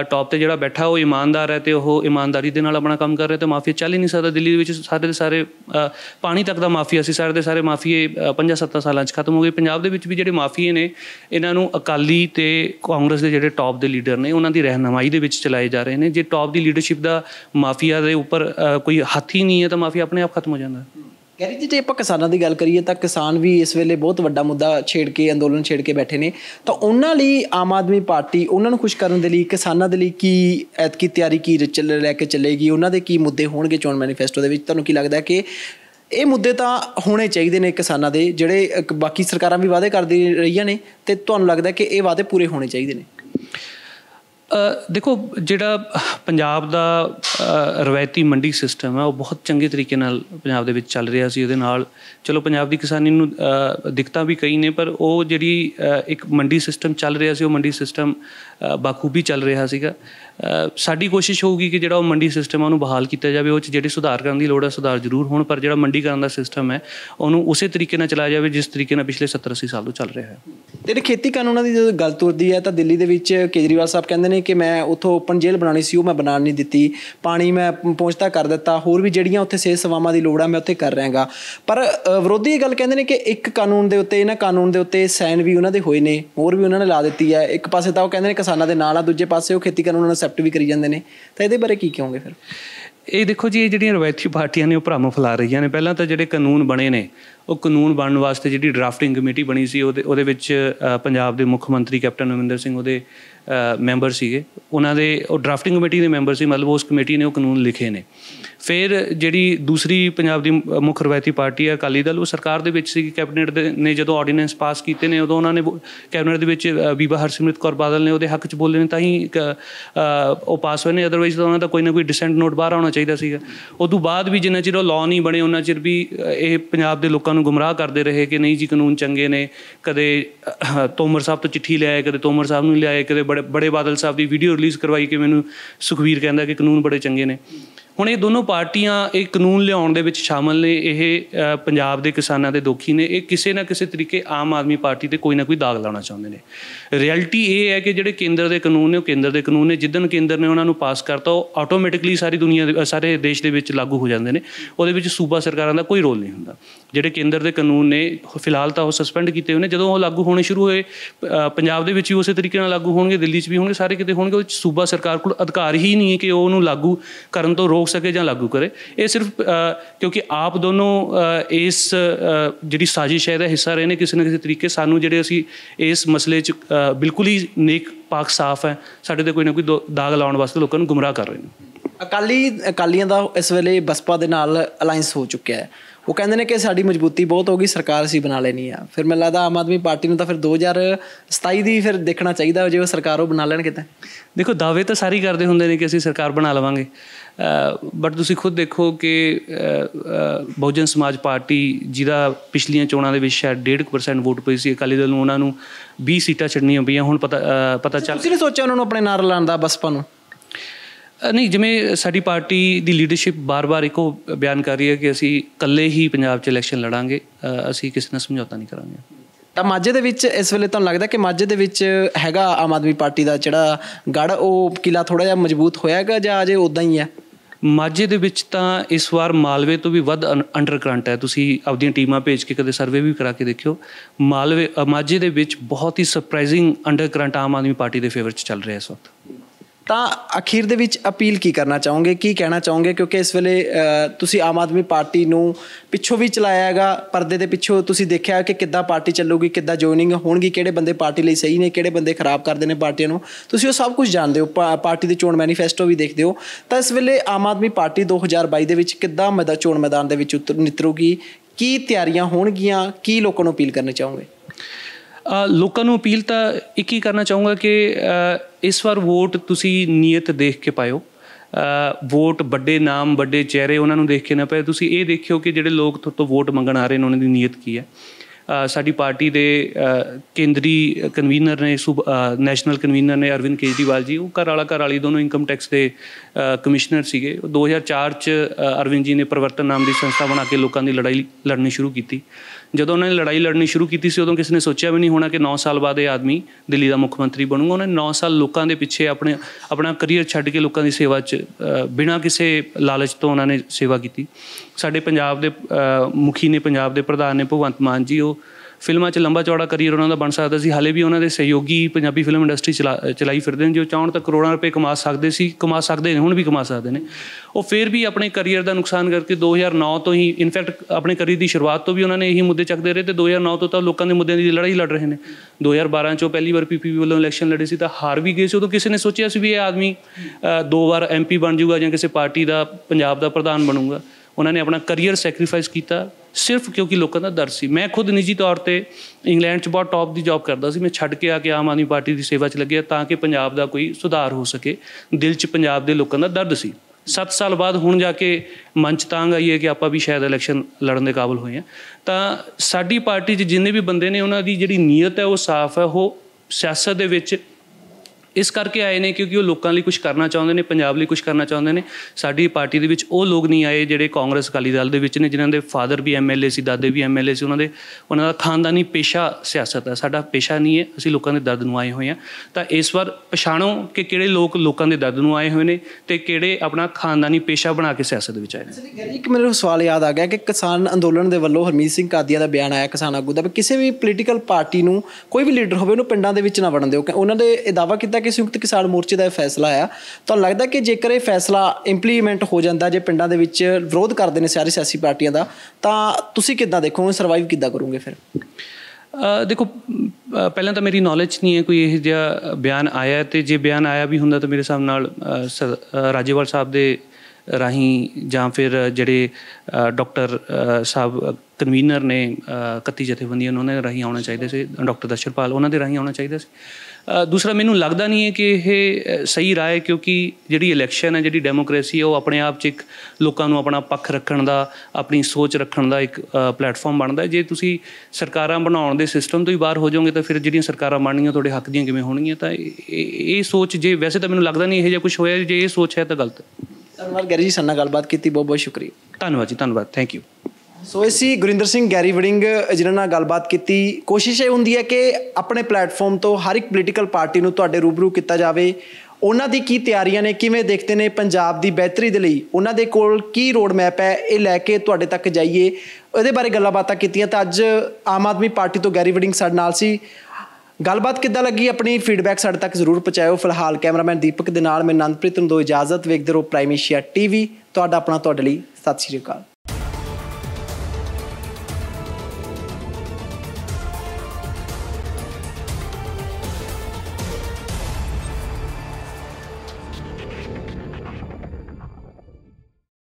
ਟਾਪ ਤੇ ਜਿਹੜਾ ਬੈਠਾ ਉਹ ਇਮਾਨਦਾਰ ਹੈ ਤੇ ਉਹ ਇਮਾਨਦਾਰੀ ਦੇ ਨਾਲ ਆਪਣਾ ਕੰਮ ਕਰ ਰਿਹਾ ਤੇ ਮਾਫੀਆ ਚੱਲ ਹੀ ਨਹੀਂ ਸਕਦਾ ਦਿੱਲੀ ਦੇ ਵਿੱਚ ਸਾਰੇ ਦੇ ਸਾਰੇ ਪਾਣੀ ਤੱਕ ਦਾ ਮਾਫੀਆ ਸੀ ਸਾਰੇ ਦੇ ਸਾਰੇ ਮਾਫੀਏ 5 70 ਸਾਲਾਂ 'ਚ ਖਤਮ ਹੋ ਗਏ ਪੰਜਾਬ ਦੇ ਵਿੱਚ ਵੀ ਜਿਹੜੇ ਮਾਫੀਏ ਨੇ ਇਹਨਾਂ ਨੂੰ ਅਕਾਲੀ ਤੇ ਕਾਂਗਰਸ ਦੇ ਜਿਹੜੇ ਟਾਪ ਦੇ ਲੀਡਰ ਨੇ ਉਹਨਾਂ ਦੀ ਰਹਿਨਮਾਈ ਦੇ ਵਿੱਚ ਚਲਾਏ ਜਾ ਰਹੇ ਨੇ ਜੇ ਟਾਪ ਦੀ ਲੀਡਰਸ਼ਿਪ ਦਾ ਮਾਫੀਆ ਦੇ ਉੱਪਰ ਕੋਈ ਹੱਥ ਹੀ ਨਹੀਂ ਹੈ ਤਾਂ ਮਾਫੀਆ ਆਪਣੇ ਆਪ ਖਤਮ ਹੋ ਜਾਂਦਾ ਹੈ ਗੈਰੀ ਜੀ ਜੇ ਆਪਾਂ ਕਿਸਾਨਾਂ ਦੀ ਗੱਲ ਕਰੀਏ ਤਾਂ ਕਿਸਾਨ ਵੀ ਇਸ ਵੇਲੇ ਬਹੁਤ ਵੱਡਾ ਮੁੱਦਾ ਛੇੜ ਕੇ ਅੰਦੋਲਨ ਛੇੜ ਕੇ ਬੈਠੇ ਨੇ ਤਾਂ ਉਹਨਾਂ ਲਈ ਆਮ ਆਦਮੀ ਪਾਰਟੀ ਉਹਨਾਂ ਨੂੰ ਖੁਸ਼ ਕਰਨ ਦੇ ਲਈ ਕਿਸਾਨਾਂ ਦੇ ਲਈ ਕੀ ਐਤਕੀ ਤਿਆਰੀ ਕੀ ਚੱਲ ਲੈ ਕੇ ਚੱਲੇਗੀ ਉਹਨਾਂ ਦੇ ਕੀ ਮੁੱਦੇ ਹੋਣਗੇ ਚੋਣ ਮੈਨੀਫੈਸਟੋ ਦੇ ਵਿੱਚ ਤੁਹਾਨੂੰ ਕੀ ਲੱਗਦਾ ਕਿ ਇਹ ਮੁੱਦੇ ਤਾਂ ਹੋਣੇ ਚਾਹੀਦੇ ਨੇ ਕਿਸਾਨਾਂ ਦੇ ਜਿਹੜੇ ਬਾਕੀ ਸਰਕਾਰਾਂ ਵੀ ਵਾਅਦੇ ਕਰਦੀ ਰਹੀਆਂ ਨੇ ਤੇ ਤੁਹਾਨੂੰ ਲੱਗਦਾ ਕਿ ਇਹ ਵਾਅਦੇ ਪੂਰੇ ਹੋਣੇ ਚਾਹੀਦੇ ਨੇ ਦੇਖੋ ਜਿਹੜਾ ਪੰਜਾਬ ਦਾ ਰਵਾਇਤੀ ਮੰਡੀ ਸਿਸਟਮ ਹੈ ਉਹ ਬਹੁਤ ਚੰਗੇ ਤਰੀਕੇ ਨਾਲ ਪੰਜਾਬ ਦੇ ਵਿੱਚ ਚੱਲ ਰਿਹਾ ਸੀ ਉਹਦੇ ਨਾਲ ਚਲੋ ਪੰਜਾਬ ਦੀ ਕਿਸਾਨੀ ਨੂੰ ਦਿੱਕਤਾਂ ਵੀ ਕਈ ਨੇ ਪਰ ਉਹ ਜਿਹੜੀ ਇੱਕ ਮੰਡੀ ਸਿਸਟਮ ਚੱਲ ਰਿਹਾ ਸੀ ਉਹ ਮੰਡੀ ਸਿਸਟਮ ਬਾਖੂਬੀ ਚੱਲ ਰਿਹਾ ਸੀਗਾ ਸਾਡੀ ਕੋਸ਼ਿਸ਼ ਹੋਊਗੀ ਕਿ ਜਿਹੜਾ ਉਹ ਮੰਡੀ ਸਿਸਟਮ ਆ ਉਹਨੂੰ ਬਹਾਲ ਕੀਤਾ ਜਾਵੇ ਉਹ ਚ ਜਿਹੜੇ ਸੁਧਾਰ ਕਰਨ ਦੀ ਲੋੜ ਹੈ ਸੁਧਾਰ ਜ਼ਰੂਰ ਹੋਣ ਪਰ ਜਿਹੜਾ ਮੰਡੀ ਕਰਨ ਦਾ ਸਿਸਟਮ ਹੈ ਉਹਨੂੰ ਉਸੇ ਤਰੀਕੇ ਨਾਲ ਚਲਾਇਆ ਜਾਵੇ ਜਿਸ ਤਰੀਕੇ ਨਾਲ ਪਿਛਲੇ 70 80 ਸਾਲ ਤੋਂ ਚੱਲ ਰਿਹਾ ਹੈ ਤੇ ਖੇਤੀ ਕਾਨੂੰਨਾਂ ਦੀ ਜਦੋਂ ਗੱਲ ਤੁਰਦੀ ਹੈ ਤਾਂ ਦਿੱਲੀ ਦੇ ਵਿੱਚ ਕੇਜਰੀਵਾਲ ਸਾਹਿਬ ਕਹਿੰਦੇ ਨੇ ਕਿ ਮੈਂ ਉੱਥੋਂ ਓਪਨ ਜੇਲ੍ਹ ਬਣਾਣੀ ਸੀ ਉਹ ਮੈਂ ਬਣਾਣ ਨਹੀਂ ਦਿੱਤੀ ਪਾਣੀ ਮੈਂ ਪਹੁੰਚਤਾ ਕਰ ਦਿੱਤਾ ਹੋਰ ਵੀ ਜਿਹੜੀਆਂ ਉੱਥੇ ਸੇ ਸਵਾਮਾਂ ਦੀ ਲੋੜ ਆ ਮੈਂ ਉੱਥੇ ਕਰ ਰਿਹਾਗਾ ਪਰ ਵਿਰੋਧੀ ਇਹ ਗੱਲ ਕਹਿੰਦੇ ਨੇ ਕਿ ਇੱਕ ਕਾਨੂੰਨ ਦੇ ਉੱਤੇ ਇਹਨਾਂ ਕਾਨੂੰਨ ਦੇ ਉੱਤੇ ਸਾਈਨ ਵੀ ਉਹਨਾਂ ਦੇ ਹੋਏ ਨੇ ਹੋਰ ਵੀ ਉਹਨਾਂ ਨੇ ਲਾ ਦਿੱਤੀ ਹੈ ਇੱਕ ਪਾਸੇ ਤਾਂ ਉਹ ਕਹਿੰਦੇ ਨੇ ਕਿਸਾਨਾਂ ਦੇ ਨਾਲ ਆ ਦੂਜੇ ਪਾਸੇ ਉਹ ਖੇਤੀ ਕਾਨੂੰਨਾਂ ਨੂੰ ਅਸੈਪਟ ਵੀ ਕਰੀ ਜਾਂਦੇ ਨੇ ਤਾਂ ਇਹਦੇ ਬਾਰੇ ਕੀ ਕਹੋਗੇ ਫਿਰ ਇਹ ਦੇਖੋ ਜੀ ਇਹ ਜਿਹੜੀਆਂ ਰਵਾਇਤੀ ਪਾਰਟੀਆਂ ਨੇ ਉਹ ਭਰਮ ਫਲਾ ਰਹੀਆਂ ਨੇ ਪਹਿਲਾਂ ਤਾਂ ਜਿਹੜੇ ਕਾਨੂੰਨ ਬਣੇ ਨੇ ਉਹ ਕਾਨੂੰਨ ਬਣਨ ਵਾਸਤੇ ਜਿਹੜੀ ਡਰਾਫਟਿੰਗ ਕਮੇਟੀ ਬਣੀ ਸੀ ਉਹਦੇ ਉਹਦੇ ਵਿੱਚ ਪੰਜਾਬ ਦੇ ਮੁੱਖ ਮੰਤਰੀ ਕੈਪਟਨ ਅਮਰਿੰਦਰ ਸਿੰਘ ਉਹਦੇ ਮੈਂਬਰ ਸੀਗੇ ਉਹਨਾਂ ਦੇ ਉਹ ਡਰਾਫਟਿੰਗ ਕਮੇਟੀ ਦੇ ਮੈਂਬਰ ਸੀ ਮਤਲਬ ਉਸ ਕਮੇਟੀ ਨੇ ਉਹ ਕਾਨੂੰਨ ਲਿਖੇ ਨੇ ਫਿਰ ਜਿਹੜੀ ਦੂਸਰੀ ਪੰਜਾਬ ਦੀ ਮੁੱਖ ਰਵਾਇਤੀ ਪਾਰਟੀ ਹੈ ਅਕਾਲੀ ਦਲ ਉਹ ਸਰਕਾਰ ਦੇ ਵਿੱਚ ਸੀ ਕੈਬਨਿਟ ਨੇ ਜਦੋਂ ਆਰਡੀਨੈਂਸ ਪਾਸ ਕੀਤੇ ਨੇ ਉਦੋਂ ਉਹਨਾਂ ਨੇ ਕੈਬਨਿਟ ਦੇ ਵਿੱਚ ਬੀਬਾ ਹਰਸਿਮਰਤ ਕੌਰ ਬਾਦਲ ਨੇ ਉਹਦੇ ਹੱਕ 'ਚ ਬੋਲੇ ਨੇ ਤਾਂ ਹੀ ਉਹ ਪਾਸ ਹੋਏ ਨੇ ਅਦਰਵਾਈਜ਼ ਤਾਂ ਉਹਨਾਂ ਦਾ ਕੋਈ ਨਾ ਕੋਈ ਡਿਸੈਂਟ ਨੋਟ ਬਾਹਰ ਆਉਣਾ ਚਾਹੀਦਾ ਸੀਗਾ ਉਸ ਤੋਂ ਬਾਅਦ ਵੀ ਜਿੰਨਾ ਚਿਰ ਉਹ ਲਾਅ ਨਹੀਂ ਬਣੇ ਉਹਨਾਂ ਚਿਰ ਵੀ ਇਹ ਪੰਜਾਬ ਦੇ ਲੋਕਾਂ ਨੂੰ ਗੁੰਮਰਾਹ ਕਰਦੇ ਰਹੇ ਕਿ ਨਹੀਂ ਜੀ ਕਾਨੂੰਨ ਚੰਗੇ ਨੇ ਕਦੇ ਤੋਮਰ ਸਾਹਿਬ ਤੋਂ ਚਿੱਠੀ ਲਿਆਏ ਕਦੇ ਤੋਮਰ ਸਾਹਿਬ ਨੂੰ ਲਿਆਏ ਕਦੇ ਬੜੇ ਬੜੇ ਬਾਦਲ ਸਾਹਿਬ ਦੀ ਵੀਡੀਓ ਰਿਲੀਜ਼ ਕਰਵਾਈ ਕਿ ਮੈਨੂੰ ਸੁਖਵੀਰ ਕਹਿੰਦਾ ਕਿ ਕਾਨੂੰਨ ਬੜੇ ਚੰਗੇ ਨੇ ਹੁਣ ਇਹ ਦੋਨੋਂ ਪਾਰਟੀਆਂ ਇਹ ਕਾਨੂੰਨ ਲਿਆਉਣ ਦੇ ਵਿੱਚ ਸ਼ਾਮਲ ਨੇ ਇਹ ਪੰਜਾਬ ਦੇ ਕਿਸਾਨਾਂ ਦੇ ਦੁਖੀ ਨੇ ਇਹ ਕਿਸੇ ਨਾ ਕਿਸੇ ਤਰੀਕੇ ਆਮ ਆਦਮੀ ਪਾਰਟੀ ਤੇ ਕੋਈ ਨਾ ਕੋਈ ਦਾਗ ਲਾਉਣਾ ਚਾਹੁੰਦੇ ਨੇ ਰਿਐਲਿਟੀ ਇਹ ਹੈ ਕਿ ਜਿਹੜੇ ਕੇਂਦਰ ਦੇ ਕਾਨੂੰਨ ਨੇ ਉਹ ਕੇਂਦਰ ਦੇ ਕਾਨੂੰਨ ਨੇ ਜਿੱਦਨ ਕੇਂਦਰ ਨੇ ਉਹਨਾਂ ਨੂੰ ਪਾਸ ਕਰਤਾ ਉਹ ਆਟੋਮੈਟਿਕਲੀ ਸਾਰੀ ਦੁਨੀਆ ਦੇ ਸਾਰੇ ਦੇਸ਼ ਦੇ ਵਿੱਚ ਲਾਗੂ ਹੋ ਜਾਂਦੇ ਨੇ ਉਹਦੇ ਵਿੱਚ ਸੂਬਾ ਸਰਕਾਰਾਂ ਦਾ ਕੋਈ ਰੋਲ ਨਹੀਂ ਹੁੰਦਾ ਜਿਹੜੇ ਕੇਂਦਰ ਦੇ ਕਾਨੂੰਨ ਨੇ ਫਿਲਹਾਲ ਤਾਂ ਉਹ ਸਸਪੈਂਡ ਕੀਤੇ ਹੋਏ ਨੇ ਜਦੋਂ ਉਹ ਲਾਗੂ ਹੋਣੇ ਸ਼ੁਰੂ ਹੋਏ ਪੰਜਾਬ ਦੇ ਵਿੱਚ ਵੀ ਉਸੇ ਤਰੀਕੇ ਨਾਲ ਲਾਗੂ ਹੋਣਗੇ ਦਿੱਲੀ 'ਚ ਵੀ ਹੋਣਗੇ ਸਾਰੇ ਕਿਤੇ ਹੋਣਗੇ ਉਹ ਸੂਬਾ ਸਰਕਾਰ ਕੋਲ ਅਧਿਕਾਰ ਹੀ ਨਹੀਂ ਹੈ ਕਿ ਉਹ ਉਹਨੂੰ ਲਾਗੂ ਕਰਨ ਤੋਂ ਰੋਕ ਸਕੇ ਜਾਂ ਲਾਗੂ ਕਰੇ ਇਹ ਸਿਰਫ ਕਿਉਂਕਿ ਆਪ ਦੋਨੋਂ ਇਸ ਜਿਹੜੀ ਸਾਜ਼ਿਸ਼ ਹੈ ਦਾ ਹਿੱਸਾ ਰਹੇ ਨੇ ਕਿਸੇ ਨਾ ਕਿਸੇ ਤਰੀਕੇ ਸਾਨੂੰ ਜਿਹੜੇ ਅਸੀਂ ਇਸ ਮਸਲੇ 'ਚ ਬਿਲਕੁਲ ਹੀ ਨੇਕ ਪਾਕ ਸਾਫ਼ ਹੈ ਸਾਡੇ ਤੇ ਕੋਈ ਨਾ ਕੋਈ ਦਾਗ ਲਾਉਣ ਵਾਸਤੇ ਲੋਕਾਂ ਨੂੰ ਗੁੰਮਰਾਹ ਕਰ ਰਹੇ ਨੇ ਅਕਾਲੀ ਅਕਾਲੀਆਂ ਦਾ ਇਸ ਵੇਲੇ ਬਸਪਾ ਦੇ ਨਾਲ ਅਲਾਈਅੰਸ ਹੋ ਚੁੱਕਿਆ ਹੈ ਉਹ ਕਹਿੰਦੇ ਨੇ ਕਿ ਸਾਡੀ ਮਜ਼ਬੂਤੀ ਬਹੁਤ ਹੋ ਗਈ ਸਰਕਾਰ ਅਸੀਂ ਬਣਾ ਲੈਣੀ ਆ ਫਿਰ ਮੈਨੂੰ ਲੱਗਦਾ ਆਮ ਆਦਮੀ ਪਾਰਟੀ ਨੂੰ ਤਾਂ ਫਿਰ 2027 ਦੀ ਫਿਰ ਦੇਖਣਾ ਚਾਹੀਦਾ ਜੇ ਉਹ ਸਰਕਾਰ ਉਹ ਬਣਾ ਲੈਣ ਕਿਤੇ ਦੇਖੋ ਦਾਅਵੇ ਤਾਂ ਸਾਰੇ ਕਰਦੇ ਹੁੰਦੇ ਨੇ ਕਿ ਅਸੀਂ ਸਰਕਾਰ ਬਣਾ ਲਵਾਂਗੇ ਬਟ ਤੁਸੀਂ ਖੁਦ ਦੇਖੋ ਕਿ ਬਹੁਜਨ ਸਮਾਜ ਪਾਰਟੀ ਜਿਹਦਾ ਪਿਛਲੀਆਂ ਚੋਣਾਂ ਦੇ ਵਿੱਚ ਸ਼ਾਇਦ 1.5% ਵੋਟ ਪਈ ਸੀ ਅਕਾਲੀ ਦਲ ਨੂੰ ਉਹਨਾਂ ਨੂੰ 20 ਸੀਟਾਂ ਛੱਡਣੀਆਂ ਪਈਆਂ ਹੁਣ ਪਤਾ ਪਤਾ ਚੱਲ ਤੁਸੀਂ ਨੇ ਸੋਚਿਆ ਉਹਨਾਂ ਨੂੰ ਆਪਣੇ ਨਾਲ ਲਾਣ ਦਾ ਬਸਪਾ ਨੂੰ ਨਹੀਂ ਜਿਵੇਂ ਸਾਡੀ ਪਾਰਟੀ ਦੀ ਲੀਡਰਸ਼ਿਪ ਬਾਰ-ਬਾਰ ਇੱਕੋ ਬਿਆਨ ਕਰ ਰਹੀ ਹੈ ਕਿ ਅਸੀਂ ਇਕੱਲੇ ਹੀ ਪੰਜਾਬ 'ਚ ਇਲੈਕਸ਼ਨ ਲੜਾਂਗੇ ਅਸੀਂ ਕਿਸੇ ਨਾਲ ਸਮਝੌਤਾ ਨਹੀਂ ਕਰਾਂਗੇ ਤਾਂ ਮਾਝੇ ਦੇ ਵਿੱਚ ਇਸ ਵੇਲੇ ਤੁਹਾਨੂੰ ਲੱਗਦਾ ਕਿ ਮਾਝੇ ਦੇ ਵਿੱਚ ਹੈਗਾ ਆਮ ਆਦਮੀ ਪਾਰਟੀ ਦਾ ਜਿਹੜਾ ਗੜ ਉਹ ਕਿਲਾ ਥੋੜਾ ਜਿਹਾ ਮਜ਼ਬੂਤ ਹੋਇਆਗਾ ਜਾਂ ਅਜੇ ਉਦਾਂ ਹੀ ਹੈ ਮਾਝੇ ਦੇ ਵਿੱਚ ਤਾਂ ਇਸ ਵਾਰ ਮਾਲਵੇ ਤੋਂ ਵੀ ਵੱਧ ਅੰਡਰਗ੍ਰਾਉਂਡ ਹੈ ਤੁਸੀਂ ਆਪਣੀਆਂ ਟੀਮਾਂ ਭੇਜ ਕੇ ਕਦੇ ਸਰਵੇ ਵੀ ਕਰਾ ਕੇ ਦੇਖਿਓ ਮਾਲਵੇ ਮਾਝੇ ਦੇ ਵਿੱਚ ਬਹੁਤ ਹੀ surprising underground Aam Aadmi party ਦੇ ਫੇਵਰ 'ਚ ਚੱਲ ਰਿਹਾ ਇਸ ਵਕਤ ਤਾਂ ਅਖੀਰ ਦੇ ਵਿੱਚ ਅਪੀਲ ਕੀ ਕਰਨਾ ਚਾਹੋਗੇ ਕੀ ਕਹਿਣਾ ਚਾਹੋਗੇ ਕਿਉਂਕਿ ਇਸ ਵੇਲੇ ਤੁਸੀਂ ਆਮ ਆਦਮੀ ਪਾਰਟੀ ਨੂੰ ਪਿੱਛੋਂ ਵੀ ਚਲਾਇਆ ਹੈਗਾ ਪਰਦੇ ਦੇ ਪਿੱਛੋਂ ਤੁਸੀਂ ਦੇਖਿਆ ਕਿ ਕਿੱਦਾਂ ਪਾਰਟੀ ਚੱਲੂਗੀ ਕਿੱਦਾਂ ਜੁਆਇਨਿੰਗ ਹੋਣਗੀ ਕਿਹੜੇ ਬੰਦੇ ਪਾਰਟੀ ਲਈ ਸਹੀ ਨੇ ਕਿਹੜੇ ਬੰਦੇ ਖਰਾਬ ਕਰਦੇ ਨੇ ਪਾਰਟੀਆਂ ਨੂੰ ਤੁਸੀਂ ਉਹ ਸਭ ਕੁਝ ਜਾਣਦੇ ਹੋ ਪਾਰਟੀ ਦੇ ਚੋਣ ਮੈਨੀਫੈਸਟੋ ਵੀ ਦੇਖਦੇ ਹੋ ਤਾਂ ਇਸ ਵੇਲੇ ਆਮ ਆਦਮੀ ਪਾਰਟੀ 2022 ਦੇ ਵਿੱਚ ਕਿੱਦਾਂ ਮੈਦਾਨ ਚੋਣ ਮੈਦਾਨ ਦੇ ਵਿੱਚ ਨਿਤਰੂਗੀ ਕੀ ਤਿਆਰੀਆਂ ਹੋਣਗੀਆਂ ਕੀ ਲੋਕਾਂ ਨੂੰ ਅਪੀਲ ਕਰਨਾ ਚਾਹੋਗੇ ਲੋਕਾਂ ਨੂੰ ਅਪੀਲ ਤਾਂ ਇੱਕ ਹੀ ਕਰਨਾ ਚਾਹੂੰਗਾ ਕਿ ਇਸ ਵਾਰ ਵੋਟ ਤੁਸੀਂ ਨੀਅਤ ਦੇਖ ਕੇ ਪਾਇਓ ਵੋਟ ਵੱਡੇ ਨਾਮ ਵੱਡੇ ਚਿਹਰੇ ਉਹਨਾਂ ਨੂੰ ਦੇਖ ਕੇ ਨਾ ਪਏ ਤੁਸੀਂ ਇਹ ਦੇਖਿਓ ਕਿ ਜਿਹੜੇ ਲੋਕ ਤੁਹਾਡੇ ਤੋਂ ਵੋਟ ਮੰਗਣ ਆ ਰਹੇ ਨੇ ਉਹਨਾਂ ਦੀ ਨੀਅਤ ਕੀ ਹੈ ਸਾਡੀ ਪਾਰਟੀ ਦੇ ਕੇਂਦਰੀ ਕਨਵੀਨਰ ਨੇ ਨੈਸ਼ਨਲ ਕਨਵੀਨਰ ਨੇ ਅਰਵਿੰਦ ਕੇਜਰੀਵਾਲ ਜੀ ਉਹ ਘਰ ਵਾਲਾ ਘਰ ਵਾਲੀ ਦੋਨੋਂ ਇਨਕਮ ਟੈਕਸ ਦੇ ਕਮਿਸ਼ਨਰ ਸੀਗੇ 2004 ਚ ਅਰਵਿੰਦ ਜੀ ਨੇ ਪਰਵਰਤਨ ਨਾਮ ਦੀ ਸੰਸਥਾ ਬਣਾ ਕੇ ਲੋਕਾਂ ਦੀ ਲੜਾਈ ਲੜਨੀ ਸ਼ੁਰੂ ਕੀਤੀ ਜਦੋਂ ਉਹਨਾਂ ਨੇ ਲੜਾਈ ਲੜਨੀ ਸ਼ੁਰੂ ਕੀਤੀ ਸੀ ਉਦੋਂ ਕਿਸੇ ਨੇ ਸੋਚਿਆ ਵੀ ਨਹੀਂ ਹੋਣਾ ਕਿ 9 ਸਾਲ ਬਾਅਦ ਇਹ ਆਦਮੀ ਦਿੱਲੀ ਦਾ ਮੁੱਖ ਮੰਤਰੀ ਬਣੂਗਾ ਉਹਨੇ 9 ਸਾਲ ਲੋਕਾਂ ਦੇ ਪਿੱਛੇ ਆਪਣੇ ਆਪਣਾ ਕਰੀਅਰ ਛੱਡ ਕੇ ਲੋਕਾਂ ਦੀ ਸੇਵਾ 'ਚ ਬਿਨਾਂ ਕਿਸੇ ਲਾਲਚ ਤੋਂ ਉਹਨਾਂ ਨੇ ਸੇਵਾ ਕੀਤੀ ਸਾਡੇ ਪੰਜਾਬ ਦੇ ਮੁਖੀ ਨੇ ਪੰਜਾਬ ਦੇ ਪ੍ਰਧਾਨ ਨੇ ਭਗਵੰਤ ਮਾਨ ਜੀ ਉਹ ਫਿਲਮਾਂ 'ਚ ਲੰਬਾ ਚੌੜਾ ਕਰੀਅਰ ਉਹਨਾਂ ਦਾ ਬਣ ਸਕਦਾ ਸੀ ਹਾਲੇ ਵੀ ਉਹਨਾਂ ਦੇ ਸਹਿਯੋਗੀ ਪੰਜਾਬੀ ਫਿਲਮ ਇੰਡਸਟਰੀ ਚਲਾਈ ਫਿਰਦੇ ਨੇ ਜੋ ਚਾਹਣ ਤਾਂ ਕਰੋੜਾਂ ਰੁਪਏ ਕਮਾ ਸਕਦੇ ਸੀ ਕਮਾ ਸਕਦੇ ਨੇ ਹੁਣ ਵੀ ਕਮਾ ਸਕਦੇ ਨੇ ਉਹ ਫਿਰ ਵੀ ਆਪਣੇ ਕਰੀਅਰ ਦਾ ਨੁਕਸਾਨ ਕਰਕੇ 2009 ਤੋਂ ਹੀ ਇਨਫੈਕਟ ਆਪਣੇ ਕਰੀਅਰ ਦੀ ਸ਼ੁਰੂਆਤ ਤੋਂ ਵੀ ਉਹਨਾਂ ਨੇ ਇਹੀ ਮੁੱਦੇ ਚੱਕਦੇ ਰਹੇ ਤੇ 2009 ਤੋਂ ਤਾਂ ਲੋਕਾਂ ਦੇ ਮੁੱਦਿਆਂ ਦੀ ਲੜਾਈ ਲੜ ਰਹੇ ਨੇ 2012 ਚੋਂ ਪਹਿਲੀ ਵਾਰ ਪੀਪੀਪੀ ਵੱਲੋਂ ਇਲੈਕਸ਼ਨ ਲੜੇ ਸੀ ਤਾਂ ਹਾਰ ਵੀ ਗਏ ਸੀ ਉਦੋਂ ਕਿਸੇ ਨੇ ਸੋਚਿਆ ਸੀ ਵੀ ਇਹ ਆਦਮੀ ਦੋ ਵਾਰ ਐਮਪੀ ਬਣ ਜਾਊਗਾ ਜਾਂ ਕਿਸੇ ਪਾਰਟੀ ਦਾ ਪੰਜਾਬ ਦਾ ਪ੍ਰਧਾਨ ਬਣੂਗਾ ਉਹਨਾਂ ਨੇ ਆਪਣਾ ਕਰੀਅਰ ਸੈਕਰੀਫਾਈਸ ਕੀਤਾ ਸਿਰਫ ਕਿਉਂਕਿ ਲੋਕਾਂ ਦਾ ਦਰਦ ਸੀ ਮੈਂ ਖੁਦ ਨਿੱਜੀ ਤੌਰ ਤੇ ਇੰਗਲੈਂਡ 'ਚ ਬਹੁਤ ਟੌਪ ਦੀ ਜੌਬ ਕਰਦਾ ਸੀ ਮੈਂ ਛੱਡ ਕੇ ਆ ਕੇ ਆਮ ਆਦਮੀ ਪਾਰਟੀ ਦੀ ਸੇਵਾ 'ਚ ਲੱਗਿਆ ਤਾਂ ਕਿ ਪੰਜਾਬ ਦਾ ਕੋਈ ਸੁਧਾਰ ਹੋ ਸਕੇ ਦਿਲ 'ਚ ਪੰਜਾਬ ਦੇ ਲੋਕਾਂ ਦਾ ਦਰਦ ਸੀ 7 ਸਾਲ ਬਾਅਦ ਹੁਣ ਜਾ ਕੇ ਮੰਚ ਤਾਂਗ ਆਈਏ ਕਿ ਆਪਾਂ ਵੀ ਸ਼ਾਇਦ ਇਲੈਕਸ਼ਨ ਲੜਨ ਦੇ ਕਾਬਿਲ ਹੋਏ ਆ ਤਾਂ ਸਾਡੀ ਪਾਰਟੀ 'ਚ ਜਿੰਨੇ ਵੀ ਬੰਦੇ ਨੇ ਉਹਨਾਂ ਦੀ ਜਿਹੜੀ ਨੀਅਤ ਹੈ ਉਹ ਸਾਫ਼ ਹੈ ਉਹ ਸਿਆਸਤ ਦੇ ਵਿੱਚ ਇਸ ਕਰਕੇ ਆਏ ਨੇ ਕਿਉਂਕਿ ਉਹ ਲੋਕਾਂ ਲਈ ਕੁਝ ਕਰਨਾ ਚਾਹੁੰਦੇ ਨੇ ਪੰਜਾਬ ਲਈ ਕੁਝ ਕਰਨਾ ਚਾਹੁੰਦੇ ਨੇ ਸਾਡੀ ਪਾਰਟੀ ਦੇ ਵਿੱਚ ਉਹ ਲੋਕ ਨਹੀਂ ਆਏ ਜਿਹੜੇ ਕਾਂਗਰਸ ਅਕਾਲੀ ਦਲ ਦੇ ਵਿੱਚ ਨੇ ਜਿਨ੍ਹਾਂ ਦੇ ਫਾਦਰ ਵੀ ਐਮਐਲਏ ਸੀ ਦਾਦੇ ਵੀ ਐਮਐਲਏ ਸੀ ਉਹਨਾਂ ਦੇ ਉਹਨਾਂ ਦਾ ਖਾਨਦਾਨੀ ਪੇਸ਼ਾ ਸਿਆਸਤ ਹੈ ਸਾਡਾ ਪੇਸ਼ਾ ਨਹੀਂ ਹੈ ਅਸੀਂ ਲੋਕਾਂ ਦੇ ਦਰਦ ਨੂੰ ਆਏ ਹੋਏ ਹਾਂ ਤਾਂ ਇਸ ਵਾਰ ਪਛਾਣੋ ਕਿ ਕਿਹੜੇ ਲੋਕ ਲੋਕਾਂ ਦੇ ਦਰਦ ਨੂੰ ਆਏ ਹੋਏ ਨੇ ਤੇ ਕਿਹੜੇ ਆਪਣਾ ਖਾਨਦਾਨੀ ਪੇਸ਼ਾ ਬਣਾ ਕੇ ਸਿਆਸਤ ਵਿੱਚ ਆਏ ਨੇ ਇੱਕ ਮੈਨੂੰ ਸਵਾਲ ਯਾਦ ਆ ਗਿਆ ਕਿ ਕਿਸਾਨ ਅੰਦੋਲਨ ਦੇ ਵੱਲੋਂ ਹਰਮੀਤ ਸਿੰਘ ਕਾਦੀਆ ਦਾ ਬਿਆਨ ਆਇਆ ਕਿਸਾਨ ਆਗੂ ਦਾ ਕਿਸੇ ਵੀ ਪੋਲੀਟੀਕਲ ਪਾਰਟੀ ਨੂੰ ਕੋਈ ਵੀ ਲੀਡਰ ਹੋਵੇ ਉਹਨੂੰ ਪਿੰਡਾਂ ਦੇ ਵਿੱਚ ਨਾ ਵੜਨ ਦਿਓ ਉਹਨਾਂ ਦੇ ਇਹ ਦਾਵਾ ਕੀਤਾ ਲੱਗਦਾ ਕਿ ਸੰਯੁਕਤ ਕਿਸਾਨ ਮੋਰਚੇ ਦਾ ਇਹ ਫੈਸਲਾ ਆ ਤਾਂ ਲੱਗਦਾ ਕਿ ਜੇਕਰ ਇਹ ਫੈਸਲਾ ਇੰਪਲੀਮੈਂਟ ਹੋ ਜਾਂਦਾ ਜੇ ਪਿੰਡਾਂ ਦੇ ਵਿੱਚ ਵਿਰੋਧ ਕਰਦੇ ਨੇ ਸਾਰੇ ਸਿਆਸੀ ਪਾਰਟੀਆਂ ਦਾ ਤਾਂ ਤੁਸੀਂ ਕਿੱਦਾਂ ਦੇਖੋਗੇ ਸਰਵਾਈਵ ਕਿੱਦਾਂ ਕਰੋਗੇ ਫਿਰ ਦੇਖੋ ਪਹਿਲਾਂ ਤਾਂ ਮੇਰੀ ਨੌਲੇਜ ਨਹੀਂ ਹੈ ਕੋਈ ਇਹ ਜਿਹਾ ਬਿਆਨ ਆਇਆ ਤੇ ਜੇ ਬਿਆਨ ਆਇਆ ਵੀ ਹੁੰਦਾ ਤਾਂ ਮੇਰੇ ਹਿਸਾਬ ਨਾਲ ਰਾਜੇਵਾਲ ਸਾਹਿਬ ਦੇ ਰਾਹੀਂ ਜਾਂ ਫਿਰ ਜਿਹੜੇ ਡਾਕਟਰ ਸਾਹਿਬ ਕਨਵੀਨਰ ਨੇ 31 ਜਥੇਬੰਦੀਆਂ ਉਹਨਾਂ ਦੇ ਰਾਹੀਂ ਆਉਣਾ ਚਾਹੀਦਾ ਸੀ ਡਾਕਟਰ ਦਸ਼ਰਪਾਲ ਉਹਨਾਂ ਦੇ ਰਾਹੀਂ ਆਉਣਾ ਚਾਹੀਦਾ ਸੀ ਦੂਸਰਾ ਮੈਨੂੰ ਲੱਗਦਾ ਨਹੀਂ ਹੈ ਕਿ ਇਹ ਸਹੀ ਰਾਏ ਕਿਉਂਕਿ ਜਿਹੜੀ ਇਲੈਕਸ਼ਨ ਹੈ ਜਿਹੜੀ ਡੈਮੋਕ੍ਰੇਸੀ ਹੈ ਉਹ ਆਪਣੇ ਆਪ 'ਚ ਇੱਕ ਲੋਕਾਂ ਨੂੰ ਆਪਣਾ ਪੱਖ ਰੱਖਣ ਦਾ ਆਪਣੀ ਸੋਚ ਰੱਖਣ ਦਾ ਇੱਕ ਪਲੇਟਫਾਰਮ ਬਣਦਾ ਹੈ ਜੇ ਤੁਸੀਂ ਸਰਕਾਰਾਂ ਬਣਾਉਣ ਦੇ ਸਿਸਟਮ ਤੋਂ ਹੀ ਬਾਹਰ ਹੋ ਜਾਓਗੇ ਤਾਂ ਫਿਰ ਜਿਹੜੀਆਂ ਸਰਕਾਰਾਂ ਬਣਨੀਆਂ ਤੁਹਾਡੇ ਹੱਕ ਦੀਆਂ ਕਿਵੇਂ ਹੋਣਗੀਆਂ ਤਾਂ ਇਹ ਸੋਚ ਜੇ ਵੈਸੇ ਤਾਂ ਮੈਨੂੰ ਲੱਗਦਾ ਨਹੀਂ ਇਹ ਜਿਹਾ ਕੁਝ ਹੋਇਆ ਜੇ ਇਹ ਸੋਚ ਹੈ ਤਾਂ ਗਲਤ ਹੈ ਧੰਨਵਾਦ ਗੈਰੀ ਜੀ ਨਾਲ ਗੱਲਬਾਤ ਕੀਤੀ ਬਹੁਤ ਬਹੁਤ ਸ਼ੁਕਰੀਆ ਧੰਨਵਾਦ ਜੀ ਧੰਨਵਾਦ ਥੈਂਕ ਯੂ ਸੋ ਇਸੀ ਗੁਰਿੰਦਰ ਸਿੰਘ ਗੈਰੀ ਵੜਿੰਗ ਜਿਨ੍ਹਾਂ ਨਾਲ ਗੱਲਬਾਤ ਕੀਤੀ ਕੋਸ਼ਿਸ਼ ਇਹ ਹੁੰਦੀ ਹੈ ਕਿ ਆਪਣੇ ਪਲੇਟਫਾਰਮ ਤੋਂ ਹਰ ਇੱਕ ਪੋਲੀਟੀਕਲ ਪਾਰਟੀ ਨੂੰ ਤੁਹਾਡੇ ਰੂਬਰੂ ਕੀਤਾ ਜਾਵੇ ਉਹਨਾਂ ਦੀ ਕੀ ਤਿਆਰੀਆਂ ਨੇ ਕਿਵੇਂ ਦੇਖਦੇ ਨੇ ਪੰਜਾਬ ਦੀ ਬਿਹਤਰੀ ਦੇ ਲਈ ਉਹਨਾਂ ਦੇ ਕੋਲ ਕੀ ਰੋਡ ਮੈਪ ਹੈ ਇਹ ਲੈ ਕੇ ਤੁਹਾਡੇ ਤੱਕ ਜਾਈਏ ਉਹਦੇ ਬਾਰੇ ਗੱਲਾਂ ਬਾਤਾਂ ਕੀਤੀਆਂ ਤਾਂ ਅੱਜ ਆਮ ਆਦਮੀ ਪਾਰਟੀ ਤੋਂ ਗੈਰੀ ਵੜਿੰਗ ਸਾਡੇ ਨਾਲ ਸੀ ਗੱਲਬਾਤ ਕਿੱਦਾਂ ਲੱਗੀ ਆਪਣੀ ਫੀਡਬੈਕ ਸਾਡੇ ਤੱਕ ਜ਼ਰੂਰ ਪਹੁੰਚਾਓ ਫਿਲਹਾਲ ਕੈਮਰਾਮੈਨ ਦੀਪਕ ਦੇ ਨਾਲ ਮੈਂ ਨੰਦਪ੍ਰੀਤ ਨੂੰ ਦੋ ਇਜਾਜ਼ਤ ਵੇਖਦੇ ਰਹੋ ਪ੍ਰਾਈਮੇਸ਼ੀਆ ਟੀਵੀ ਤੁਹਾਡਾ ਆਪਣਾ ਤੁਹਾਡੇ ਲਈ ਸਤਿ ਸ਼੍ਰੀ ਅਕਾਲ